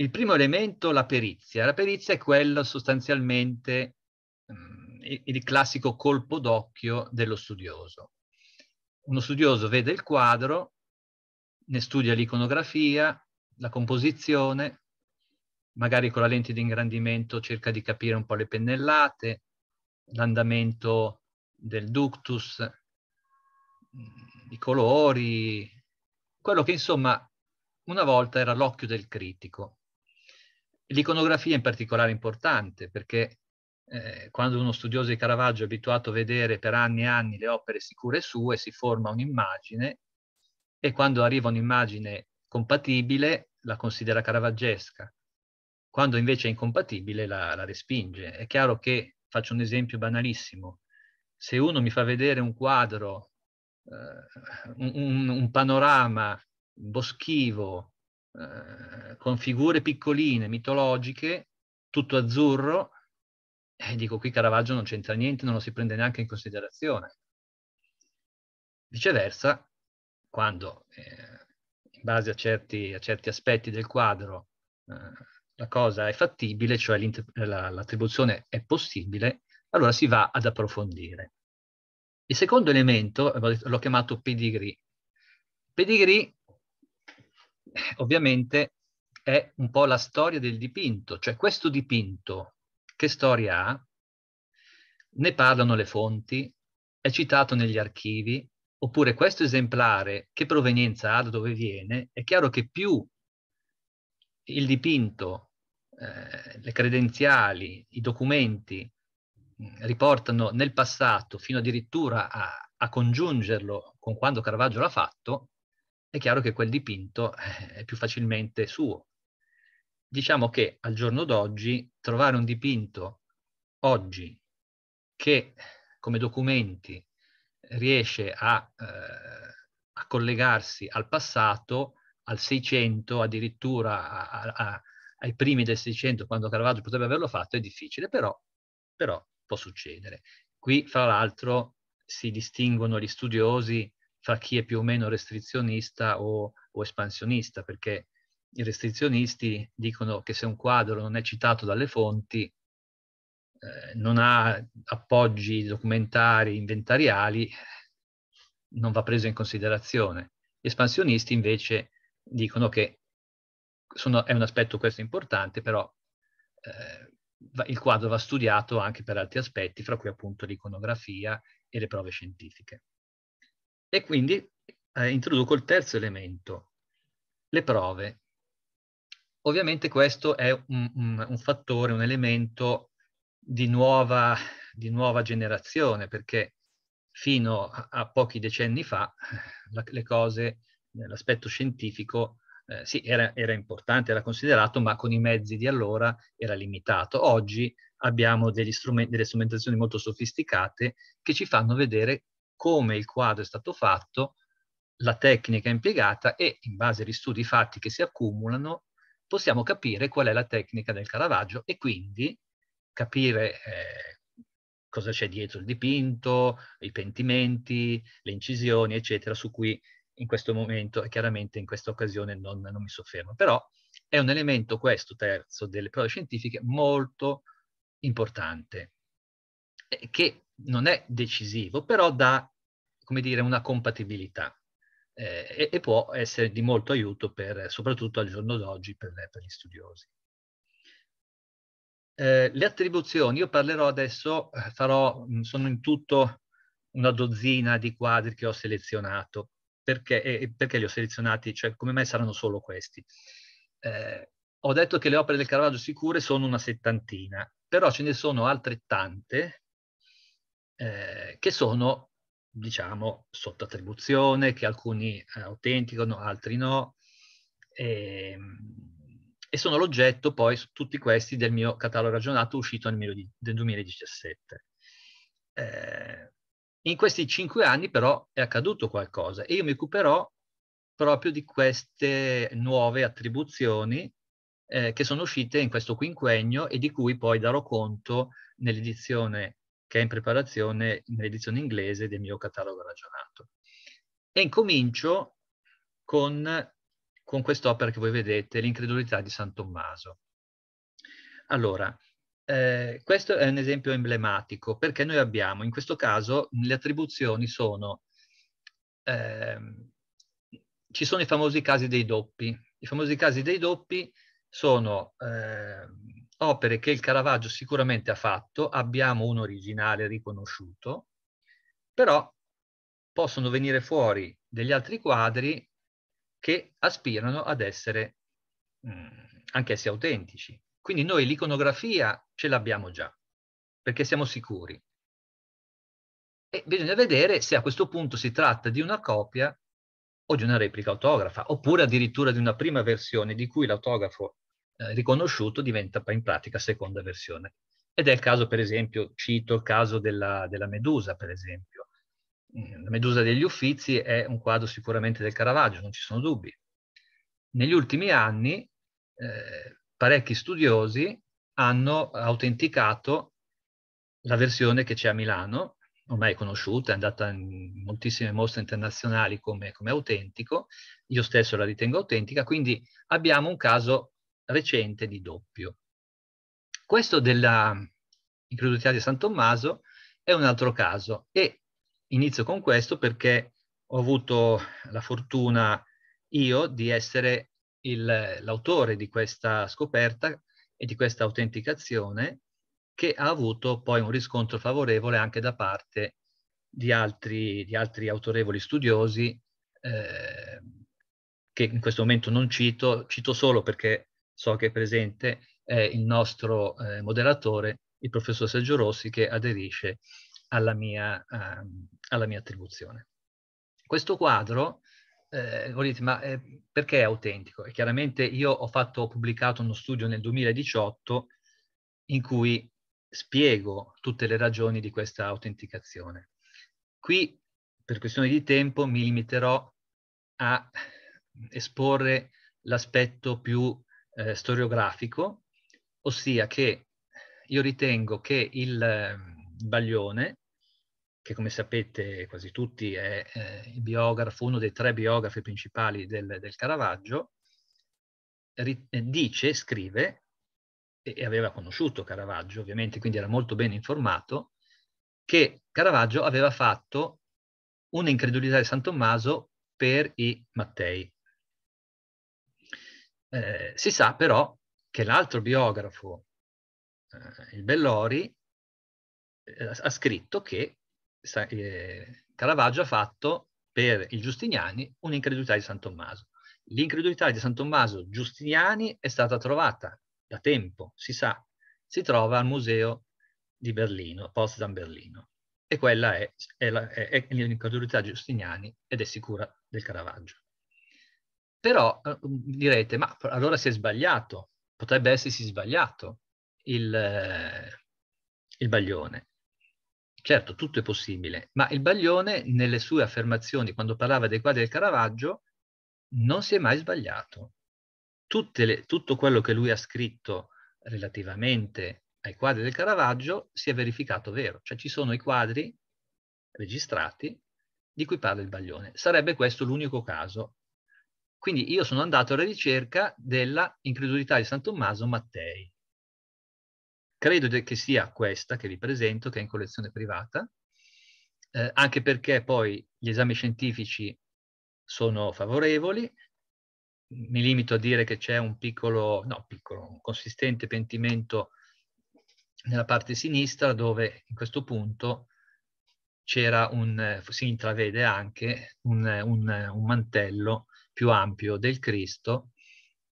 Il primo elemento, la perizia. La perizia è quello sostanzialmente mh, mm, il classico colpo d'occhio dello studioso. Uno studioso vede il quadro, ne studia l'iconografia, la composizione, magari con la lente di ingrandimento cerca di capire un po' le pennellate, l'andamento del ductus, mm, i colori, quello che insomma una volta era l'occhio del critico. L'iconografia in particolare è importante perché eh, quando uno studioso di Caravaggio è abituato a vedere per anni e anni le opere sicure sue, si forma un'immagine e quando arriva un'immagine compatibile la considera caravaggesca, quando invece è incompatibile la, la respinge. È chiaro che, faccio un esempio banalissimo, se uno mi fa vedere un quadro, eh, un, un, panorama boschivo, eh, con figure piccoline, mitologiche, tutto azzurro, e eh, dico qui Caravaggio non c'entra niente, non lo si prende neanche in considerazione. Viceversa, quando eh, in base a certi, a certi, aspetti del quadro eh, la cosa è fattibile, cioè l'attribuzione è possibile, allora si va ad approfondire. Il secondo elemento, l'ho chiamato pedigree. Pedigree ovviamente è un po' la storia del dipinto, cioè questo dipinto che storia ha? Ne parlano le fonti, è citato negli archivi, oppure questo esemplare che provenienza ha, da dove viene? È chiaro che più il dipinto, eh, le credenziali, i documenti mm, riportano nel passato fino addirittura a, a congiungerlo con quando Caravaggio l'ha fatto, è chiaro che quel dipinto eh, è più facilmente suo. Diciamo che al giorno d'oggi trovare un dipinto oggi che come documenti riesce a, eh, a collegarsi al passato, al 600, addirittura a, a, ai primi del 600, quando Caravaggio potrebbe averlo fatto, è difficile, però, però può succedere. Qui, fra l'altro, si distinguono gli studiosi fra chi è più o meno restrizionista o, o espansionista, perché i restrizionisti dicono che se un quadro non è citato dalle fonti, eh, non ha appoggi documentari, inventariali, non va preso in considerazione. Gli espansionisti invece dicono che sono, è un aspetto questo importante, però eh, va, il quadro va studiato anche per altri aspetti, fra cui appunto l'iconografia e le prove scientifiche. E quindi eh, introduco il terzo elemento, le prove. Ovviamente questo è un, un, un fattore, un elemento di nuova, di nuova, generazione, perché fino a, a pochi decenni fa eh, la, le cose, eh, l'aspetto scientifico eh, sì, era, era, importante, era considerato, ma con i mezzi di allora era limitato. Oggi abbiamo strumenti, delle strumentazioni molto sofisticate che ci fanno vedere come il quadro è stato fatto, la tecnica impiegata e in base agli studi fatti che si accumulano possiamo capire qual è la tecnica del Caravaggio e quindi capire eh, cosa c'è dietro il dipinto, i pentimenti, le incisioni, eccetera, su cui in questo momento e chiaramente in questa occasione non, non mi soffermo. Però è un elemento, questo terzo, delle prove scientifiche molto importante, che non è decisivo, però dà, come dire, una compatibilità eh, e, e, può essere di molto aiuto per, soprattutto al giorno d'oggi per, per gli studiosi. Eh, le attribuzioni, io parlerò adesso, eh, farò, mm, sono in tutto una dozzina di quadri che ho selezionato. Perché, eh, perché li ho selezionati? Cioè, come mai saranno solo questi? Eh, ho detto che le opere del Caravaggio sicure sono una settantina, però ce ne sono altrettante eh, che sono, diciamo, sotto attribuzione, che alcuni eh, autenticano, altri no, e, ehm, e sono l'oggetto poi, tutti questi, del mio catalogo ragionato uscito nel, nel 2017. Eh, in questi cinque anni però è accaduto qualcosa e io mi occuperò proprio di queste nuove attribuzioni eh, che sono uscite in questo quinquennio e di cui poi darò conto nell'edizione che è in preparazione nell'edizione inglese del mio catalogo ragionato. E incomincio con, con quest'opera che voi vedete, L'incredulità di San Tommaso. Allora, eh, questo è un esempio emblematico perché noi abbiamo, in questo caso, le attribuzioni sono, eh, ci sono i famosi casi dei doppi. I famosi casi dei doppi sono eh, opere che il Caravaggio sicuramente ha fatto, abbiamo un originale riconosciuto, però possono venire fuori degli altri quadri che aspirano ad essere mh, mm, anch'essi autentici. Quindi noi l'iconografia ce l'abbiamo già, perché siamo sicuri. E bisogna vedere se a questo punto si tratta di una copia o di una replica autografa, oppure addirittura di una prima versione di cui l'autografo eh, riconosciuto diventa in pratica seconda versione. Ed è il caso, per esempio, cito il caso della, della Medusa, per esempio. Mm, la Medusa degli Uffizi è un quadro sicuramente del Caravaggio, non ci sono dubbi. Negli ultimi anni eh, parecchi studiosi hanno autenticato la versione che c'è a Milano, ormai conosciuta, è andata in moltissime mostre internazionali come, come autentico, io stesso la ritengo autentica, quindi abbiamo un caso recente di doppio. Questo della incredulità di San Tommaso è un altro caso e inizio con questo perché ho avuto la fortuna io di essere l'autore di questa scoperta e di questa autenticazione che ha avuto poi un riscontro favorevole anche da parte di altri, di altri autorevoli studiosi eh, che in questo momento non cito, cito solo perché so che è presente eh, il nostro eh, moderatore, il professor Sergio Rossi, che aderisce alla mia, uh, alla mia attribuzione. Questo quadro, eh, volete, ma eh, perché è autentico? E chiaramente io ho, fatto, ho pubblicato uno studio nel 2018 in cui spiego tutte le ragioni di questa autenticazione. Qui, per questione di tempo, mi limiterò a esporre l'aspetto più eh, storiografico, ossia che io ritengo che il ehm, Baglione, che come sapete quasi tutti è eh, il biografo, uno dei tre biografi principali del, del Caravaggio, eh, dice, scrive, e, e aveva conosciuto Caravaggio ovviamente, quindi era molto ben informato, che Caravaggio aveva fatto un'incredulità di San Tommaso per i Mattei. Eh, si sa però che l'altro biografo, eh, il Bellori, eh, ha scritto che eh, Caravaggio ha fatto per il Giustiniani un'incredulità di San Tommaso. L'incredulità di San Tommaso Giustiniani è stata trovata da tempo, si sa, si trova al museo di Berlino, Potsdam Berlino, e quella è, è, è, è l'incredulità giustiniani ed è sicura del Caravaggio. Però eh, mm, direte, ma allora si è sbagliato, potrebbe essersi sbagliato il, eh, il Baglione. Certo, tutto è possibile, ma il Baglione nelle sue affermazioni, quando parlava dei quadri del Caravaggio, non si è mai sbagliato. Le, tutto quello che lui ha scritto relativamente ai quadri del Caravaggio si è verificato vero, cioè ci sono i quadri registrati di cui parla il Baglione. Sarebbe questo l'unico caso quindi io sono andato alla ricerca della incredulità di San Tommaso Mattei. Credo che sia questa che vi presento, che è in collezione privata, eh, anche perché poi gli esami scientifici sono favorevoli. Mi limito a dire che c'è un piccolo, no piccolo, un consistente pentimento nella parte sinistra dove in questo punto c'era un, si intravede anche un, un, un mantello più ampio del Cristo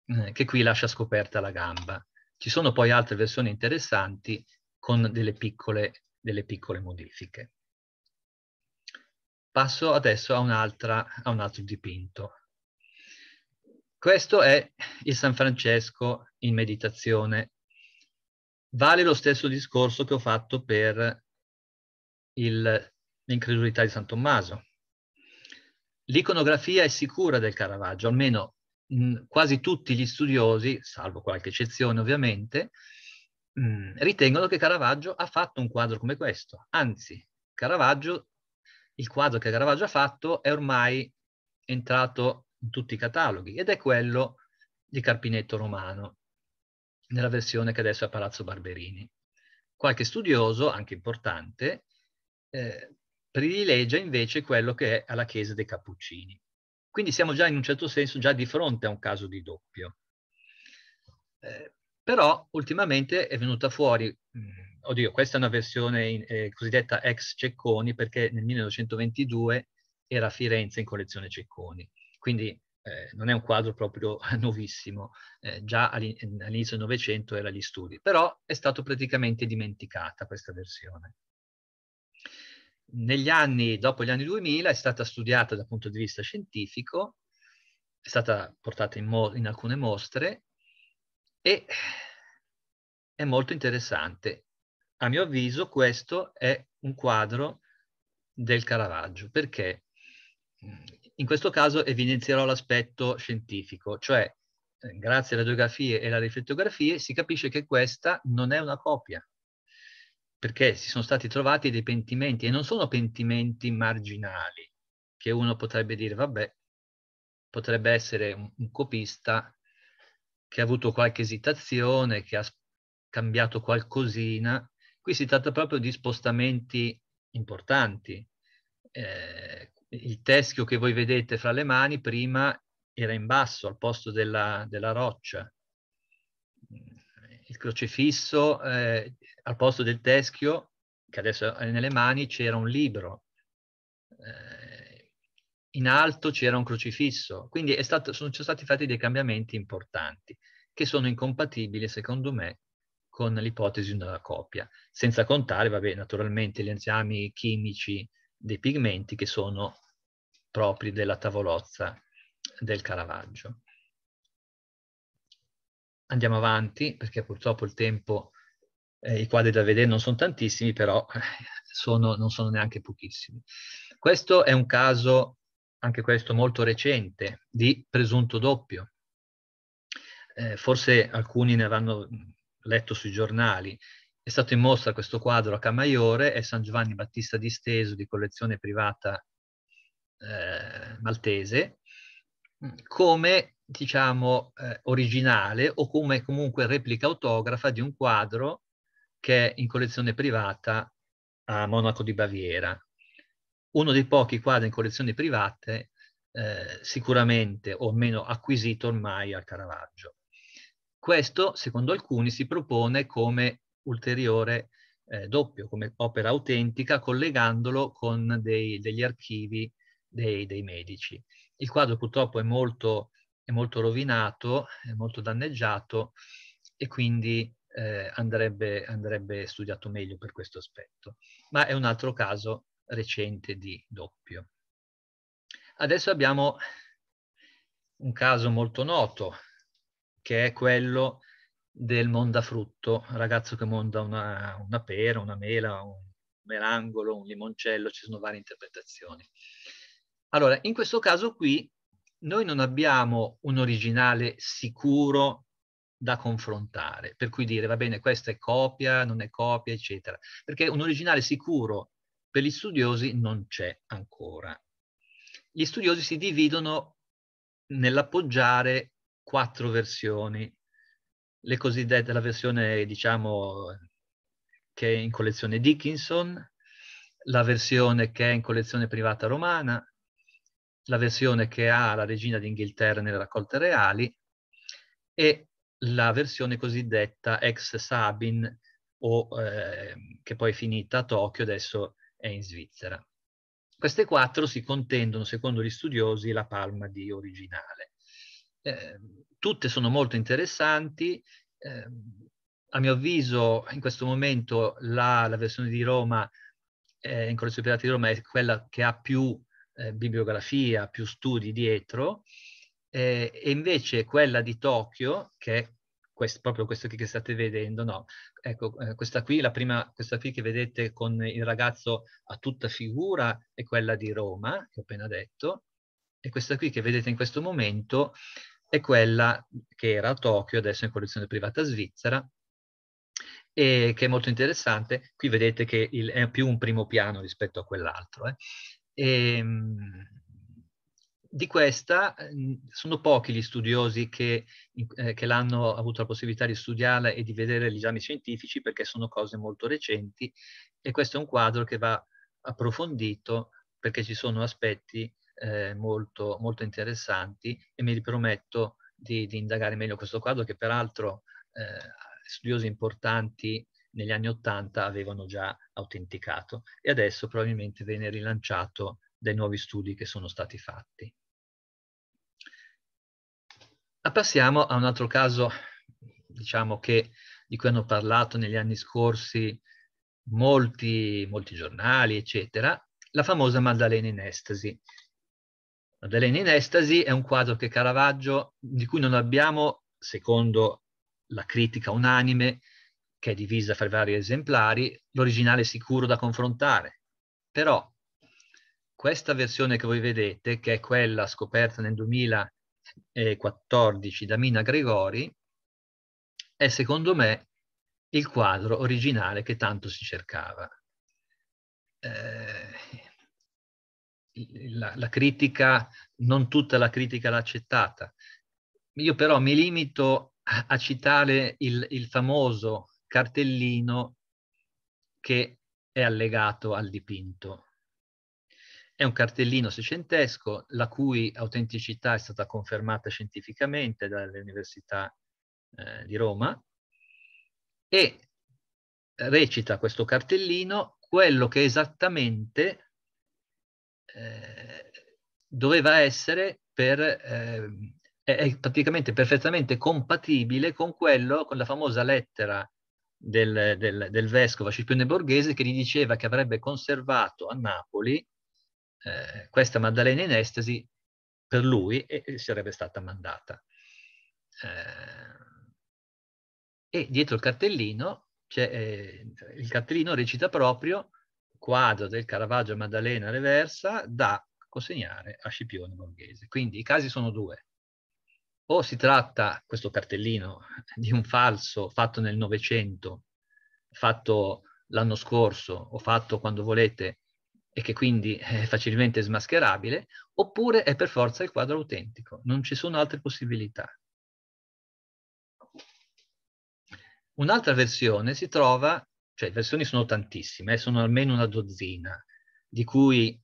eh, che qui lascia scoperta la gamba. Ci sono poi altre versioni interessanti con delle piccole, delle piccole modifiche. Passo adesso a, a un altro dipinto. Questo è il San Francesco in meditazione. Vale lo stesso discorso che ho fatto per l'incredulità di San Tommaso. L'iconografia è sicura del Caravaggio, almeno mh, quasi tutti gli studiosi, salvo qualche eccezione ovviamente, mh, ritengono che Caravaggio ha fatto un quadro come questo. Anzi, Caravaggio, il quadro che Caravaggio ha fatto è ormai entrato in tutti i cataloghi ed è quello di Carpinetto Romano, nella versione che adesso è a Palazzo Barberini. Qualche studioso, anche importante, eh, privilegia invece quello che è alla Chiesa dei Cappuccini. Quindi siamo già in un certo senso già di fronte a un caso di doppio. Eh, però ultimamente è venuta fuori, mh, mm, oddio, questa è una versione in, eh, cosiddetta ex Cecconi perché nel 1922 era a Firenze in collezione Cecconi, quindi eh, non è un quadro proprio nuovissimo, eh, già all'inizio del Novecento era gli studi, però è stata praticamente dimenticata questa versione negli anni, dopo gli anni 2000, è stata studiata dal punto di vista scientifico, è stata portata in, mo- in alcune mostre e è molto interessante. A mio avviso questo è un quadro del Caravaggio, perché in questo caso evidenzierò l'aspetto scientifico, cioè eh, grazie alle radiografie e alle riflettografie si capisce che questa non è una copia, perché si sono stati trovati dei pentimenti e non sono pentimenti marginali, che uno potrebbe dire, vabbè, potrebbe essere un, un copista che ha avuto qualche esitazione, che ha cambiato qualcosina. Qui si tratta proprio di spostamenti importanti. Eh, il teschio che voi vedete fra le mani prima era in basso al posto della, della roccia. Il crocifisso eh, al posto del teschio, che adesso è nelle mani, c'era un libro, eh, in alto c'era un crocifisso, quindi stato, sono, stati fatti dei cambiamenti importanti che sono incompatibili, secondo me, con l'ipotesi di una coppia, senza contare, vabbè, naturalmente gli enzimi chimici dei pigmenti che sono propri della tavolozza del Caravaggio. Andiamo avanti perché purtroppo il tempo eh, i quadri da vedere non sono tantissimi, però eh, sono, non sono neanche pochissimi. Questo è un caso, anche questo molto recente, di presunto doppio. Eh, forse alcuni ne avranno letto sui giornali. È stato in mostra questo quadro a Camaiore è San Giovanni Battista Disteso di collezione privata eh, maltese come diciamo eh, originale o come comunque replica autografa di un quadro che è in collezione privata a Monaco di Baviera. Uno dei pochi quadri in collezioni private eh, sicuramente o meno acquisito ormai a Caravaggio. Questo, secondo alcuni, si propone come ulteriore eh, doppio, come opera autentica, collegandolo con dei, degli archivi dei, dei, medici. Il quadro purtroppo è molto, è molto rovinato, è molto danneggiato e quindi eh, andrebbe, andrebbe studiato meglio per questo aspetto, ma è un altro caso recente di doppio. Adesso abbiamo un caso molto noto, che è quello del mondafrutto, ragazzo che monda una, una pera, una mela, un melangolo, un limoncello, ci sono varie interpretazioni. Allora, in questo caso qui noi non abbiamo un originale sicuro da confrontare, per cui dire va bene questa è copia, non è copia, eccetera, perché un originale sicuro per gli studiosi non c'è ancora. Gli studiosi si dividono nell'appoggiare quattro versioni, le cosiddette, la versione diciamo che è in collezione Dickinson, la versione che è in collezione privata romana, la versione che ha la regina d'Inghilterra nelle raccolte reali e la versione cosiddetta ex Sabin, o, eh, che poi è finita a Tokyo, adesso è in Svizzera. Queste quattro si contendono, secondo gli studiosi, la palma di originale. Eh, tutte sono molto interessanti. Eh, a mio avviso, in questo momento, la, la versione di Roma, eh, in Collezione Pirati di Roma, è quella che ha più eh, bibliografia, più studi dietro eh, e invece quella di Tokyo, che è questo, proprio questo che state vedendo, no? Ecco, eh, questa qui, la prima, questa qui che vedete con il ragazzo a tutta figura è quella di Roma, che ho appena detto, e questa qui che vedete in questo momento è quella che era a Tokyo, adesso è in collezione privata svizzera, e che è molto interessante. Qui vedete che il, è più un primo piano rispetto a quell'altro. Eh. E, ehm, di questa ehm, sono pochi gli studiosi che, eh, che l'hanno avuto la possibilità di studiarla e di vedere gli esami scientifici perché sono cose molto recenti e questo è un quadro che va approfondito perché ci sono aspetti eh, molto, molto, interessanti e mi riprometto di, di, indagare meglio questo quadro che peraltro eh, studiosi importanti negli anni Ottanta avevano già autenticato e adesso probabilmente viene rilanciato dai nuovi studi che sono stati fatti passiamo a un altro caso, diciamo che di cui hanno parlato negli anni scorsi molti, molti giornali, eccetera, la famosa Maddalena in estasi. Maddalena in estasi è un quadro che Caravaggio, di cui non abbiamo, secondo la critica unanime, che è divisa fra i vari esemplari, l'originale sicuro da confrontare. Però questa versione che voi vedete, che è quella scoperta nel 2000 e 14 da Mina Gregori è secondo me il quadro originale che tanto si cercava. Eh, la, la critica, non tutta la critica l'ha accettata. Io però mi limito a, a citare il, il famoso cartellino che è allegato al dipinto è un cartellino seicentesco la cui autenticità è stata confermata scientificamente dall'Università eh, di Roma e recita questo cartellino quello che esattamente eh, doveva essere per, eh, è praticamente perfettamente compatibile con quello, con la famosa lettera del, del, del vescovo Scipione Borghese che gli diceva che avrebbe conservato a Napoli eh, questa Maddalena in estasi per lui e, sarebbe stata mandata. Eh, e dietro il cartellino, eh, il cartellino recita proprio quadro del Caravaggio Maddalena Reversa da consegnare a Scipione Borghese. Quindi i casi sono due. O si tratta, questo cartellino, di un falso fatto nel Novecento, fatto l'anno scorso o fatto quando volete e che quindi è facilmente smascherabile, oppure è per forza il quadro autentico, non ci sono altre possibilità. Un'altra versione si trova, cioè versioni sono tantissime, eh, sono almeno una dozzina, di cui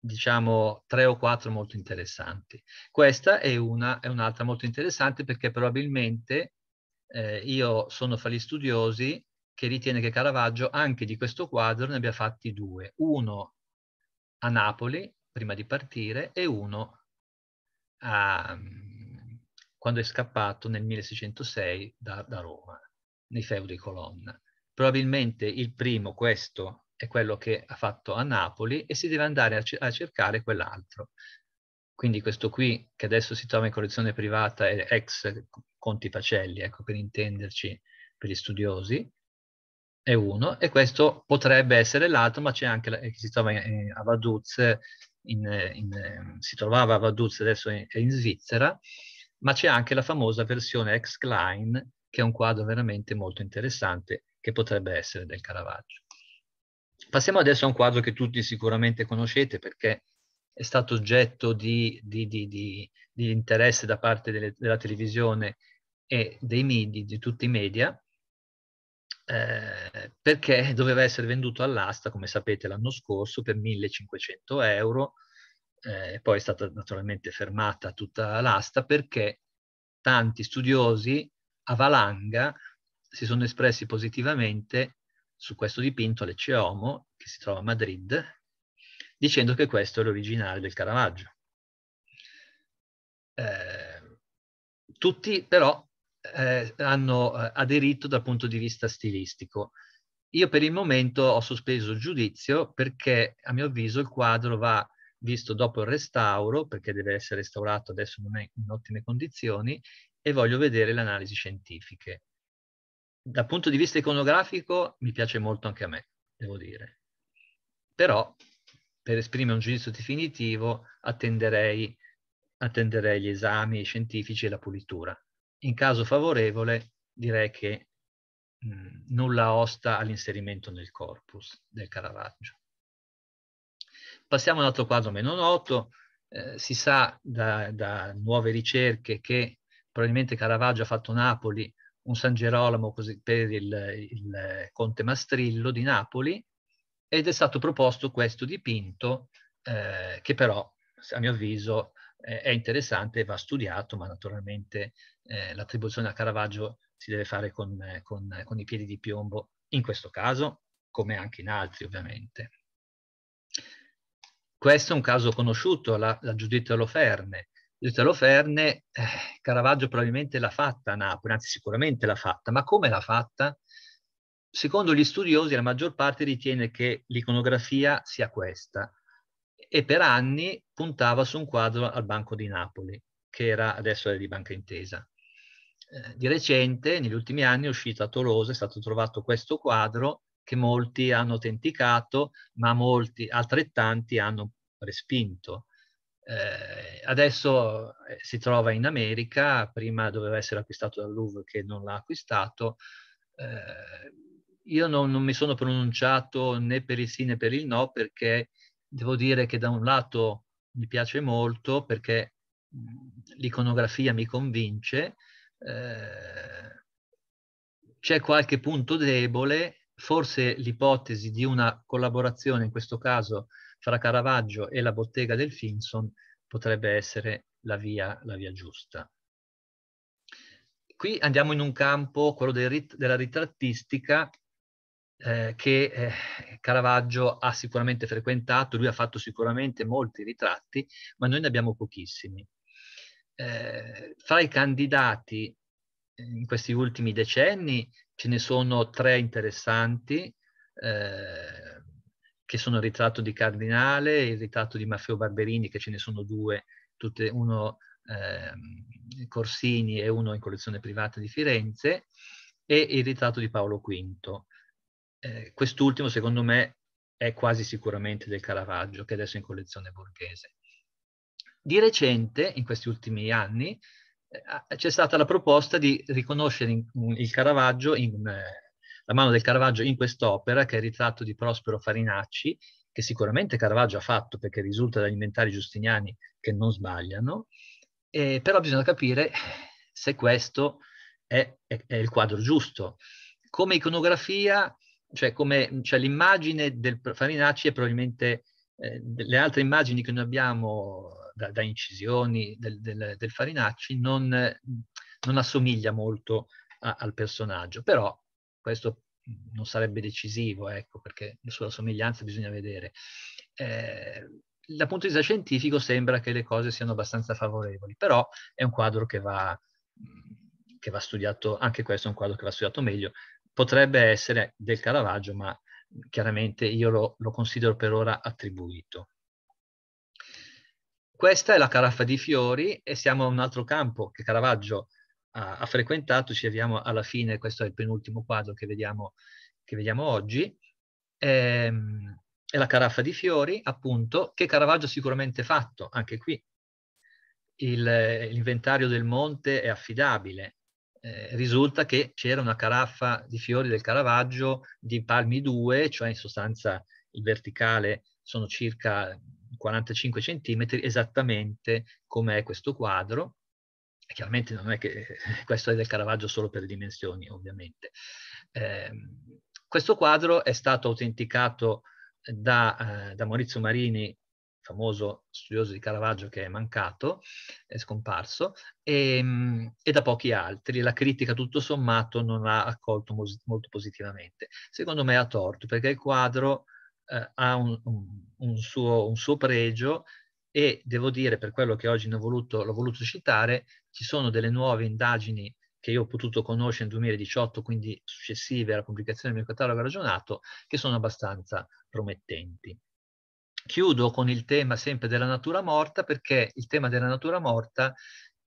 diciamo tre o quattro molto interessanti. Questa è, un'altra molto interessante perché probabilmente eh, io sono fra gli studiosi che ritiene che Caravaggio anche di questo quadro ne abbia fatti due, uno a Napoli prima di partire e uno a, mm, quando è scappato nel 1606 da, da Roma, nei feudi Colonna. Probabilmente il primo, questo, è quello che ha fatto a Napoli e si deve andare a, a cercare quell'altro. Quindi questo qui, che adesso si trova in collezione privata, è ex Conti Pacelli, ecco per intenderci, per gli studiosi, è uno e questo potrebbe essere l'altro, ma c'è anche eh, che si trova a Vaduz, in, eh, in, eh, si trovava a Vaduz, adesso è in, in Svizzera, ma c'è anche la famosa versione ex Klein, che è un quadro veramente molto interessante, che potrebbe essere del Caravaggio. Passiamo adesso a un quadro che tutti sicuramente conoscete perché è stato oggetto di, di, di, di interesse da parte delle, della televisione e dei media, di tutti i media, eh, perché doveva essere venduto all'asta, come sapete, l'anno scorso per 1500 euro, eh, poi è stata naturalmente fermata tutta l'asta perché tanti studiosi a Valanga si sono espressi positivamente su questo dipinto Lecce Homo, che si trova a Madrid, dicendo che questo è l'originale del Caravaggio. Eh, tutti però eh, hanno eh, aderito dal punto di vista stilistico. Io per il momento ho sospeso il giudizio perché a mio avviso il quadro va visto dopo il restauro, perché deve essere restaurato adesso non è in ottime condizioni, e voglio vedere le analisi scientifiche. Dal punto di vista iconografico mi piace molto anche a me, devo dire. Però per esprimere un giudizio definitivo attenderei, attenderei gli esami scientifici e la pulitura. In caso favorevole direi che mh, mm, nulla osta all'inserimento nel corpus del Caravaggio. Passiamo ad un altro quadro meno noto, eh, si sa da, da, nuove ricerche che probabilmente Caravaggio ha fatto Napoli un San Gerolamo così, per il, il, conte Mastrillo di Napoli ed è stato proposto questo dipinto eh, che però a mio avviso eh, è interessante va studiato, ma naturalmente eh, l'attribuzione a Caravaggio si deve fare con, con, con i piedi di piombo, in questo caso, come anche in altri ovviamente. Questo è un caso conosciuto, la, la Giuditta Oloferne. Giuditta Loferne, eh, Caravaggio probabilmente l'ha fatta a Napoli, anzi sicuramente l'ha fatta, ma come l'ha fatta? Secondo gli studiosi la maggior parte ritiene che l'iconografia sia questa, e per anni puntava su un quadro al Banco di Napoli, che era, adesso è di Banca Intesa. Eh, di recente, negli ultimi anni, è uscito a Tolosa, è stato trovato questo quadro che molti hanno autenticato, ma molti altrettanti hanno respinto. Eh, adesso eh, si trova in America, prima doveva essere acquistato dal Louvre che non l'ha acquistato. Eh, io non, non, mi sono pronunciato né per il sì né per il no perché devo dire che da un lato mi piace molto perché l'iconografia mi convince, eh, c'è qualche punto debole, forse l'ipotesi di una collaborazione, in questo caso fra Caravaggio e la bottega del Finson, potrebbe essere la via, la via giusta. Qui andiamo in un campo, quello del rit della ritrattistica, eh, che eh, Caravaggio ha sicuramente frequentato, lui ha fatto sicuramente molti ritratti, ma noi ne abbiamo pochissimi. Eh, fra i candidati in questi ultimi decenni ce ne sono tre interessanti, eh, che sono il ritratto di Cardinale il ritratto di Maffeo Barberini, che ce ne sono due, tutte, uno ehm, Corsini e uno in collezione privata di Firenze, e il ritratto di Paolo V. Eh, quest'ultimo secondo me è quasi sicuramente del Caravaggio, che adesso è in collezione borghese. Di recente, in questi ultimi anni, eh, c'è stata la proposta di riconoscere il Caravaggio, in, eh, la mano del Caravaggio in quest'opera, che è il ritratto di Prospero Farinacci, che sicuramente Caravaggio ha fatto perché risulta dagli inventari giustiniani che non sbagliano, eh, però bisogna capire se questo è, è, è il quadro giusto. Come iconografia cioè, cioè l'immagine del Farinacci è probabilmente eh, le altre immagini che noi abbiamo da, da incisioni del, del, del Farinacci non, non, assomiglia molto a, al personaggio, però questo non sarebbe decisivo, ecco, perché sulla somiglianza bisogna vedere. Eh, dal punto di vista scientifico sembra che le cose siano abbastanza favorevoli, però è un quadro che va, che va studiato, anche questo è un quadro che va studiato meglio, potrebbe essere del Caravaggio, ma chiaramente io lo, lo considero per ora attribuito. Questa è la caraffa di fiori e siamo a un altro campo che Caravaggio ha, ha frequentato, ci arriviamo alla fine, questo è il penultimo quadro che vediamo, che vediamo oggi, è, ehm, è la caraffa di fiori appunto che Caravaggio ha sicuramente fatto, anche qui l'inventario del monte è affidabile, eh, risulta che c'era una caraffa di fiori del Caravaggio di palmi 2, cioè in sostanza il verticale sono circa 45 centimetri, esattamente come è questo quadro. Chiaramente non è che questo è del Caravaggio solo per dimensioni, ovviamente. Eh, questo quadro è stato autenticato da, eh, da Maurizio Marini famoso studioso di Caravaggio che è mancato, è scomparso, e, ehm, e, da pochi altri. La critica tutto sommato non ha accolto molto positivamente. Secondo me ha torto, perché il quadro eh, ha un, un, un, suo, un, suo, pregio e devo dire, per quello che oggi ne ho voluto, l'ho voluto citare, ci sono delle nuove indagini che io ho potuto conoscere nel 2018, quindi successive alla pubblicazione del mio catalogo ragionato, che sono abbastanza promettenti. Chiudo con il tema sempre della natura morta perché il tema della natura morta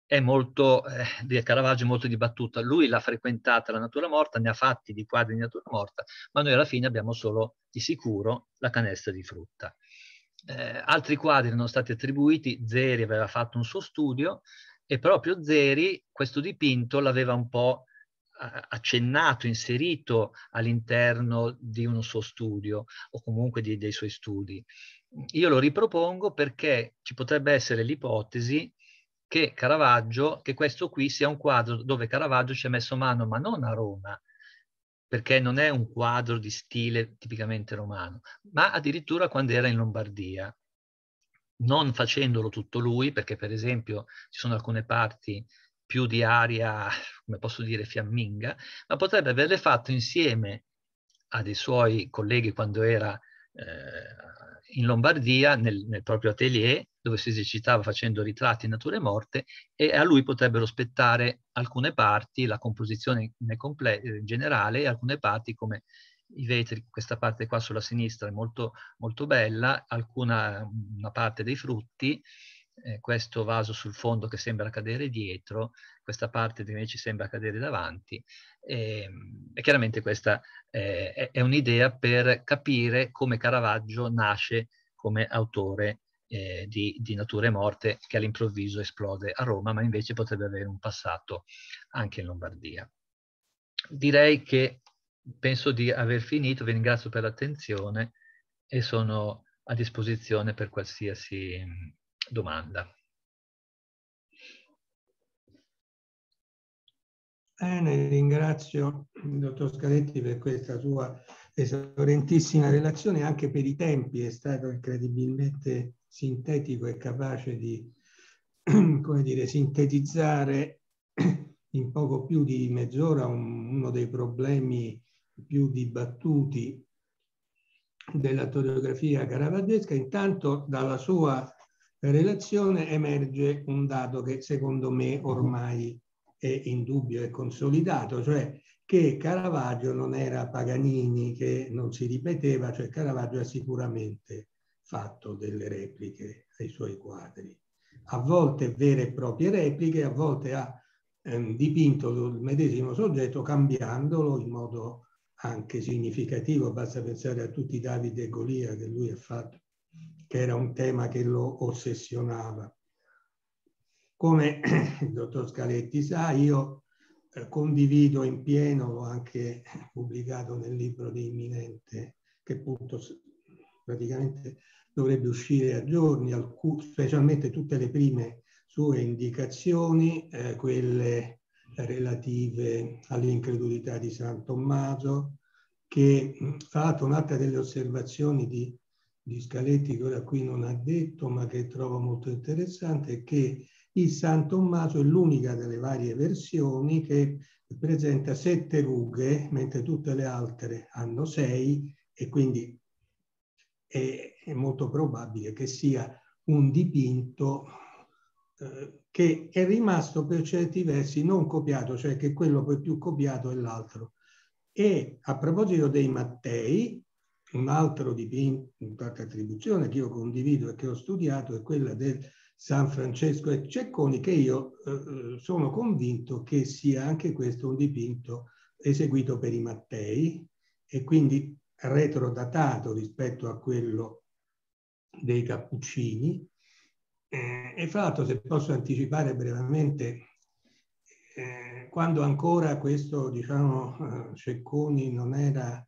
è molto, eh, di Caravaggio è molto dibattuto. Lui l'ha frequentata la natura morta, ne ha fatti di quadri di natura morta, ma noi alla fine abbiamo solo di sicuro la canestra di frutta. Eh, altri quadri erano stati attribuiti, Zeri aveva fatto un suo studio e proprio Zeri questo dipinto l'aveva un po' eh, accennato, inserito all'interno di uno suo studio o comunque di, dei suoi studi. Io lo ripropongo perché ci potrebbe essere l'ipotesi che Caravaggio, che questo qui sia un quadro dove Caravaggio ci ha messo mano, ma non a Roma, perché non è un quadro di stile tipicamente romano, ma addirittura quando era in Lombardia, non facendolo tutto lui, perché per esempio ci sono alcune parti più di aria, come posso dire, fiamminga, ma potrebbe averle fatto insieme a dei suoi colleghi quando era eh, in Lombardia, nel, nel, proprio atelier, dove si esercitava facendo ritratti in nature morte, e a lui potrebbero spettare alcune parti, la composizione in, in eh, generale, e alcune parti come i vetri, questa parte qua sulla sinistra è molto, molto bella, alcuna, una parte dei frutti, eh, questo vaso sul fondo che sembra cadere dietro, questa parte che invece sembra cadere davanti. E, ehm, e chiaramente questa eh, è, è un'idea per capire come Caravaggio nasce come autore eh, di, di Natura e Morte che all'improvviso esplode a Roma, ma invece potrebbe avere un passato anche in Lombardia. Direi che penso di aver finito, vi ringrazio per l'attenzione e sono a disposizione per qualsiasi domanda. Bene, ringrazio il dottor Scaletti per questa sua esaurentissima relazione anche per i tempi, è stato incredibilmente sintetico e capace di come dire, sintetizzare in poco più di mezz'ora uno dei problemi più dibattuti della coreografia caravaggesca. Intanto dalla sua relazione emerge un dato che secondo me mhm. ormai è in dubbio, è consolidato, cioè che Caravaggio non era Paganini, che non si ripeteva, cioè Caravaggio ha sicuramente fatto delle repliche ai suoi quadri, a volte vere e proprie repliche, a volte ha ehm, dipinto il medesimo soggetto cambiandolo in modo anche significativo, basta pensare a tutti i Davide e Golia che lui ha fatto che era un tema che lo ossessionava. Come il dottor Scaletti sa, io eh, condivido in pieno, l'ho anche pubblicato nel libro di Imminente, che appunto praticamente dovrebbe uscire a giorni, specialmente tutte le prime sue indicazioni, eh, quelle relative all'incredulità di San Tommaso, che tra l'altro un'altra delle osservazioni di di Scaletti che ora qui non ha detto ma che trovo molto interessante è che il San Tommaso è l'unica delle varie versioni che presenta sette rughe mentre tutte le altre hanno sei e quindi è, è molto probabile che sia un dipinto eh, che è rimasto per certi versi non copiato, cioè che quello poi più copiato è l'altro. E a proposito dei Mattei, un altro dipinto un'altra attribuzione che io condivido e che ho studiato è quella del San Francesco e Cecconi, che io eh, eh, sono convinto che sia anche questo un dipinto eseguito per i Mattei e quindi retrodatato rispetto a quello dei Cappuccini. Eh, e fra l'altro, se posso anticipare brevemente, eh, quando ancora questo, diciamo, eh, Cecconi non era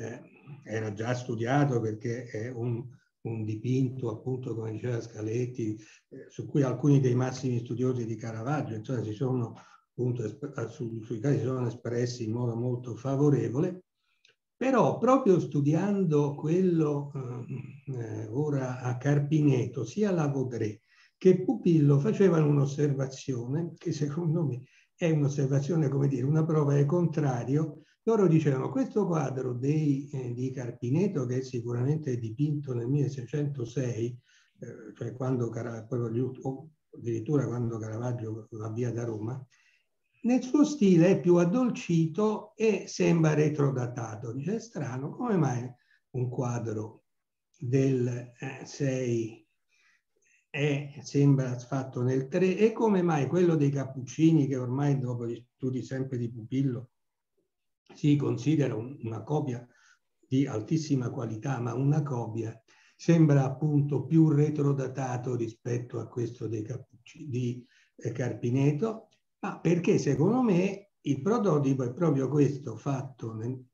eh, era già studiato perché è un, un dipinto, appunto, come diceva Scaletti, eh, su cui alcuni dei massimi studiosi di Caravaggio, insomma, si sono, appunto, eh, su, sui quali si sono espressi in modo molto favorevole. Però proprio studiando quello eh, eh ora a Carpineto, sia la Vaudré che Pupillo facevano un'osservazione che secondo me è un'osservazione, come dire, una prova è contrario loro dicevano questo quadro dei, eh, di Carpineto, che è sicuramente dipinto nel 1606, eh, cioè quando, o addirittura quando Caravaggio va via da Roma, nel suo stile è più addolcito e sembra retrodatato. Dice, è strano, come mai un quadro del 6 eh, è, sembra fatto nel 3 e come mai quello dei Cappuccini, che ormai dopo gli studi sempre di Pupillo si considera una copia di altissima qualità, ma una copia, sembra appunto più retrodatato rispetto a questo dei Cappucci, di eh, Carpineto, ma perché secondo me il prototipo è proprio questo fatto nel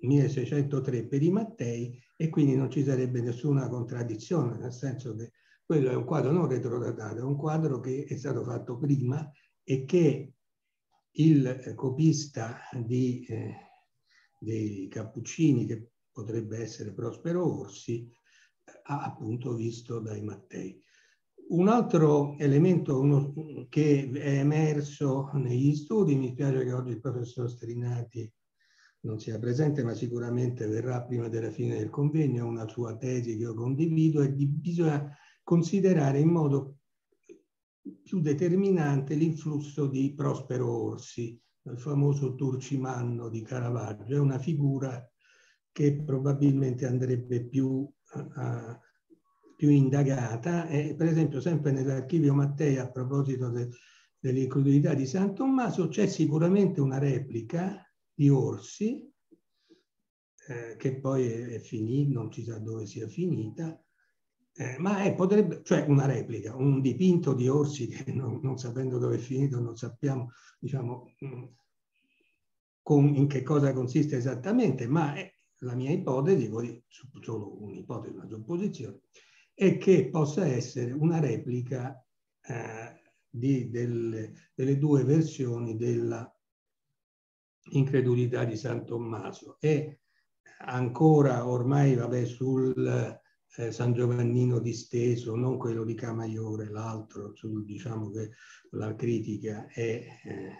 1603 per i Mattei e quindi non ci sarebbe nessuna contraddizione, nel senso che quello è un quadro non retrodatato, è un quadro che è stato fatto prima e che il eh, copista di, eh, dei Cappuccini, che potrebbe essere Prospero Orsi, eh, ha appunto visto dai Mattei. Un altro elemento uno, che è emerso negli studi, mi spiace che oggi il professor Strinati non sia presente, ma sicuramente verrà prima della fine del convegno, una sua tesi che io condivido, è di bisogna considerare in modo più determinante l'influsso di Prospero Orsi, il famoso Turcimanno di Caravaggio. È una figura che probabilmente andrebbe più, uh, più indagata. E, per esempio, sempre nell'archivio Mattei, a proposito de, dell'incredulità di San Tommaso, c'è sicuramente una replica di Orsi, eh, che poi è, è finita, non si sa dove sia finita, eh, ma è, eh, potrebbe, cioè una replica, un dipinto di Orsi che non, non sapendo dove è finito, non sappiamo diciamo, mm, con, in che cosa consiste esattamente, ma è, eh, la mia ipotesi, solo un'ipotesi, una supposizione, è che possa essere una replica eh, di, del, delle due versioni della incredulità di San Tommaso e ancora ormai vabbè, sul eh, San Giovannino disteso, non quello di Camaiore, l'altro, sul, diciamo che la critica è eh,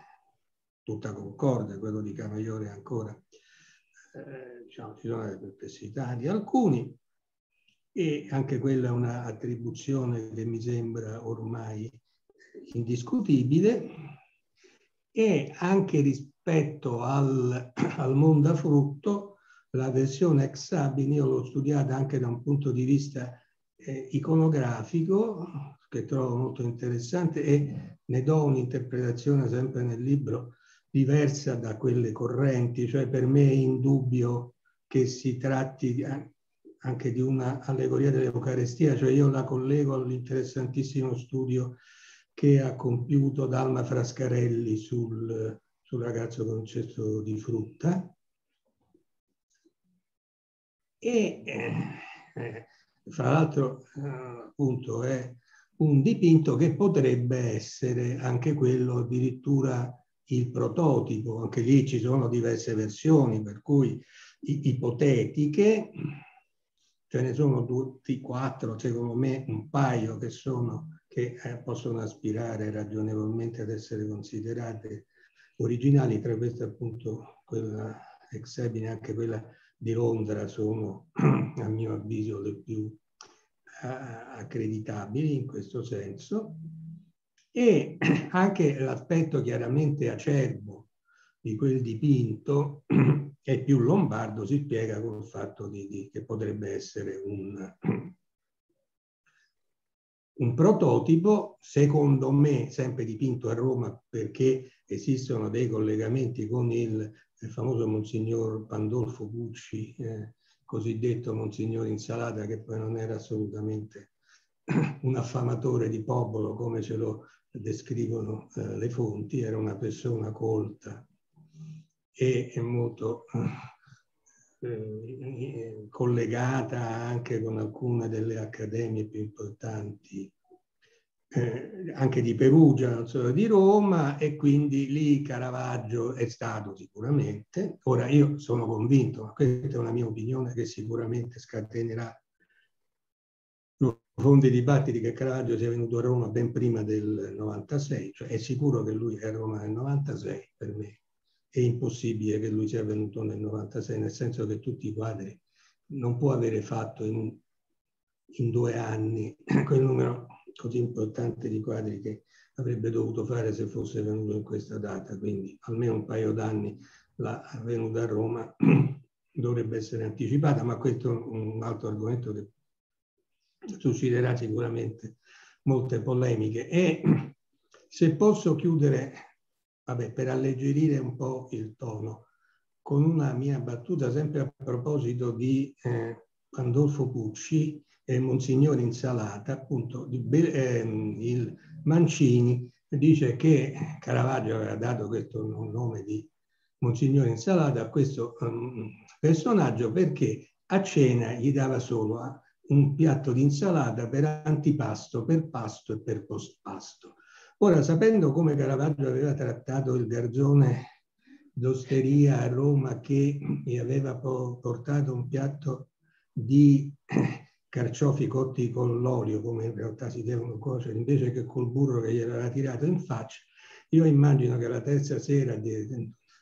tutta concorda, quello di Camaiore ancora, eh, diciamo, ci sono le perplessità di alcuni e anche quella è un'attribuzione che mi sembra ormai indiscutibile e anche rispetto al, al mondafrutto la versione ex Sabin io l'ho studiata anche da un punto di vista eh, iconografico, che trovo molto interessante e ne do un'interpretazione sempre nel libro diversa da quelle correnti, cioè per me è indubbio che si tratti anche di un'allegoria dell'Eucarestia, cioè io la collego all'interessantissimo studio che ha compiuto Dalma Frascarelli sul, sul ragazzo concesso di frutta, e eh, eh, fra l'altro eh, appunto è un dipinto che potrebbe essere anche quello addirittura il prototipo, anche lì ci sono diverse versioni per cui ipotetiche, ce ne sono tutti quattro, secondo me un paio che sono che eh, possono aspirare ragionevolmente ad essere considerate originali, tra queste appunto quella ex ebine, anche quella di Londra sono, a mio avviso, le più eh, accreditabili in questo senso e anche l'aspetto chiaramente acerbo di quel dipinto è più lombardo si spiega con il fatto di, di, che potrebbe essere un, un prototipo, secondo me sempre dipinto a Roma perché esistono dei collegamenti con il il famoso Monsignor Pandolfo Gucci, eh, cosiddetto Monsignor Insalata, che poi non era assolutamente un affamatore di popolo come ce lo descrivono eh, le fonti, era una persona colta e, molto eh, eh, collegata anche con alcune delle accademie più importanti eh, anche di Perugia, non solo di Roma e quindi lì Caravaggio è stato sicuramente. Ora io sono convinto, ma questa è una mia opinione che sicuramente scatenerà profondi dibattiti che Caravaggio sia venuto a Roma ben prima del 96, cioè è sicuro che lui è a Roma nel 96 per me. È impossibile che lui sia venuto nel 96, nel senso che tutti i quadri non può avere fatto in, in due anni quel numero così importante di quadri che avrebbe dovuto fare se fosse venuto in questa data, quindi almeno un paio d'anni la venuta a Roma dovrebbe essere anticipata, ma questo è un altro argomento che susciterà sicuramente molte polemiche. E se posso chiudere, vabbè, per alleggerire un po' il tono, con una mia battuta sempre a proposito di eh, Pandolfo Pucci, eh, Monsignore Insalata, appunto, di, ehm, il Mancini dice che Caravaggio aveva dato questo nome di Monsignore Insalata a questo um, personaggio perché a cena gli dava solo eh, un piatto di insalata per antipasto, per pasto e per postpasto. Ora, sapendo come Caravaggio aveva trattato il garzone d'osteria a Roma che gli aveva portato un piatto di carciofi cotti con l'olio, come in realtà si devono cuocere, invece che col burro che gli era tirato in faccia, io immagino che la terza sera di,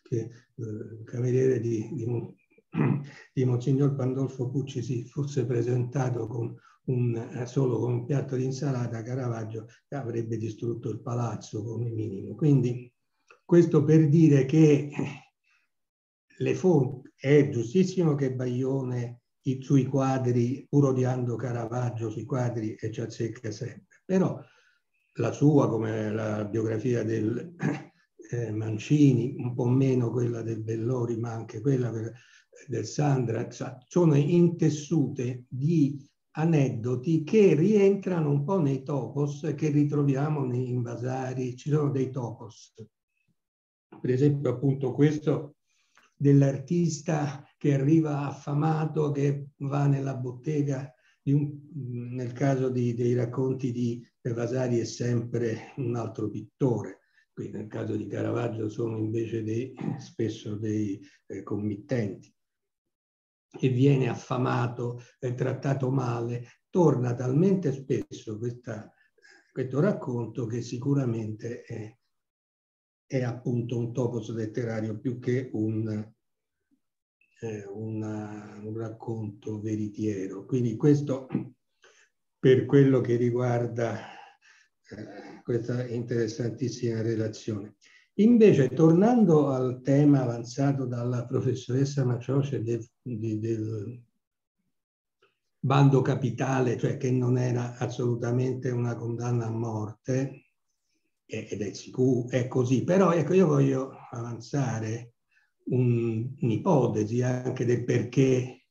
che eh, il cameriere di, di, di, Monsignor Pandolfo Pucci si fosse presentato con un, eh, solo con un piatto di insalata, Caravaggio avrebbe distrutto il palazzo come minimo. Quindi questo per dire che le fonti, è giustissimo che Baglione sui quadri, pur odiando Caravaggio sui quadri e ci azzecca sempre. Però la sua, come la biografia del eh, Mancini, un po' meno quella del Bellori, ma anche quella del Sandra, sono intessute di aneddoti che rientrano un po' nei topos che ritroviamo in Vasari, ci sono dei topos. Per esempio appunto questo dell'artista che arriva affamato, che va nella bottega, un, nel caso di, dei racconti di Vasari è sempre un altro pittore, qui nel caso di Caravaggio sono invece dei, spesso dei eh, committenti e viene affamato, è trattato male, torna talmente spesso questa, questo racconto che sicuramente è è appunto un topos letterario più che un, eh, una, eh, un racconto veritiero. Quindi questo per quello che riguarda eh, questa interessantissima relazione. Invece, tornando al tema avanzato dalla professoressa Macioce del, del, bando capitale, cioè che non era assolutamente una condanna a morte, ed è, sicuro, è così, però ecco io voglio avanzare un'ipotesi anche del perché,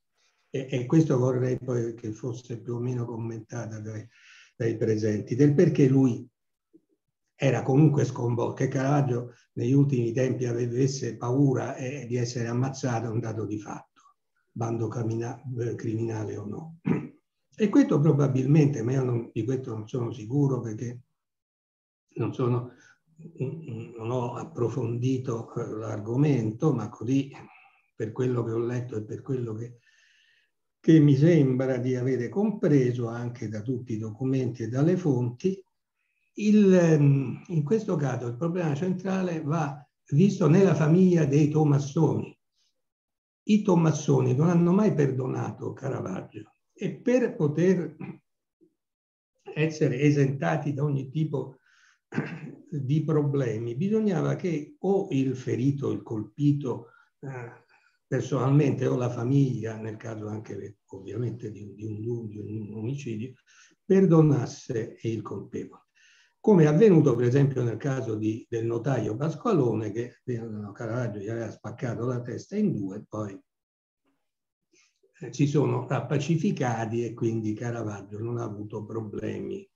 e, e, questo vorrei poi che fosse più o meno commentata dai, dai presenti, del perché lui era comunque sconvolto, che Caravaggio negli ultimi tempi avesse paura eh, di essere ammazzato è un dato di fatto, bando camina, eh, criminale o no. E questo probabilmente, ma io non, di questo non sono sicuro perché non, sono, non ho approfondito eh, l'argomento, ma così per quello che ho letto e per quello che, che mi sembra di avere compreso anche da tutti i documenti e dalle fonti, il, ehm, in questo caso il problema centrale va visto nella famiglia dei Tommassoni. I Tommassoni non hanno mai perdonato Caravaggio e per poter essere esentati da ogni tipo di di problemi, bisognava che o il ferito, il colpito eh, personalmente o la famiglia, nel caso anche ovviamente di, di, un, di un omicidio, perdonasse il colpevole. Come è avvenuto per esempio nel caso di, del notaio Pasqualone che Caravaggio gli aveva spaccato la testa in due, poi eh, si sono appacificati e quindi Caravaggio non ha avuto problemi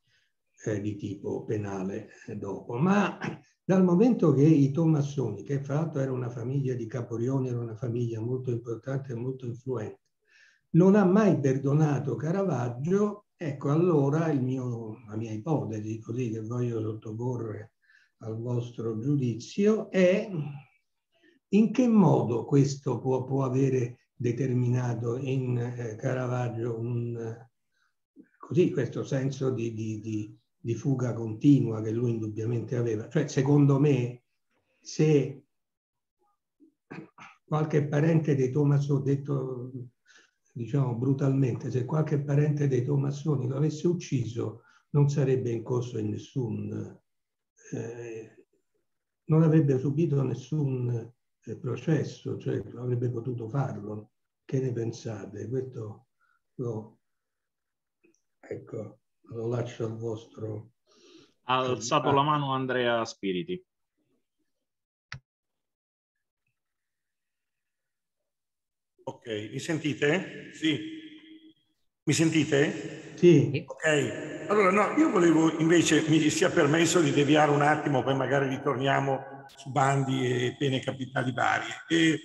eh, di tipo penale eh, dopo. Ma dal momento che i Tommassoni, che fra l'altro era una famiglia di Caporione, era una famiglia molto importante e molto influente, non ha mai perdonato Caravaggio, ecco allora mio, la mia ipotesi, così che voglio sottoporre al vostro giudizio, è in che modo questo può, può avere determinato in eh, Caravaggio un, così, questo senso di, di, di di fuga continua che lui indubbiamente aveva. Cioè, secondo me, se qualche parente dei Tommaso, detto diciamo brutalmente, se qualche parente dei Tommasoni lo avesse ucciso, non sarebbe in corso in nessun, eh, non avrebbe subito nessun eh, processo, cioè avrebbe potuto farlo. Che ne pensate? Questo lo, ecco, lo lascio al vostro... Ha eh, alzato ah. la mano Andrea Spiriti. Ok, mi sentite? Sì. Mi sentite? Sì. Ok. Allora, no, io volevo invece, mi sia permesso di deviare un attimo, poi magari ritorniamo su bandi e pene capitali varie. E,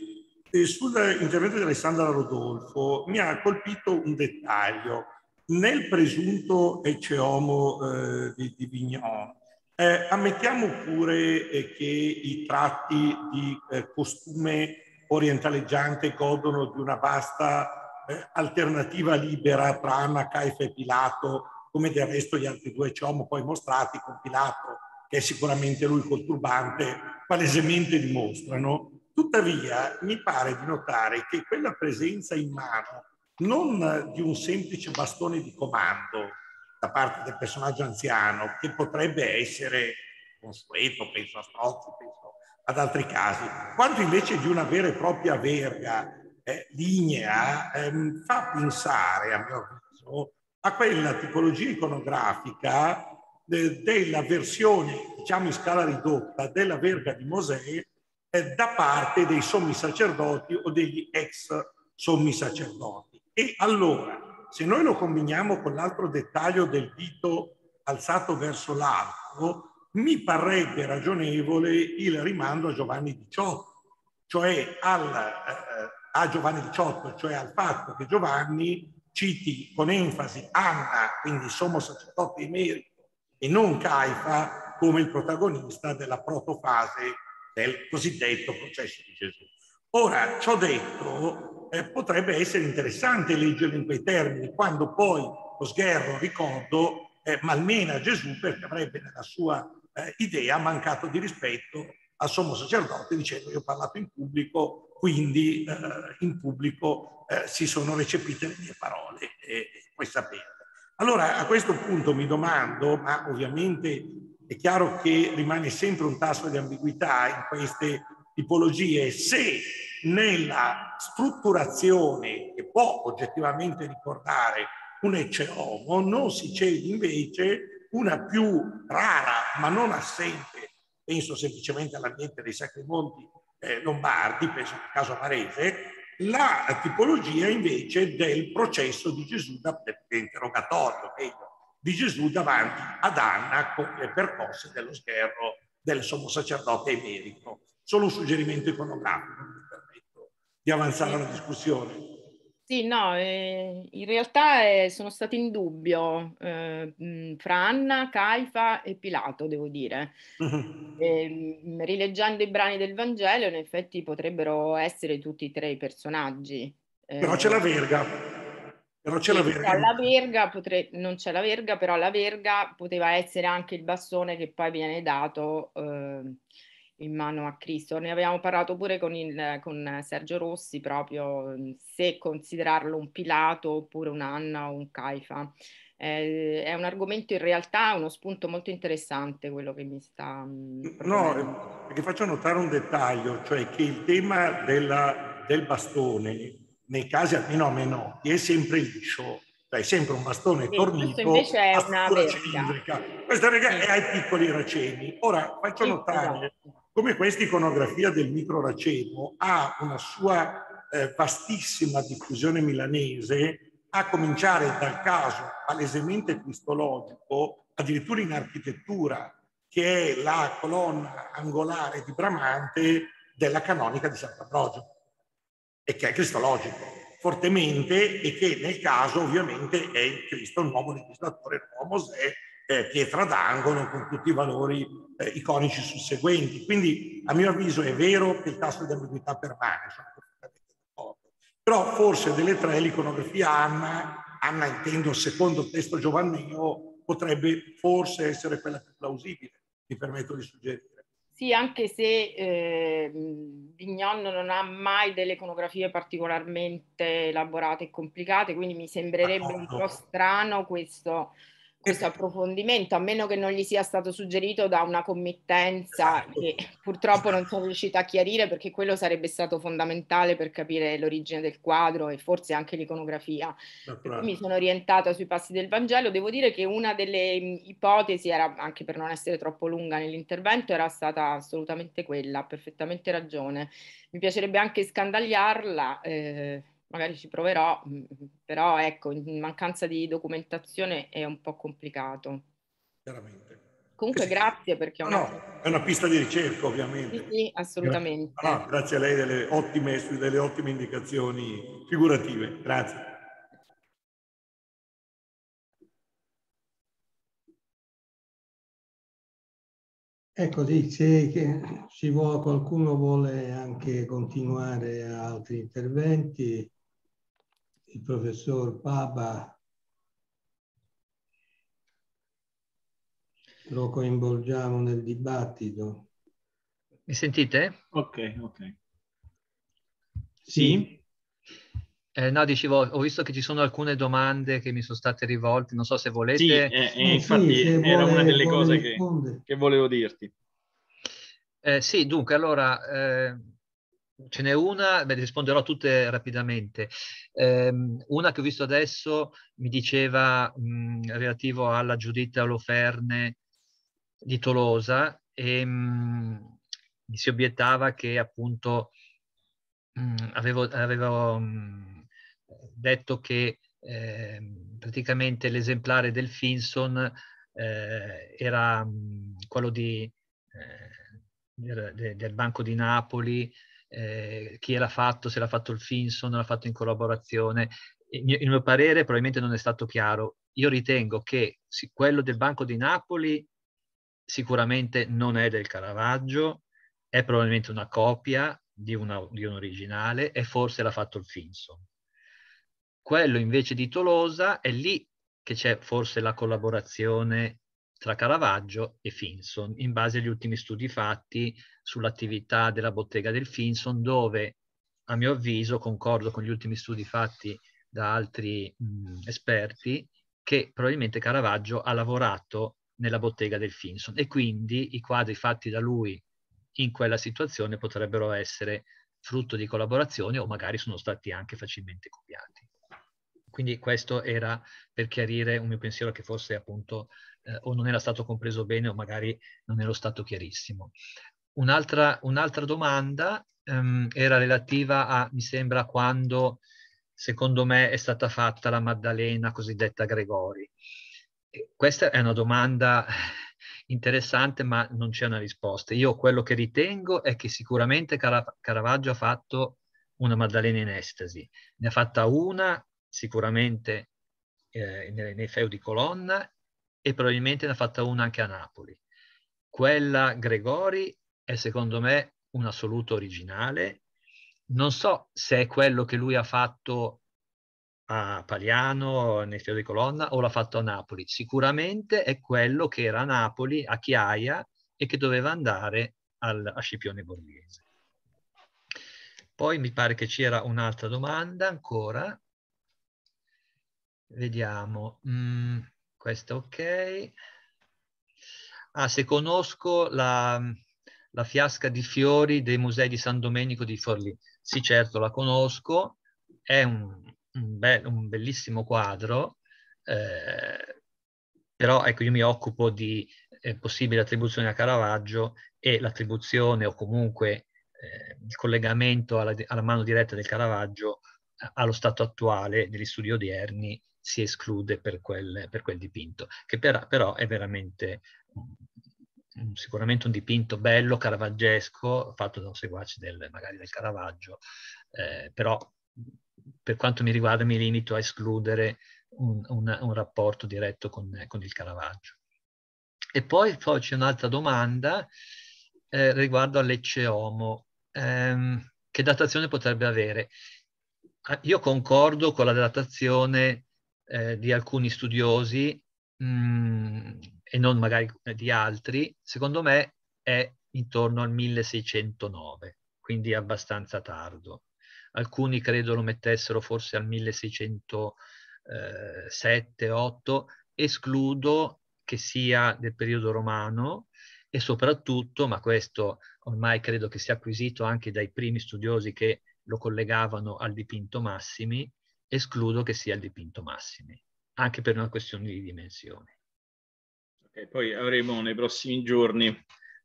e sull'intervento di Alessandra Rodolfo mi ha colpito un dettaglio nel presunto ecce eh, di, di Vignon, oh. eh, ammettiamo pure eh, che i tratti di eh, costume orientaleggiante godono di una vasta eh, alternativa libera tra Anna Caifa e Pilato, come del resto gli altri due ecce poi mostrati con Pilato, che è sicuramente lui col turbante, palesemente dimostrano. Tuttavia mi pare di notare che quella presenza in mano non di un semplice bastone di comando da parte del personaggio anziano, che potrebbe essere consueto, penso a Strozzi, penso ad altri casi, quanto invece di una vera e propria verga eh, linea ehm, fa pensare, a mio avviso, a quella tipologia iconografica eh, della versione, diciamo in scala ridotta, della verga di Mosè eh, da parte dei sommi sacerdoti o degli ex sommi sacerdoti. E allora, se noi lo combiniamo con l'altro dettaglio del dito alzato verso l'alto, mi parrebbe ragionevole il rimando a Giovanni XVIII, cioè al, eh, a Giovanni XVIII, cioè al fatto che Giovanni citi con enfasi Anna, quindi sommo sacerdote emerito, e non Caifa come il protagonista della protofase del cosiddetto processo di Gesù. Ora, ciò detto, eh, potrebbe essere interessante leggerlo in quei termini, quando poi lo Osgerro, ricordo, eh, malmena Gesù perché avrebbe nella sua eh, idea mancato di rispetto al sommo sacerdote dicendo io ho parlato in pubblico, quindi eh, in pubblico eh, si sono recepite le mie parole e poi sapete. Allora a questo punto mi domando, ma ovviamente è chiaro che rimane sempre un tasso di ambiguità in queste tipologie, se nella strutturazione che può oggettivamente ricordare un ecce non si cede invece una più rara ma non assente, penso semplicemente all'ambiente dei Sacri Monti eh, Lombardi, penso al caso Varese, la tipologia invece del processo di Gesù dell'interrogatorio di Gesù davanti ad Anna con le percosse dello schermo del sommo sacerdote emerico. Solo un suggerimento iconografico di avanzare la discussione. Sì, no, eh, in realtà eh, sono stati in dubbio eh, fra Anna, Caifa e Pilato, devo dire. Mm-hmm. e, ehm, rileggendo i brani del Vangelo, in effetti potrebbero essere tutti e tre i personaggi. Però c'è la verga. Però c'è la verga. La verga potre... Non c'è la verga, però la verga poteva essere anche il bastone che poi viene dato ehm, in mano a Cristo. Ne avevamo parlato pure con, il, con Sergio Rossi, proprio mhmm, se considerarlo un Pilato oppure un'Anna o un Caifa. Eh, è un argomento in realtà, uno spunto molto interessante quello che mi sta... Mhmm, no, ehm, perché faccio notare un dettaglio, cioè che il tema della, del bastone, nei casi almeno a me noti, è sempre liscio, cioè sempre un bastone sì, tornito questo invece è una cilindrica. Questa sì. è ai piccoli racemi. Ora faccio sì, notare esatto come questa iconografia del micro ha una sua eh, vastissima diffusione milanese, a cominciare dal caso palesemente cristologico, addirittura in architettura, che è la colonna angolare di Bramante della canonica di Sant'Ambrogio, e che è cristologico fortemente e che nel caso ovviamente è il Cristo, il nuovo legislatore, il nuovo Mosè, eh, pietra d'angolo con tutti i valori eh, iconici susseguenti. Quindi a mio avviso è vero che il tasso di ambiguità permane, sono perfettamente d'accordo, però forse delle tre l'iconografia Anna, Anna intendo secondo testo giovanneo, potrebbe forse essere quella più plausibile, mi permetto di suggerire. Sì, anche se eh, Vignon non ha mai delle iconografie particolarmente elaborate e complicate, quindi mi sembrerebbe un po' strano questo questo approfondimento, a meno che non gli sia stato suggerito da una committenza esatto. che purtroppo non sono riuscita a chiarire perché quello sarebbe stato fondamentale per capire l'origine del quadro e forse anche l'iconografia. Mi sono orientata sui passi del Vangelo, devo dire che una delle mm, ipotesi era, anche per non essere troppo lunga nell'intervento, era stata assolutamente quella, ha perfettamente ragione. Mi piacerebbe anche scandagliarla. Eh, magari ci proverò, mm, mm, però ecco, in mancanza di documentazione è un po' complicato. Chiaramente. Comunque sì. grazie perché... No, è una pista di ricerca ovviamente. Sì, sì assolutamente. Gra- no, grazie a lei delle ottime, delle ottime indicazioni figurative. Grazie. Ecco, se ci vuole, qualcuno vuole anche continuare altri interventi, il professor Papa lo coinvolgiamo nel dibattito. Mi sentite? Ok, ok. Sì? Eh, no, dicevo, ho visto che ci sono alcune domande che mi sono state rivolte, non so se volete... Sì, eh, eh, infatti sì, era vuole, una delle cose che, che, volevo dirti. Eh, sì, dunque, allora eh, ce n'è una, beh, risponderò tutte rapidamente. Um, una che ho visto adesso mi diceva mh, mhmm, relativo alla Giuditta Oloferne di Tolosa e mh, mhmm, mi si obiettava che appunto mh, mhmm, avevo, avevo detto che eh, praticamente l'esemplare del Finson eh, era quello di, eh, del, del Banco di Napoli eh, chi l'ha fatto, se l'ha fatto il Finson, l'ha fatto in collaborazione. Il mio, il mio, parere probabilmente non è stato chiaro. Io ritengo che sì, quello del Banco di Napoli sicuramente non è del Caravaggio, è probabilmente una copia di, una, di un originale e forse l'ha fatto il Finson. Quello invece di Tolosa è lì che c'è forse la collaborazione tra Caravaggio e Finson, in base agli ultimi studi fatti sull'attività della bottega del Finson, dove a mio avviso, concordo con gli ultimi studi fatti da altri mh, mm, esperti, che probabilmente Caravaggio ha lavorato nella bottega del Finson e quindi i quadri fatti da lui in quella situazione potrebbero essere frutto di collaborazione o magari sono stati anche facilmente copiati. Quindi questo era per chiarire un mio pensiero che fosse appunto eh, o non era stato compreso bene o magari non ero stato chiarissimo. Un'altra, un'altra domanda ehm, era relativa a, mi sembra, quando secondo me è stata fatta la Maddalena cosiddetta Gregori. Questa è una domanda eh, interessante, ma non c'è una risposta. Io quello che ritengo è che sicuramente Cara- Caravaggio ha fatto una Maddalena in estasi. Ne ha fatta una sicuramente eh, nei, nei Feu di Colonna e probabilmente ne ha fatta una anche a Napoli. Quella Gregori è secondo me un assoluto originale. Non so se è quello che lui ha fatto a Paliano, nel Fiore di Colonna, o l'ha fatto a Napoli. Sicuramente è quello che era a Napoli, a Chiaia, e che doveva andare al, a Scipione Borghese. Poi mi pare che c'era un'altra domanda ancora. Vediamo. Mm. Questo ok. Ah, se conosco la, la fiasca di fiori dei musei di San Domenico di Forlì. Sì, certo, la conosco, è un, un, be un bellissimo quadro, eh, però ecco, io mi occupo di eh, possibili attribuzioni a Caravaggio e l'attribuzione o comunque eh, il collegamento alla, alla, mano diretta del Caravaggio allo stato attuale degli studi odierni si esclude per quel, per quel dipinto, che per, però è veramente sicuramente un dipinto bello, caravaggesco, fatto da un seguace del, magari del Caravaggio, eh, però per quanto mi riguarda mi limito a escludere un, un, un rapporto diretto con, con, il Caravaggio. E poi, poi c'è un'altra domanda eh, riguardo all'Ecce Homo. Ehm, che datazione potrebbe avere? Ah, io concordo con la datazione eh, di alcuni studiosi mh, mm, e non magari eh, di altri, secondo me è intorno al 1609, quindi abbastanza tardo. Alcuni credo lo mettessero forse al 1607-8, eh, escludo che sia del periodo romano e soprattutto, ma questo ormai credo che sia acquisito anche dai primi studiosi che lo collegavano al dipinto Massimi, escludo che sia il dipinto Massimi, anche per una questione di dimensioni. Okay, poi avremo nei prossimi giorni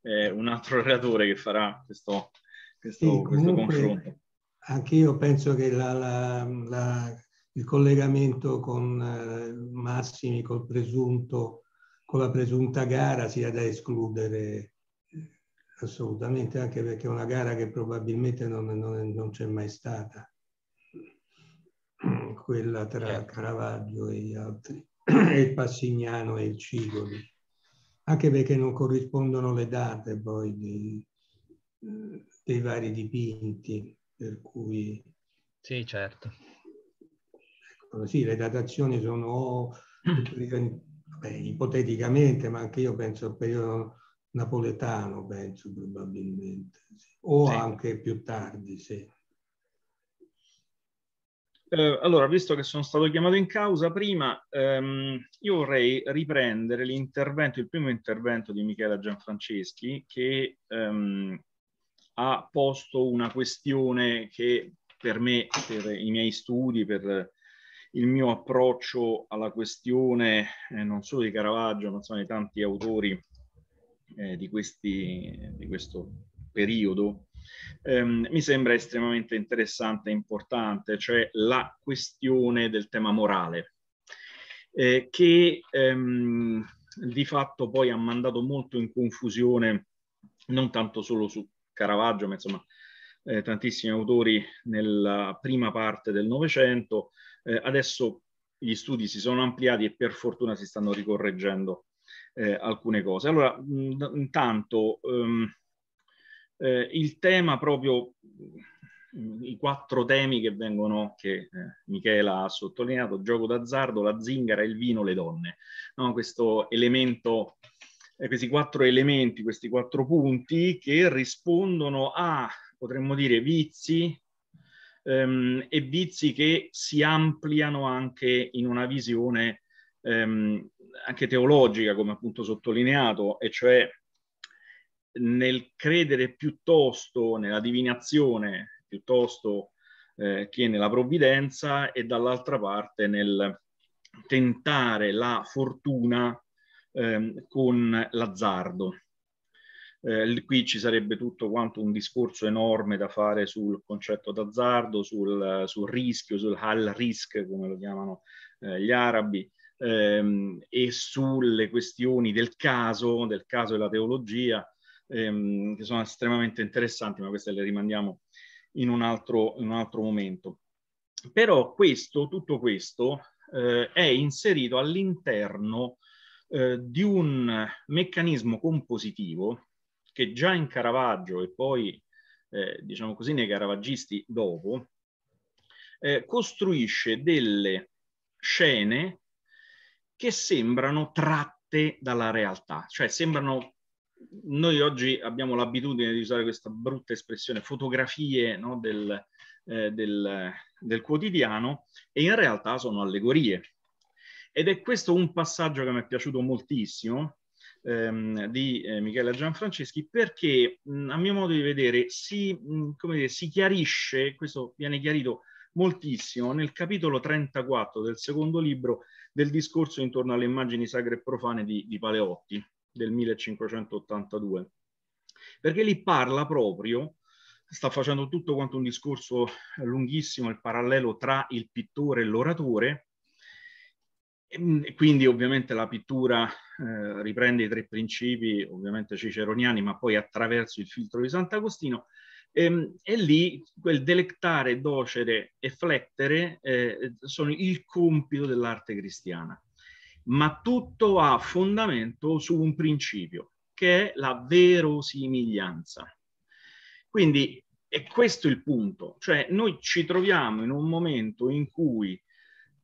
eh, un altro relatore che farà questo, questo, sì, questo confronto. Anche io penso che la, la, la, il collegamento con eh, Massimi, col presunto, con la presunta gara sia da escludere assolutamente, anche perché è una gara che probabilmente non, non, non c'è mai stata, quella tra certo. Caravaggio e gli altri, e il Passignano e il Cigoli, anche perché non corrispondono le date poi dei, eh, dei vari dipinti, per cui... Sì, certo. Ecco, sì, le datazioni sono vabbè, ipoteticamente, ma anche io penso al periodo napoletano, penso probabilmente, sì. o sì. anche più tardi, sì. Eh, allora, visto che sono stato chiamato in causa prima, ehm, io vorrei riprendere l'intervento, il primo intervento di Michela Gianfranceschi che ehm, ha posto una questione che per me, per i miei studi, per il mio approccio alla questione eh, non solo di Caravaggio, ma insomma di tanti autori eh, di, questi, di questo periodo, ehm, mi sembra estremamente interessante e importante, cioè la questione del tema morale, eh, che ehm, di fatto poi ha mandato molto in confusione, non tanto solo su Caravaggio, ma insomma eh, tantissimi autori nella prima parte del Novecento. Eh, adesso gli studi si sono ampliati e per fortuna si stanno ricorreggendo eh, alcune cose. Allora, intanto um, eh, il tema proprio, i quattro temi che vengono, che eh, Michela ha sottolineato, gioco d'azzardo, la zingara, il vino, le donne. No? Questo elemento eh, questi quattro elementi, questi quattro punti che rispondono a, potremmo dire, vizi ehm, e vizi che si ampliano anche in una visione ehm, anche teologica, come appunto sottolineato, e cioè nel credere piuttosto nella divinazione piuttosto eh, che nella provvidenza e dall'altra parte nel tentare la fortuna ehm, con l'azzardo. Eh, qui ci sarebbe tutto quanto un discorso enorme da fare sul concetto d'azzardo, sul, sul rischio, sul hal risk come lo chiamano eh, gli arabi, ehm, e sulle questioni del caso, del caso e la teologia, ehm, che sono estremamente interessanti, ma queste le rimandiamo in un altro, in un altro momento. Però questo, tutto questo eh, è inserito all'interno eh, di un meccanismo compositivo che già in Caravaggio e poi, eh, diciamo così, nei caravaggisti dopo, eh, costruisce delle scene che sembrano tratte dalla realtà, cioè sembrano noi oggi abbiamo l'abitudine di usare questa brutta espressione fotografie no, del, eh, del, del, quotidiano e in realtà sono allegorie. Ed è questo un passaggio che mi è piaciuto moltissimo ehm, di eh, Michela Gianfranceschi perché mh, a mio modo di vedere si, mh, dire, si chiarisce, questo viene chiarito moltissimo nel capitolo 34 del secondo libro, del discorso intorno alle immagini sacre e profane di, di Paleotti del 1582, perché lì parla proprio, sta facendo tutto quanto un discorso lunghissimo, il parallelo tra il pittore e l'oratore, ehm, e quindi ovviamente la pittura eh, riprende i tre principi, ovviamente ciceroniani, ma poi attraverso il filtro di Sant'Agostino, e, ehm, e lì quel delectare, docere e flettere eh, sono il compito dell'arte cristiana. Ma tutto ha fondamento su un principio, che è la verosimiglianza. Quindi è questo il punto, cioè noi ci troviamo in un momento in cui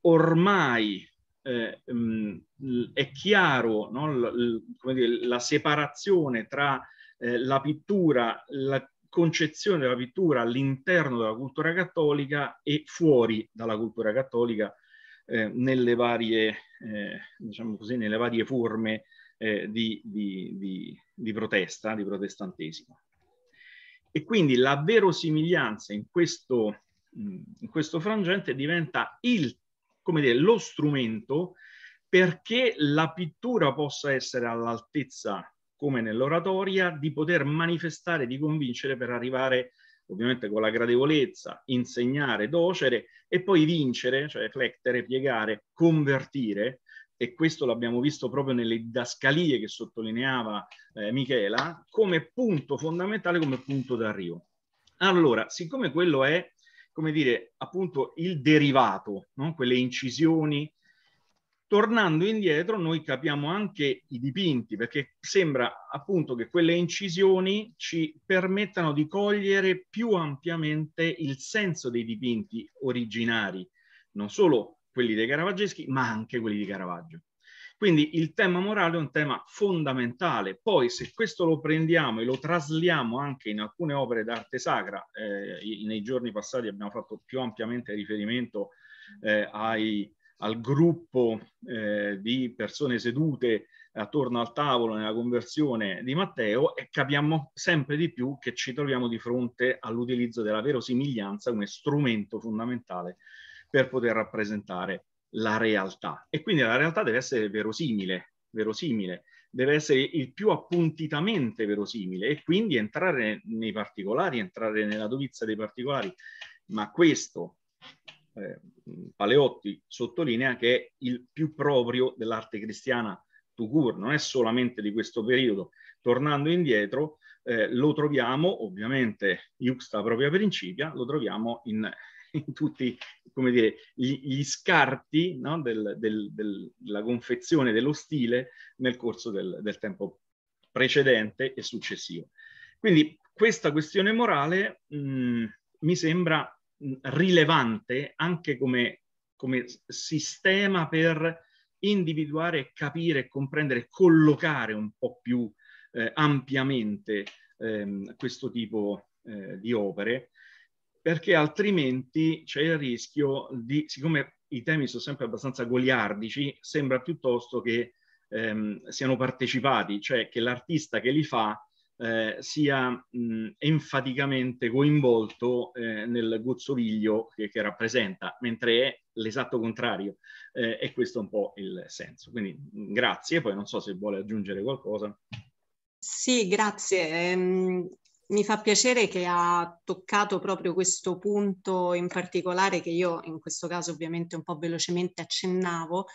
ormai eh, mh, è chiaro no, l, l, dire, la separazione tra eh, la pittura, la concezione della pittura all'interno della cultura cattolica e fuori dalla cultura cattolica eh, nelle, varie, eh, diciamo così, nelle varie forme eh, di, di, di, di protesta, di protestantesimo. E quindi la verosimiglianza in questo, mm, in questo frangente diventa il, come dire, lo strumento perché la pittura possa essere all'altezza come nell'oratoria, di poter manifestare, di convincere per arrivare ovviamente con la gradevolezza, insegnare, docere e poi vincere, cioè flettere, piegare, convertire, e questo l'abbiamo visto proprio nelle didascalie che sottolineava eh, Michela, come punto fondamentale, come punto d'arrivo. Allora, siccome quello è, come dire, appunto il derivato, no? quelle incisioni, Tornando indietro noi capiamo anche i dipinti perché sembra appunto che quelle incisioni ci permettano di cogliere più ampiamente il senso dei dipinti originari, non solo quelli dei caravaggeschi ma anche quelli di Caravaggio. Quindi il tema morale è un tema fondamentale. Poi se questo lo prendiamo e lo trasliamo anche in alcune opere d'arte sacra, eh, nei giorni passati abbiamo fatto più ampiamente riferimento eh, ai al gruppo eh, di persone sedute attorno al tavolo nella conversione di Matteo e capiamo sempre di più che ci troviamo di fronte all'utilizzo della verosimiglianza come strumento fondamentale per poter rappresentare la realtà. E quindi la realtà deve essere verosimile, verosimile, deve essere il più appuntitamente verosimile e quindi entrare nei particolari, entrare nella dovizia dei particolari. Ma questo eh, Paleotti sottolinea che è il più proprio dell'arte cristiana Tugur, non è solamente di questo periodo. Tornando indietro, eh, lo troviamo, ovviamente, Juxta propria principia, lo troviamo in, in tutti come dire, gli, gli scarti no, del, del, del, della confezione dello stile nel corso del, tempo precedente e successivo. Quindi questa questione morale mh, mi sembra rilevante anche come, come sistema per individuare, capire, comprendere, collocare un po' più eh, ampiamente ehm, questo tipo eh, di opere, perché altrimenti c'è il rischio di, siccome i temi sono sempre abbastanza goliardici, sembra piuttosto che ehm, siano partecipati, cioè che l'artista che li fa eh, sia mh, enfaticamente coinvolto eh, nel guzzoviglio che, che, rappresenta, mentre è l'esatto contrario. Eh, e questo è un po' il senso. Quindi grazie, poi non so se vuole aggiungere qualcosa. Sì, grazie. Ehm, mi fa piacere che ha toccato proprio questo punto in particolare che io in questo caso ovviamente un po' velocemente accennavo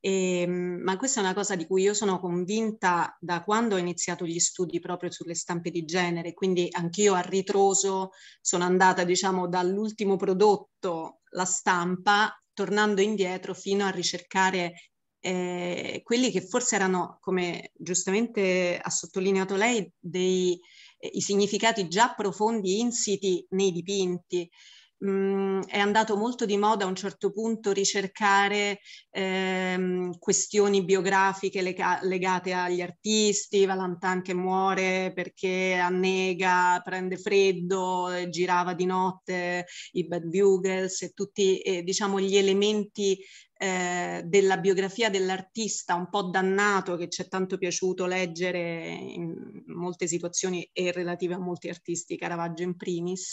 e, ehm, ma questa è una cosa di cui io sono convinta da quando ho iniziato gli studi proprio sulle stampe di genere, quindi anch'io a ritroso sono andata diciamo dall'ultimo prodotto, la stampa, tornando indietro fino a ricercare eh, quelli che forse erano, come giustamente ha sottolineato lei, dei, eh, i significati già profondi insiti nei dipinti mh, è andato molto di moda a un certo punto ricercare ehm, questioni biografiche lega- legate agli artisti, Valentin che muore perché annega, prende freddo, eh, girava di notte i Bad Bugles e tutti eh, diciamo, gli elementi eh, della biografia dell'artista un po' dannato che ci è tanto piaciuto leggere in molte situazioni e relative a molti artisti, Caravaggio in primis,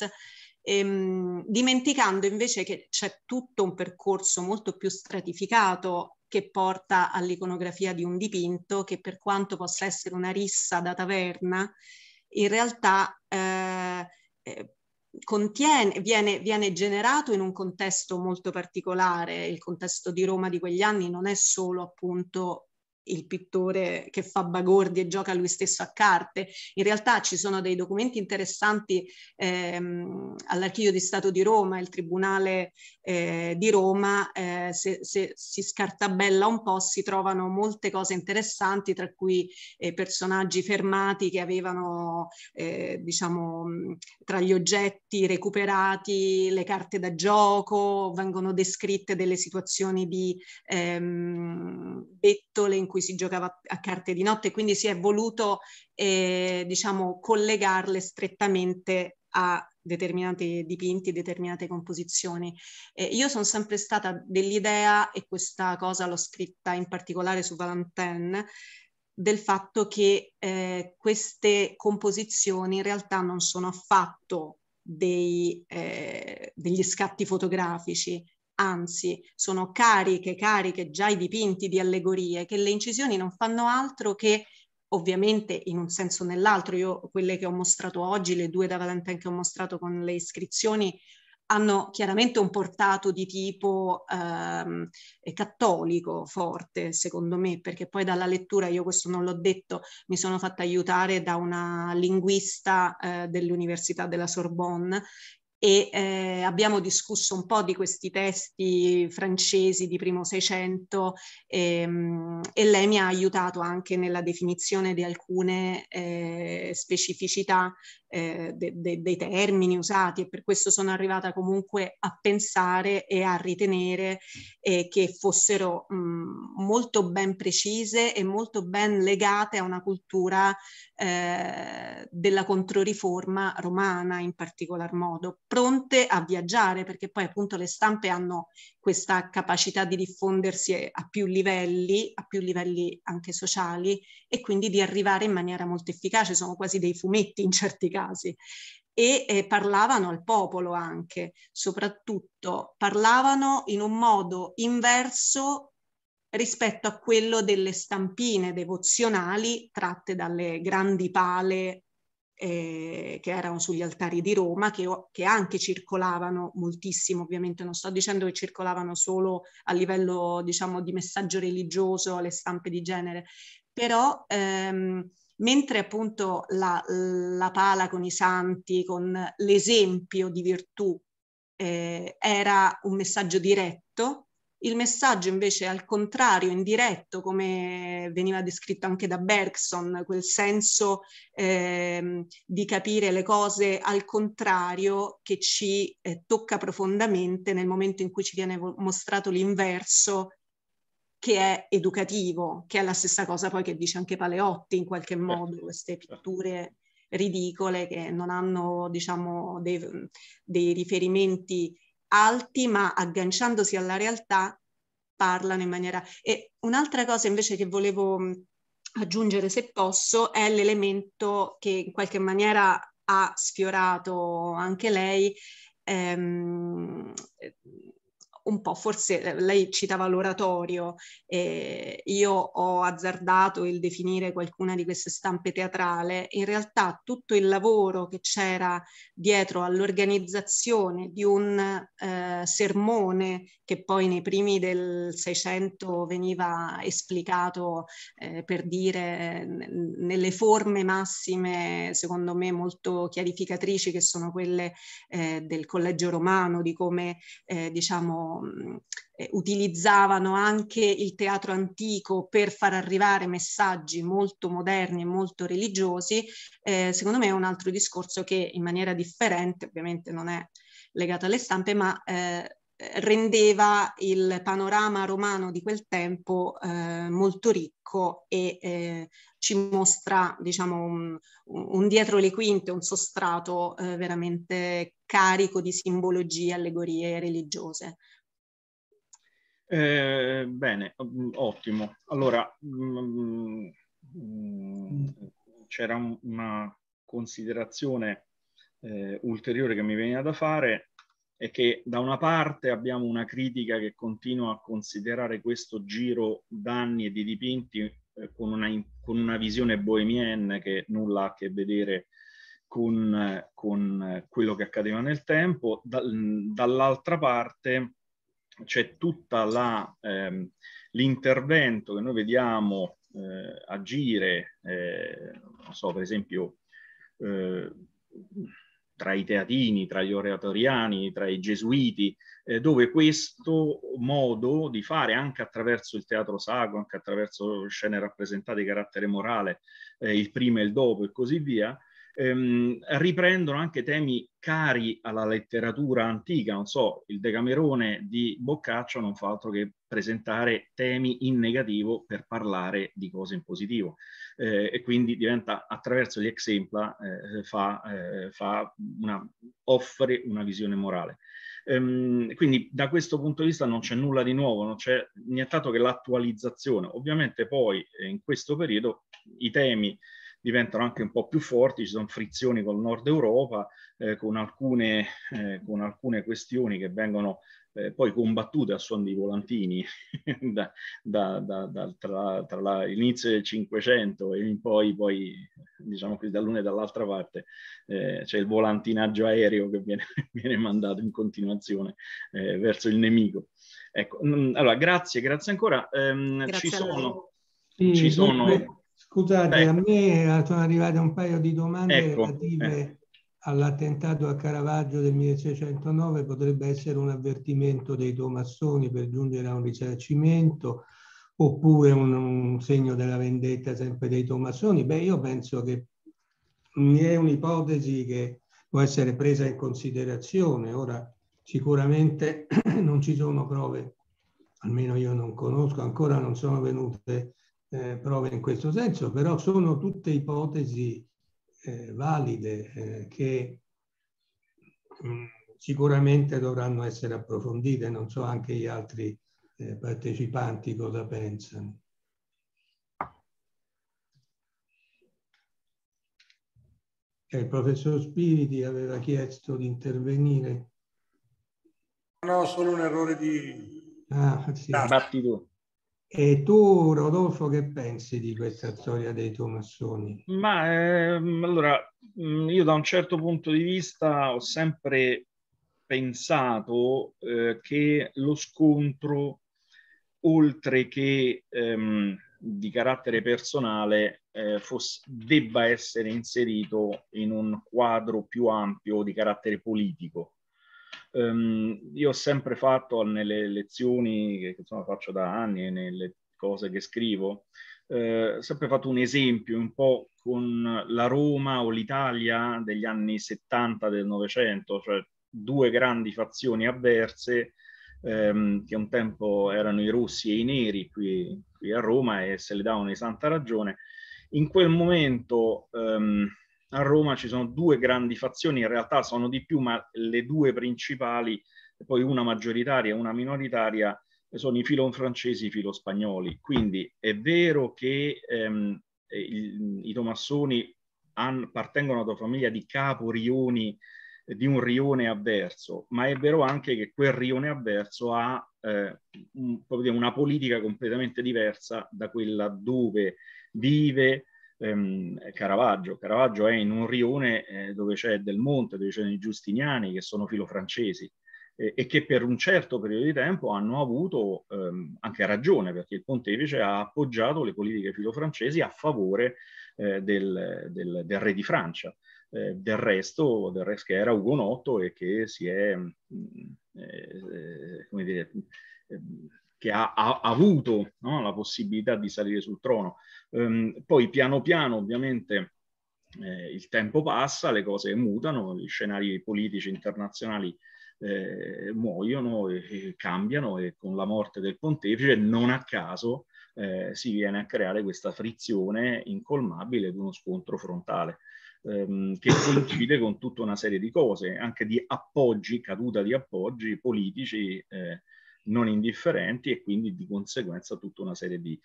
ehm, dimenticando invece che c'è tutto un percorso molto più stratificato che porta all'iconografia di un dipinto che per quanto possa essere una rissa da taverna, in realtà eh, eh contiene, viene, viene, generato in un contesto molto particolare, il contesto di Roma di quegli anni non è solo appunto il pittore che fa bagordi e gioca lui stesso a carte. In realtà ci sono dei documenti interessanti ehm, all'Archivio di Stato di Roma, il Tribunale eh, di Roma, eh, se, se, si scartabella un po' si trovano molte cose interessanti, tra cui eh, personaggi fermati che avevano, eh, diciamo, tra gli oggetti recuperati le carte da gioco, vengono descritte delle situazioni di ehm, bettole in cui cui si giocava a carte di notte, quindi si è voluto eh, diciamo, collegarle strettamente a determinati dipinti, determinate composizioni. Eh, io sono sempre stata dell'idea, e questa cosa l'ho scritta in particolare su Valentin, del fatto che eh, queste composizioni in realtà non sono affatto dei, eh, degli scatti fotografici, anzi sono cariche, cariche già i dipinti di allegorie, che le incisioni non fanno altro che ovviamente in un senso o nell'altro, io quelle che ho mostrato oggi, le due da Valentine che ho mostrato con le iscrizioni, hanno chiaramente un portato di tipo ehm, cattolico forte, secondo me, perché poi dalla lettura, io questo non l'ho detto, mi sono fatta aiutare da una linguista eh, dell'Università della Sorbonne e eh, abbiamo discusso un po' di questi testi francesi di primo Seicento ehm, e lei mi ha aiutato anche nella definizione di alcune eh, specificità eh, de- de- dei termini usati e per questo sono arrivata comunque a pensare e a ritenere eh, che fossero mh, mm, molto ben precise e molto ben legate a una cultura eh, della Controriforma romana in particolar modo, pronte a viaggiare perché poi appunto le stampe hanno questa capacità di diffondersi a più livelli, a più livelli anche sociali e quindi di arrivare in maniera molto efficace, sono quasi dei fumetti in certi casi e eh, parlavano al popolo anche, soprattutto parlavano in un modo inverso rispetto a quello delle stampine devozionali tratte dalle grandi pale eh, che erano sugli altari di Roma, che, che, anche circolavano moltissimo, ovviamente non sto dicendo che circolavano solo a livello diciamo, di messaggio religioso, le stampe di genere, però ehm, mentre appunto la, la, pala con i santi, con l'esempio di virtù, eh, era un messaggio diretto, il messaggio invece al contrario, indiretto, come veniva descritto anche da Bergson, quel senso eh, di capire le cose al contrario che ci eh, tocca profondamente nel momento in cui ci viene mostrato l'inverso che è educativo, che è la stessa cosa poi che dice anche Paleotti in qualche eh. modo, queste pitture ridicole che non hanno diciamo, dei, dei riferimenti alti, ma agganciandosi alla realtà parlano in maniera... E un'altra cosa invece che volevo aggiungere, se posso, è l'elemento che in qualche maniera ha sfiorato anche lei, ehm, un po', forse eh, lei citava l'oratorio, e eh, io ho azzardato il definire qualcuna di queste stampe teatrale, in realtà tutto il lavoro che c'era dietro all'organizzazione di un eh, sermone che poi nei primi del Seicento veniva esplicato eh, per dire nelle forme massime, secondo me molto chiarificatrici, che sono quelle eh, del Collegio Romano, di come diciamo diciamo, eh, utilizzavano anche il teatro antico per far arrivare messaggi molto moderni e molto religiosi, eh, secondo me è un altro discorso che in maniera differente, ovviamente non è legato alle stampe, ma eh, rendeva il panorama romano di quel tempo eh, molto ricco e eh, ci mostra diciamo, un, un, dietro le quinte, un sostrato eh, veramente carico di simbologie, allegorie religiose. Eh, bene, mm, ottimo. Allora, mm, mm, c'era una considerazione eh, ulteriore che mi veniva da fare, è che da una parte abbiamo una critica che continua a considerare questo giro d'anni e di dipinti eh, con, una, con, una, visione bohemienne che nulla ha a che vedere con, con eh, quello che accadeva nel tempo, da, dall'altra parte c'è tutto ehm, l'intervento che noi vediamo eh, agire, eh, non so, per esempio, eh, tra i teatini, tra gli oratoriani, tra i gesuiti, eh, dove questo modo di fare, anche attraverso il teatro sacro, anche attraverso scene rappresentate di carattere morale, eh, il prima e il dopo e così via, ehm, riprendono anche temi cari alla letteratura antica, non so, il Decamerone di Boccaccio non fa altro che presentare temi in negativo per parlare di cose in positivo eh, e quindi diventa attraverso gli exempla eh, fa, eh, fa una, offre una visione morale. Ehm, quindi da questo punto di vista non c'è nulla di nuovo, non c'è nient'altro che l'attualizzazione. Ovviamente poi eh, in questo periodo i temi diventano anche un po' più forti, ci sono frizioni col nord Europa, eh, con, alcune, eh, con alcune questioni che vengono eh, poi combattute a suon di volantini da, da, da, tra, tra l'inizio del Cinquecento e in poi, poi diciamo così, dall'una e dall'altra parte eh, c'è il volantinaggio aereo che viene, viene mandato in continuazione eh, verso il nemico. Ecco, mm, allora grazie, grazie ancora. Ehm, grazie ci sono... Ci sono Scusate, ecco. a me sono arrivate un paio di domande ecco. relative ecco. all'attentato a Caravaggio del 1609, potrebbe essere un avvertimento dei tomassoni per giungere a un risarcimento oppure un, un segno della vendetta sempre dei tomassoni? Beh, io penso che mi è un'ipotesi che può essere presa in considerazione. Ora, sicuramente non ci sono prove, almeno io non conosco, ancora non sono venute eh, prove in questo senso, però sono tutte ipotesi eh, valide eh, che mh, mm, sicuramente dovranno essere approfondite, non so anche gli altri eh, partecipanti cosa pensano. Eh, il professor Spiriti aveva chiesto di intervenire. No, solo un errore di... Ah, sì. Batti tu. E tu, Rodolfo, che pensi di questa storia dei tomassoni? Ma ehm, allora, mm, io da un certo punto di vista ho sempre pensato eh, che lo scontro, oltre che ehm, di carattere personale, eh, fosse, debba essere inserito in un quadro più ampio di carattere politico. Um, io ho sempre fatto nelle lezioni che insomma, faccio da anni e nelle cose che scrivo, eh, sempre fatto un esempio un po' con la Roma o l'Italia degli anni 70 del Novecento, cioè due grandi fazioni avverse ehm, che un tempo erano i russi e i neri qui, qui a Roma e se le davano di santa ragione. In quel momento... Ehm, a Roma ci sono due grandi fazioni, in realtà sono di più, ma le due principali, poi una maggioritaria e una minoritaria, eh, sono i filon francesi e i filo spagnoli. Quindi è vero che ehm, eh, il, i Tomassoni han, appartengono una famiglia di caporioni eh, di un rione avverso, ma è vero anche che quel rione avverso ha eh, un, una politica completamente diversa da quella dove vive, Ehm, Caravaggio. Caravaggio è in un rione eh, dove c'è Del Monte, dove c'è i giustiniani che sono filofrancesi e che per un certo periodo di tempo hanno avuto ehm, anche ragione perché il pontefice ha appoggiato le politiche filofrancesi a favore eh, del, del, del, re di Francia. Eh, del resto, del resto che era ugonotto e che si è, mm, come dire, ehm, che ha, ha avuto no? la possibilità di salire sul trono. Ehm, poi piano piano ovviamente eh, il tempo passa, le cose mutano, gli scenari politici internazionali eh, muoiono e, e, cambiano e con la morte del pontefice non a caso eh, si viene a creare questa frizione incolmabile di uno scontro frontale ehm, che coincide con tutta una serie di cose, anche di appoggi, caduta di appoggi politici eh, non indifferenti e quindi di conseguenza tutta una serie di,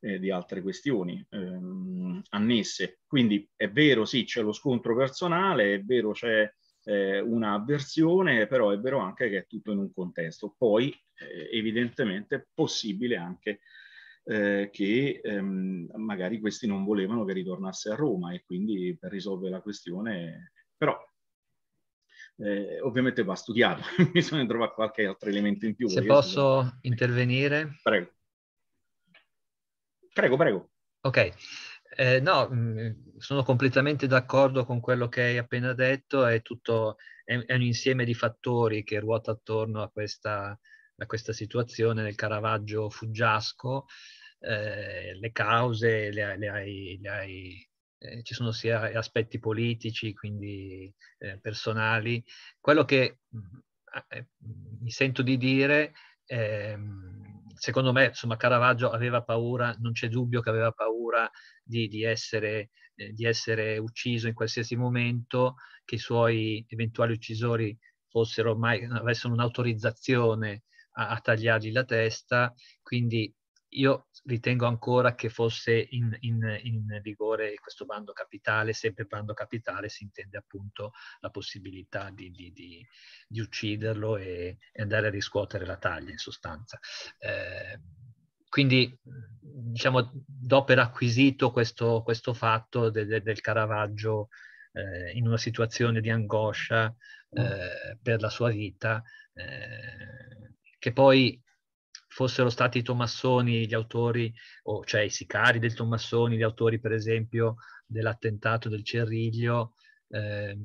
eh, di altre questioni ehm, annesse. Quindi è vero, sì, c'è lo scontro personale, è vero, c'è eh, una avversione, però è vero anche che è tutto in un contesto. Poi eh, evidentemente è possibile anche eh, che ehm, magari questi non volevano che ritornasse a Roma e quindi per risolvere la questione, però eh, ovviamente va studiato, bisogna trovare qualche altro elemento in più. Se posso sono... intervenire? Prego. Prego, prego. Ok. Eh, no, mm, sono completamente d'accordo con quello che hai appena detto, è, tutto, è, è un insieme di fattori che ruota attorno a questa, a questa situazione del Caravaggio fuggiasco, eh, le cause le, le, hai, le, hai, eh, ci sono sia aspetti politici, quindi eh, personali. Quello che mm, eh, mi sento di dire, ehm, secondo me, insomma, Caravaggio aveva paura, non c'è dubbio che aveva paura di, di, essere, eh, di essere ucciso in qualsiasi momento, che i suoi eventuali uccisori fossero ormai, avessero un'autorizzazione a, a tagliargli la testa, quindi io ritengo ancora che fosse in, in, in, vigore questo bando capitale, sempre bando capitale si intende appunto la possibilità di, di, di, di ucciderlo e, e, andare a riscuotere la taglia in sostanza. Eh, quindi diciamo dopo per acquisito questo, questo fatto de, de, del Caravaggio eh, in una situazione di angoscia mm. eh, per la sua vita, eh, che poi fossero stati i Tommassoni gli autori, o cioè i sicari del Tommassoni, gli autori per esempio dell'attentato del Cerriglio, eh,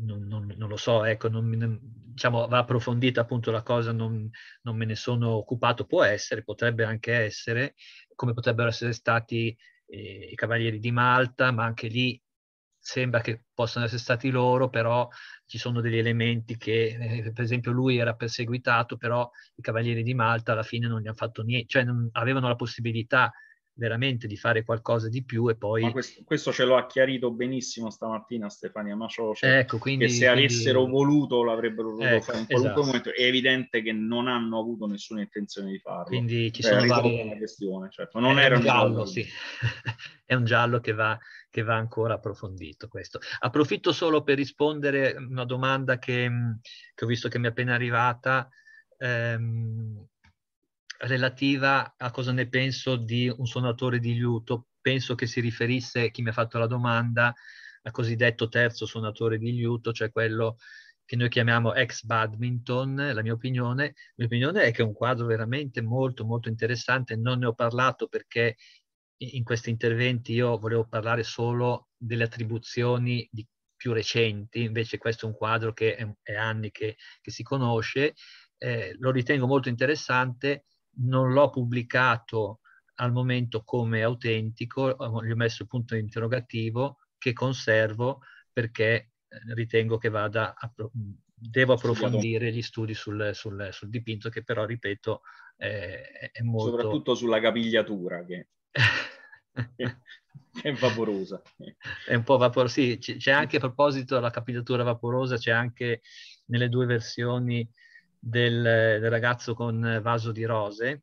non, non, non, lo so, ecco, non, diciamo, va approfondita appunto la cosa, non, me ne sono occupato, può essere, potrebbe anche essere, come potrebbero essere stati eh, i Cavalieri di Malta, ma anche lì sembra che possano essere stati loro, però ci sono degli elementi che, eh, per esempio, lui era perseguitato, però i Cavalieri di Malta alla fine non gli hanno fatto niente, cioè non, avevano la possibilità veramente di fare qualcosa di più e poi... Questo, questo, ce l'ha chiarito benissimo stamattina Stefania Macioce, ecco, quindi, che se quindi... avessero voluto l'avrebbero voluto ecco, fare in qualunque esatto. momento, è evidente che non hanno avuto nessuna intenzione di farlo. Quindi ci cioè, sono varie... una questione, certo. non è era un giallo, sì. è un giallo che va, che va, ancora approfondito questo. Approfitto solo per rispondere a una domanda che, che ho visto che mi è appena arrivata, ehm, relativa a cosa ne penso di un suonatore di liuto. Penso che si riferisse, chi mi ha fatto la domanda, al cosiddetto terzo suonatore di liuto, cioè quello che noi chiamiamo ex badminton, la mia opinione, la mia opinione è che è un quadro veramente molto molto interessante, non ne ho parlato perché in questi interventi io volevo parlare solo delle attribuzioni di, più recenti, invece questo è un quadro che è, è anni che, che si conosce, eh, lo ritengo molto interessante non l'ho pubblicato al momento come autentico, eh, gli ho messo il punto interrogativo che conservo perché eh, ritengo che vada a, devo approfondire gli studi sul, sul, sul dipinto che però ripeto è, è molto soprattutto sulla capigliatura che è vaporosa è un po' vaporosa sì, c'è anche a proposito della capigliatura vaporosa c'è anche nelle due versioni del, del ragazzo con vaso di rose,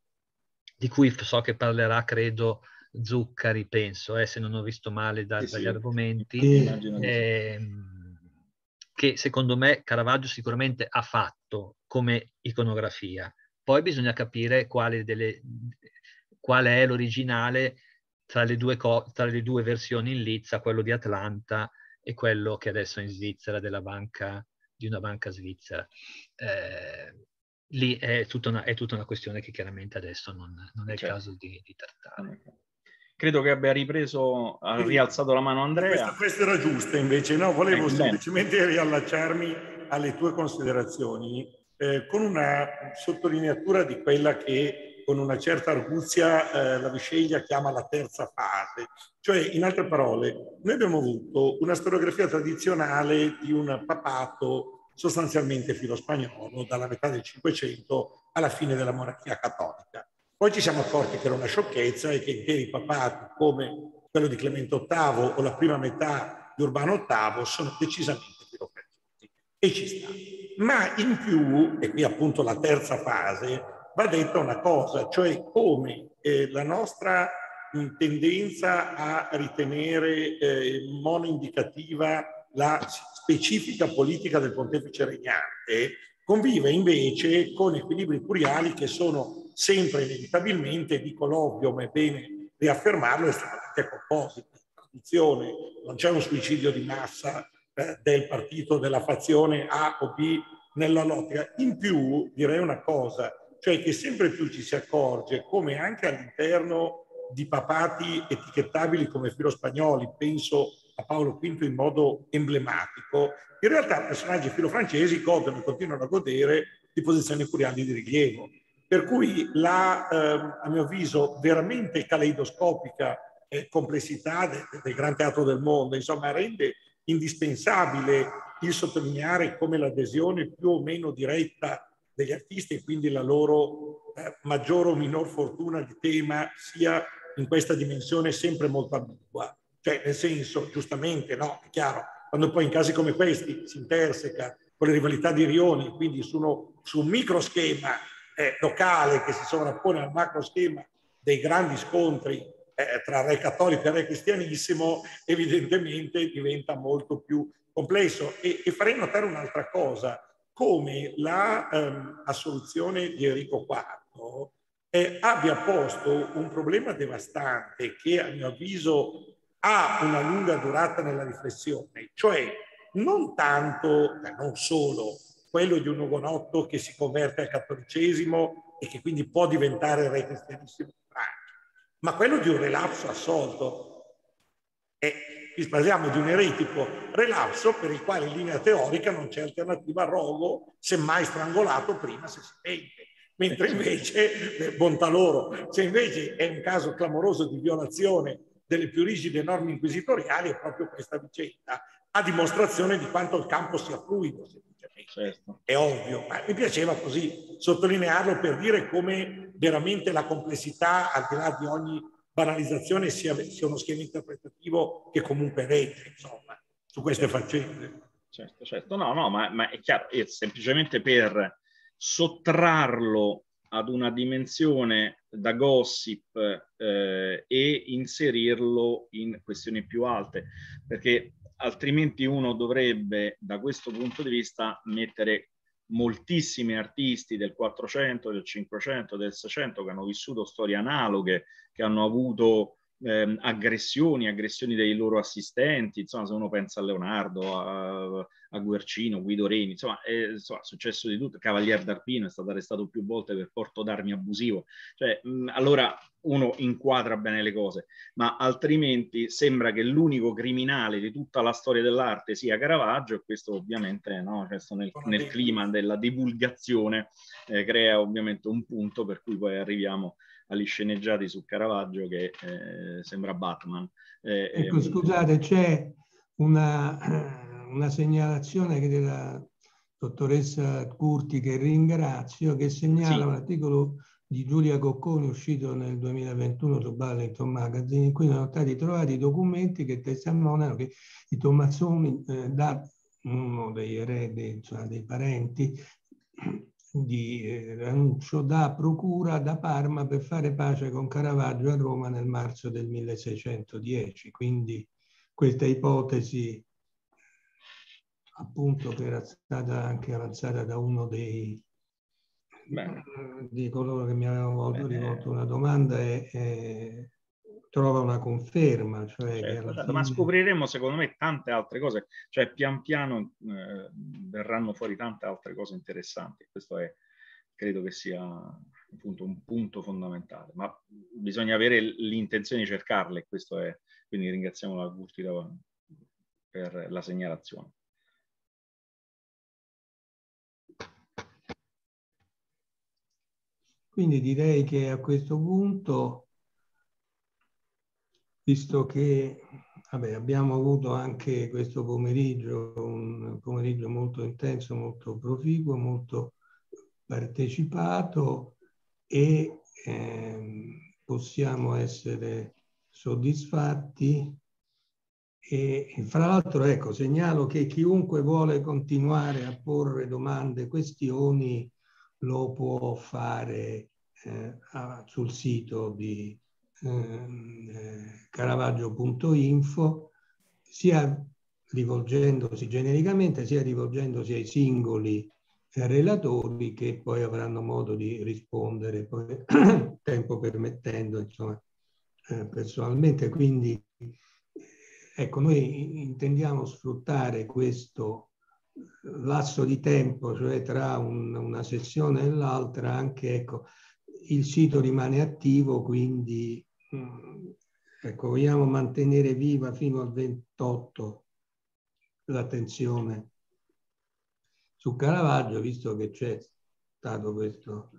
di cui so che parlerà, credo, Zuccari, penso, eh, se non ho visto male da, sì, dagli sì. argomenti, sì, eh, che secondo me Caravaggio sicuramente ha fatto come iconografia. Poi bisogna capire quale, delle, quale è l'originale tra le, due co- tra le due versioni in Lizza, quello di Atlanta e quello che adesso è in Svizzera della banca di una banca svizzera. Eh, lì è tutta, una, è tutta, una, questione che chiaramente adesso non, non è certo. il caso di, di, trattare. Credo che abbia ripreso, ha rialzato la mano Andrea. Questa, questa era giusta invece, no? Volevo Excellent. Ecco, semplicemente riallacciarmi alle tue considerazioni eh, con una sottolineatura di quella che con una certa arguzia eh, la Visceglia chiama la terza fase. Cioè, in altre parole, noi abbiamo avuto una storiografia tradizionale di un papato sostanzialmente filo spagnolo dalla metà del Cinquecento alla fine della monarchia cattolica. Poi ci siamo accorti che era una sciocchezza e che interi papati come quello di Clemente VIII o la prima metà di Urbano VIII sono decisamente burocratici e ci sta. Ma in più, e qui appunto la terza fase, va detta una cosa, cioè come eh, la nostra tendenza a ritenere eh, monoindicativa la specifica politica del pontefice regnante convive invece con equilibri curiali che sono sempre inevitabilmente, dico l'ovvio, ma è bene riaffermarlo, estremamente compositi. Traduzione, non c'è un suicidio di massa eh, del partito, della fazione A o B nella lotta. In più, direi una cosa, cioè che sempre più ci si accorge come anche all'interno di papati etichettabili come filo spagnoli, penso a Paolo V in modo emblematico, in realtà personaggi filo francesi godono e continuano a godere di posizioni curiali di rilievo. Per cui la, ehm, a mio avviso, veramente caleidoscopica eh, complessità del, del Gran Teatro del Mondo, insomma, rende indispensabile il sottolineare come l'adesione più o meno diretta degli artisti e quindi la loro eh, maggiore o minor fortuna di tema sia in questa dimensione sempre molto ambigua. Cioè, nel senso, giustamente, no, è chiaro, quando poi in casi come questi si interseca con le rivalità di rioni, quindi sono su un microschema eh, locale che si sovrappone al macroschema dei grandi scontri eh, tra re cattolico e re cristianissimo, evidentemente diventa molto più complesso. E, e farei notare un'altra cosa, come la ehm, assoluzione di Enrico IV eh, abbia posto un problema devastante che a mio avviso ha una lunga durata nella riflessione, cioè non tanto, eh, non solo, quello di un ugonotto che si converte al cattolicesimo e che quindi può diventare re cristianissimo ma quello di un relapso assolto. Eh, parliamo di un eretico relapso per il quale in linea teorica non c'è alternativa al rogo, semmai strangolato prima se si pente. Mentre eh, certo. invece, eh, bontà loro, se invece è un caso clamoroso di violazione delle più rigide norme inquisitoriali è proprio questa vicenda, a dimostrazione di quanto il campo sia fluido, semplicemente. Certo. È ovvio, ma mi piaceva così sottolinearlo per dire come veramente la complessità, al di là di ogni banalizzazione sia, sia uno schema interpretativo che comunque regge, insomma, su queste certo. faccende. Certo, certo, no, no, ma, ma è chiaro, è semplicemente per sottrarlo ad una dimensione da gossip eh, e inserirlo in questioni più alte, perché altrimenti uno dovrebbe da questo punto di vista mettere moltissimi artisti del 400, del 500, del 600 che hanno vissuto storie analoghe, che hanno avuto ehm, aggressioni, aggressioni dei loro assistenti, insomma se uno pensa a Leonardo, a, a Guercino, Guido Reni, insomma è, insomma, successo di tutto, Cavalier d'Arpino è stato arrestato più volte per porto d'armi abusivo, cioè mh, allora uno inquadra bene le cose, ma altrimenti sembra che l'unico criminale di tutta la storia dell'arte sia Caravaggio e questo ovviamente no, questo cioè, nel, nel, clima della divulgazione eh, crea ovviamente un punto per cui poi arriviamo a agli sceneggiati su Caravaggio che eh, sembra Batman. Eh, ecco, ehm, scusate, c'è una, una, segnalazione della dottoressa Curti, che ringrazio, che segnala sì. un articolo di Giulia Cocconi uscito nel 2021 su Burlington Magazine, in cui sono stati trovati documenti che testimoniano che i Tommazzoni, eh, da uno degli eredi, cioè dei parenti, di eh, annuncio da procura da Parma per fare pace con Caravaggio a Roma nel marzo del 1610. Quindi questa ipotesi, appunto, che era stata anche avanzata da uno dei Beh. di coloro che mi avevano rivolto eh. una domanda, è, è trova una conferma. Cioè certo, esatto, fine... Ma scopriremo secondo me tante altre cose, cioè pian piano eh, verranno fuori tante altre cose interessanti, questo è, credo che sia appunto un punto fondamentale, ma bisogna avere l'intenzione di cercarle, questo è, quindi ringraziamo la Curtida per la segnalazione. Quindi direi che a questo punto visto che vabbè, abbiamo avuto anche questo pomeriggio, un pomeriggio molto intenso, molto proficuo, molto partecipato e eh, possiamo essere soddisfatti e fra l'altro ecco, segnalo che chiunque vuole continuare a porre domande, questioni, lo può fare eh, sul sito di, Ehm, eh, caravaggio.info sia rivolgendosi genericamente sia rivolgendosi ai singoli eh, relatori che poi avranno modo di rispondere poi, tempo permettendo insomma eh, personalmente quindi ecco noi intendiamo sfruttare questo lasso di tempo cioè tra un, una sessione e l'altra anche ecco il sito rimane attivo quindi Mm. ecco, vogliamo mantenere viva fino al 28 l'attenzione su Caravaggio, visto che c'è stato questo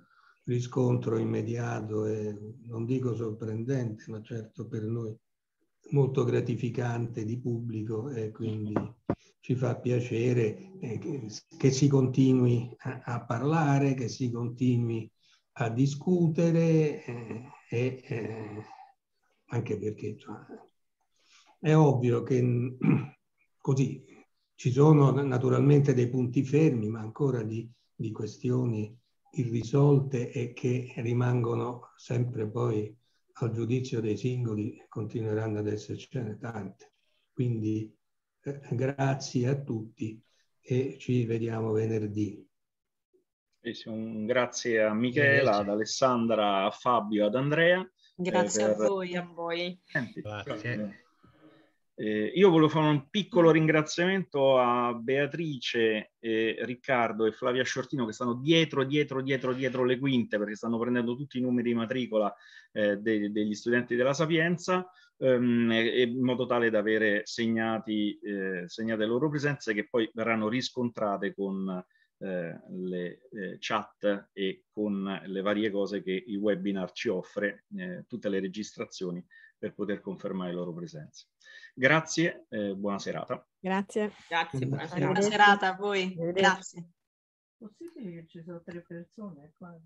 riscontro immediato e non dico sorprendente, ma certo per noi molto gratificante di pubblico e quindi ci fa piacere eh, che, si continui a, parlare, che si continui a discutere eh, e, e, eh, anche perché cioè, è ovvio che così ci sono naturalmente dei punti fermi, ma ancora di, di questioni irrisolte e che rimangono sempre poi al giudizio dei singoli, continueranno ad essercene tante. Quindi eh, grazie a tutti e ci vediamo venerdì. Grazie a Michela, grazie. ad Alessandra, a Fabio, ad Andrea. Grazie per... a voi, a voi. Grazie. Eh, eh, io volevo fare un piccolo ringraziamento a Beatrice, eh, Riccardo e Flavia Sciortino che stanno dietro, dietro, dietro, dietro le quinte perché stanno prendendo tutti i numeri di matricola eh, de degli studenti della Sapienza ehm, e, in modo tale da avere segnati, eh, segnate le loro presenze che poi verranno riscontrate con eh, le eh, chat e con le varie cose che il webinar ci offre, eh, tutte le registrazioni per poter confermare la loro presenza. Grazie, eh, buona serata. Grazie. Grazie, buona serata, buona serata a voi. Grazie. Possibile che ci sono tre persone qua?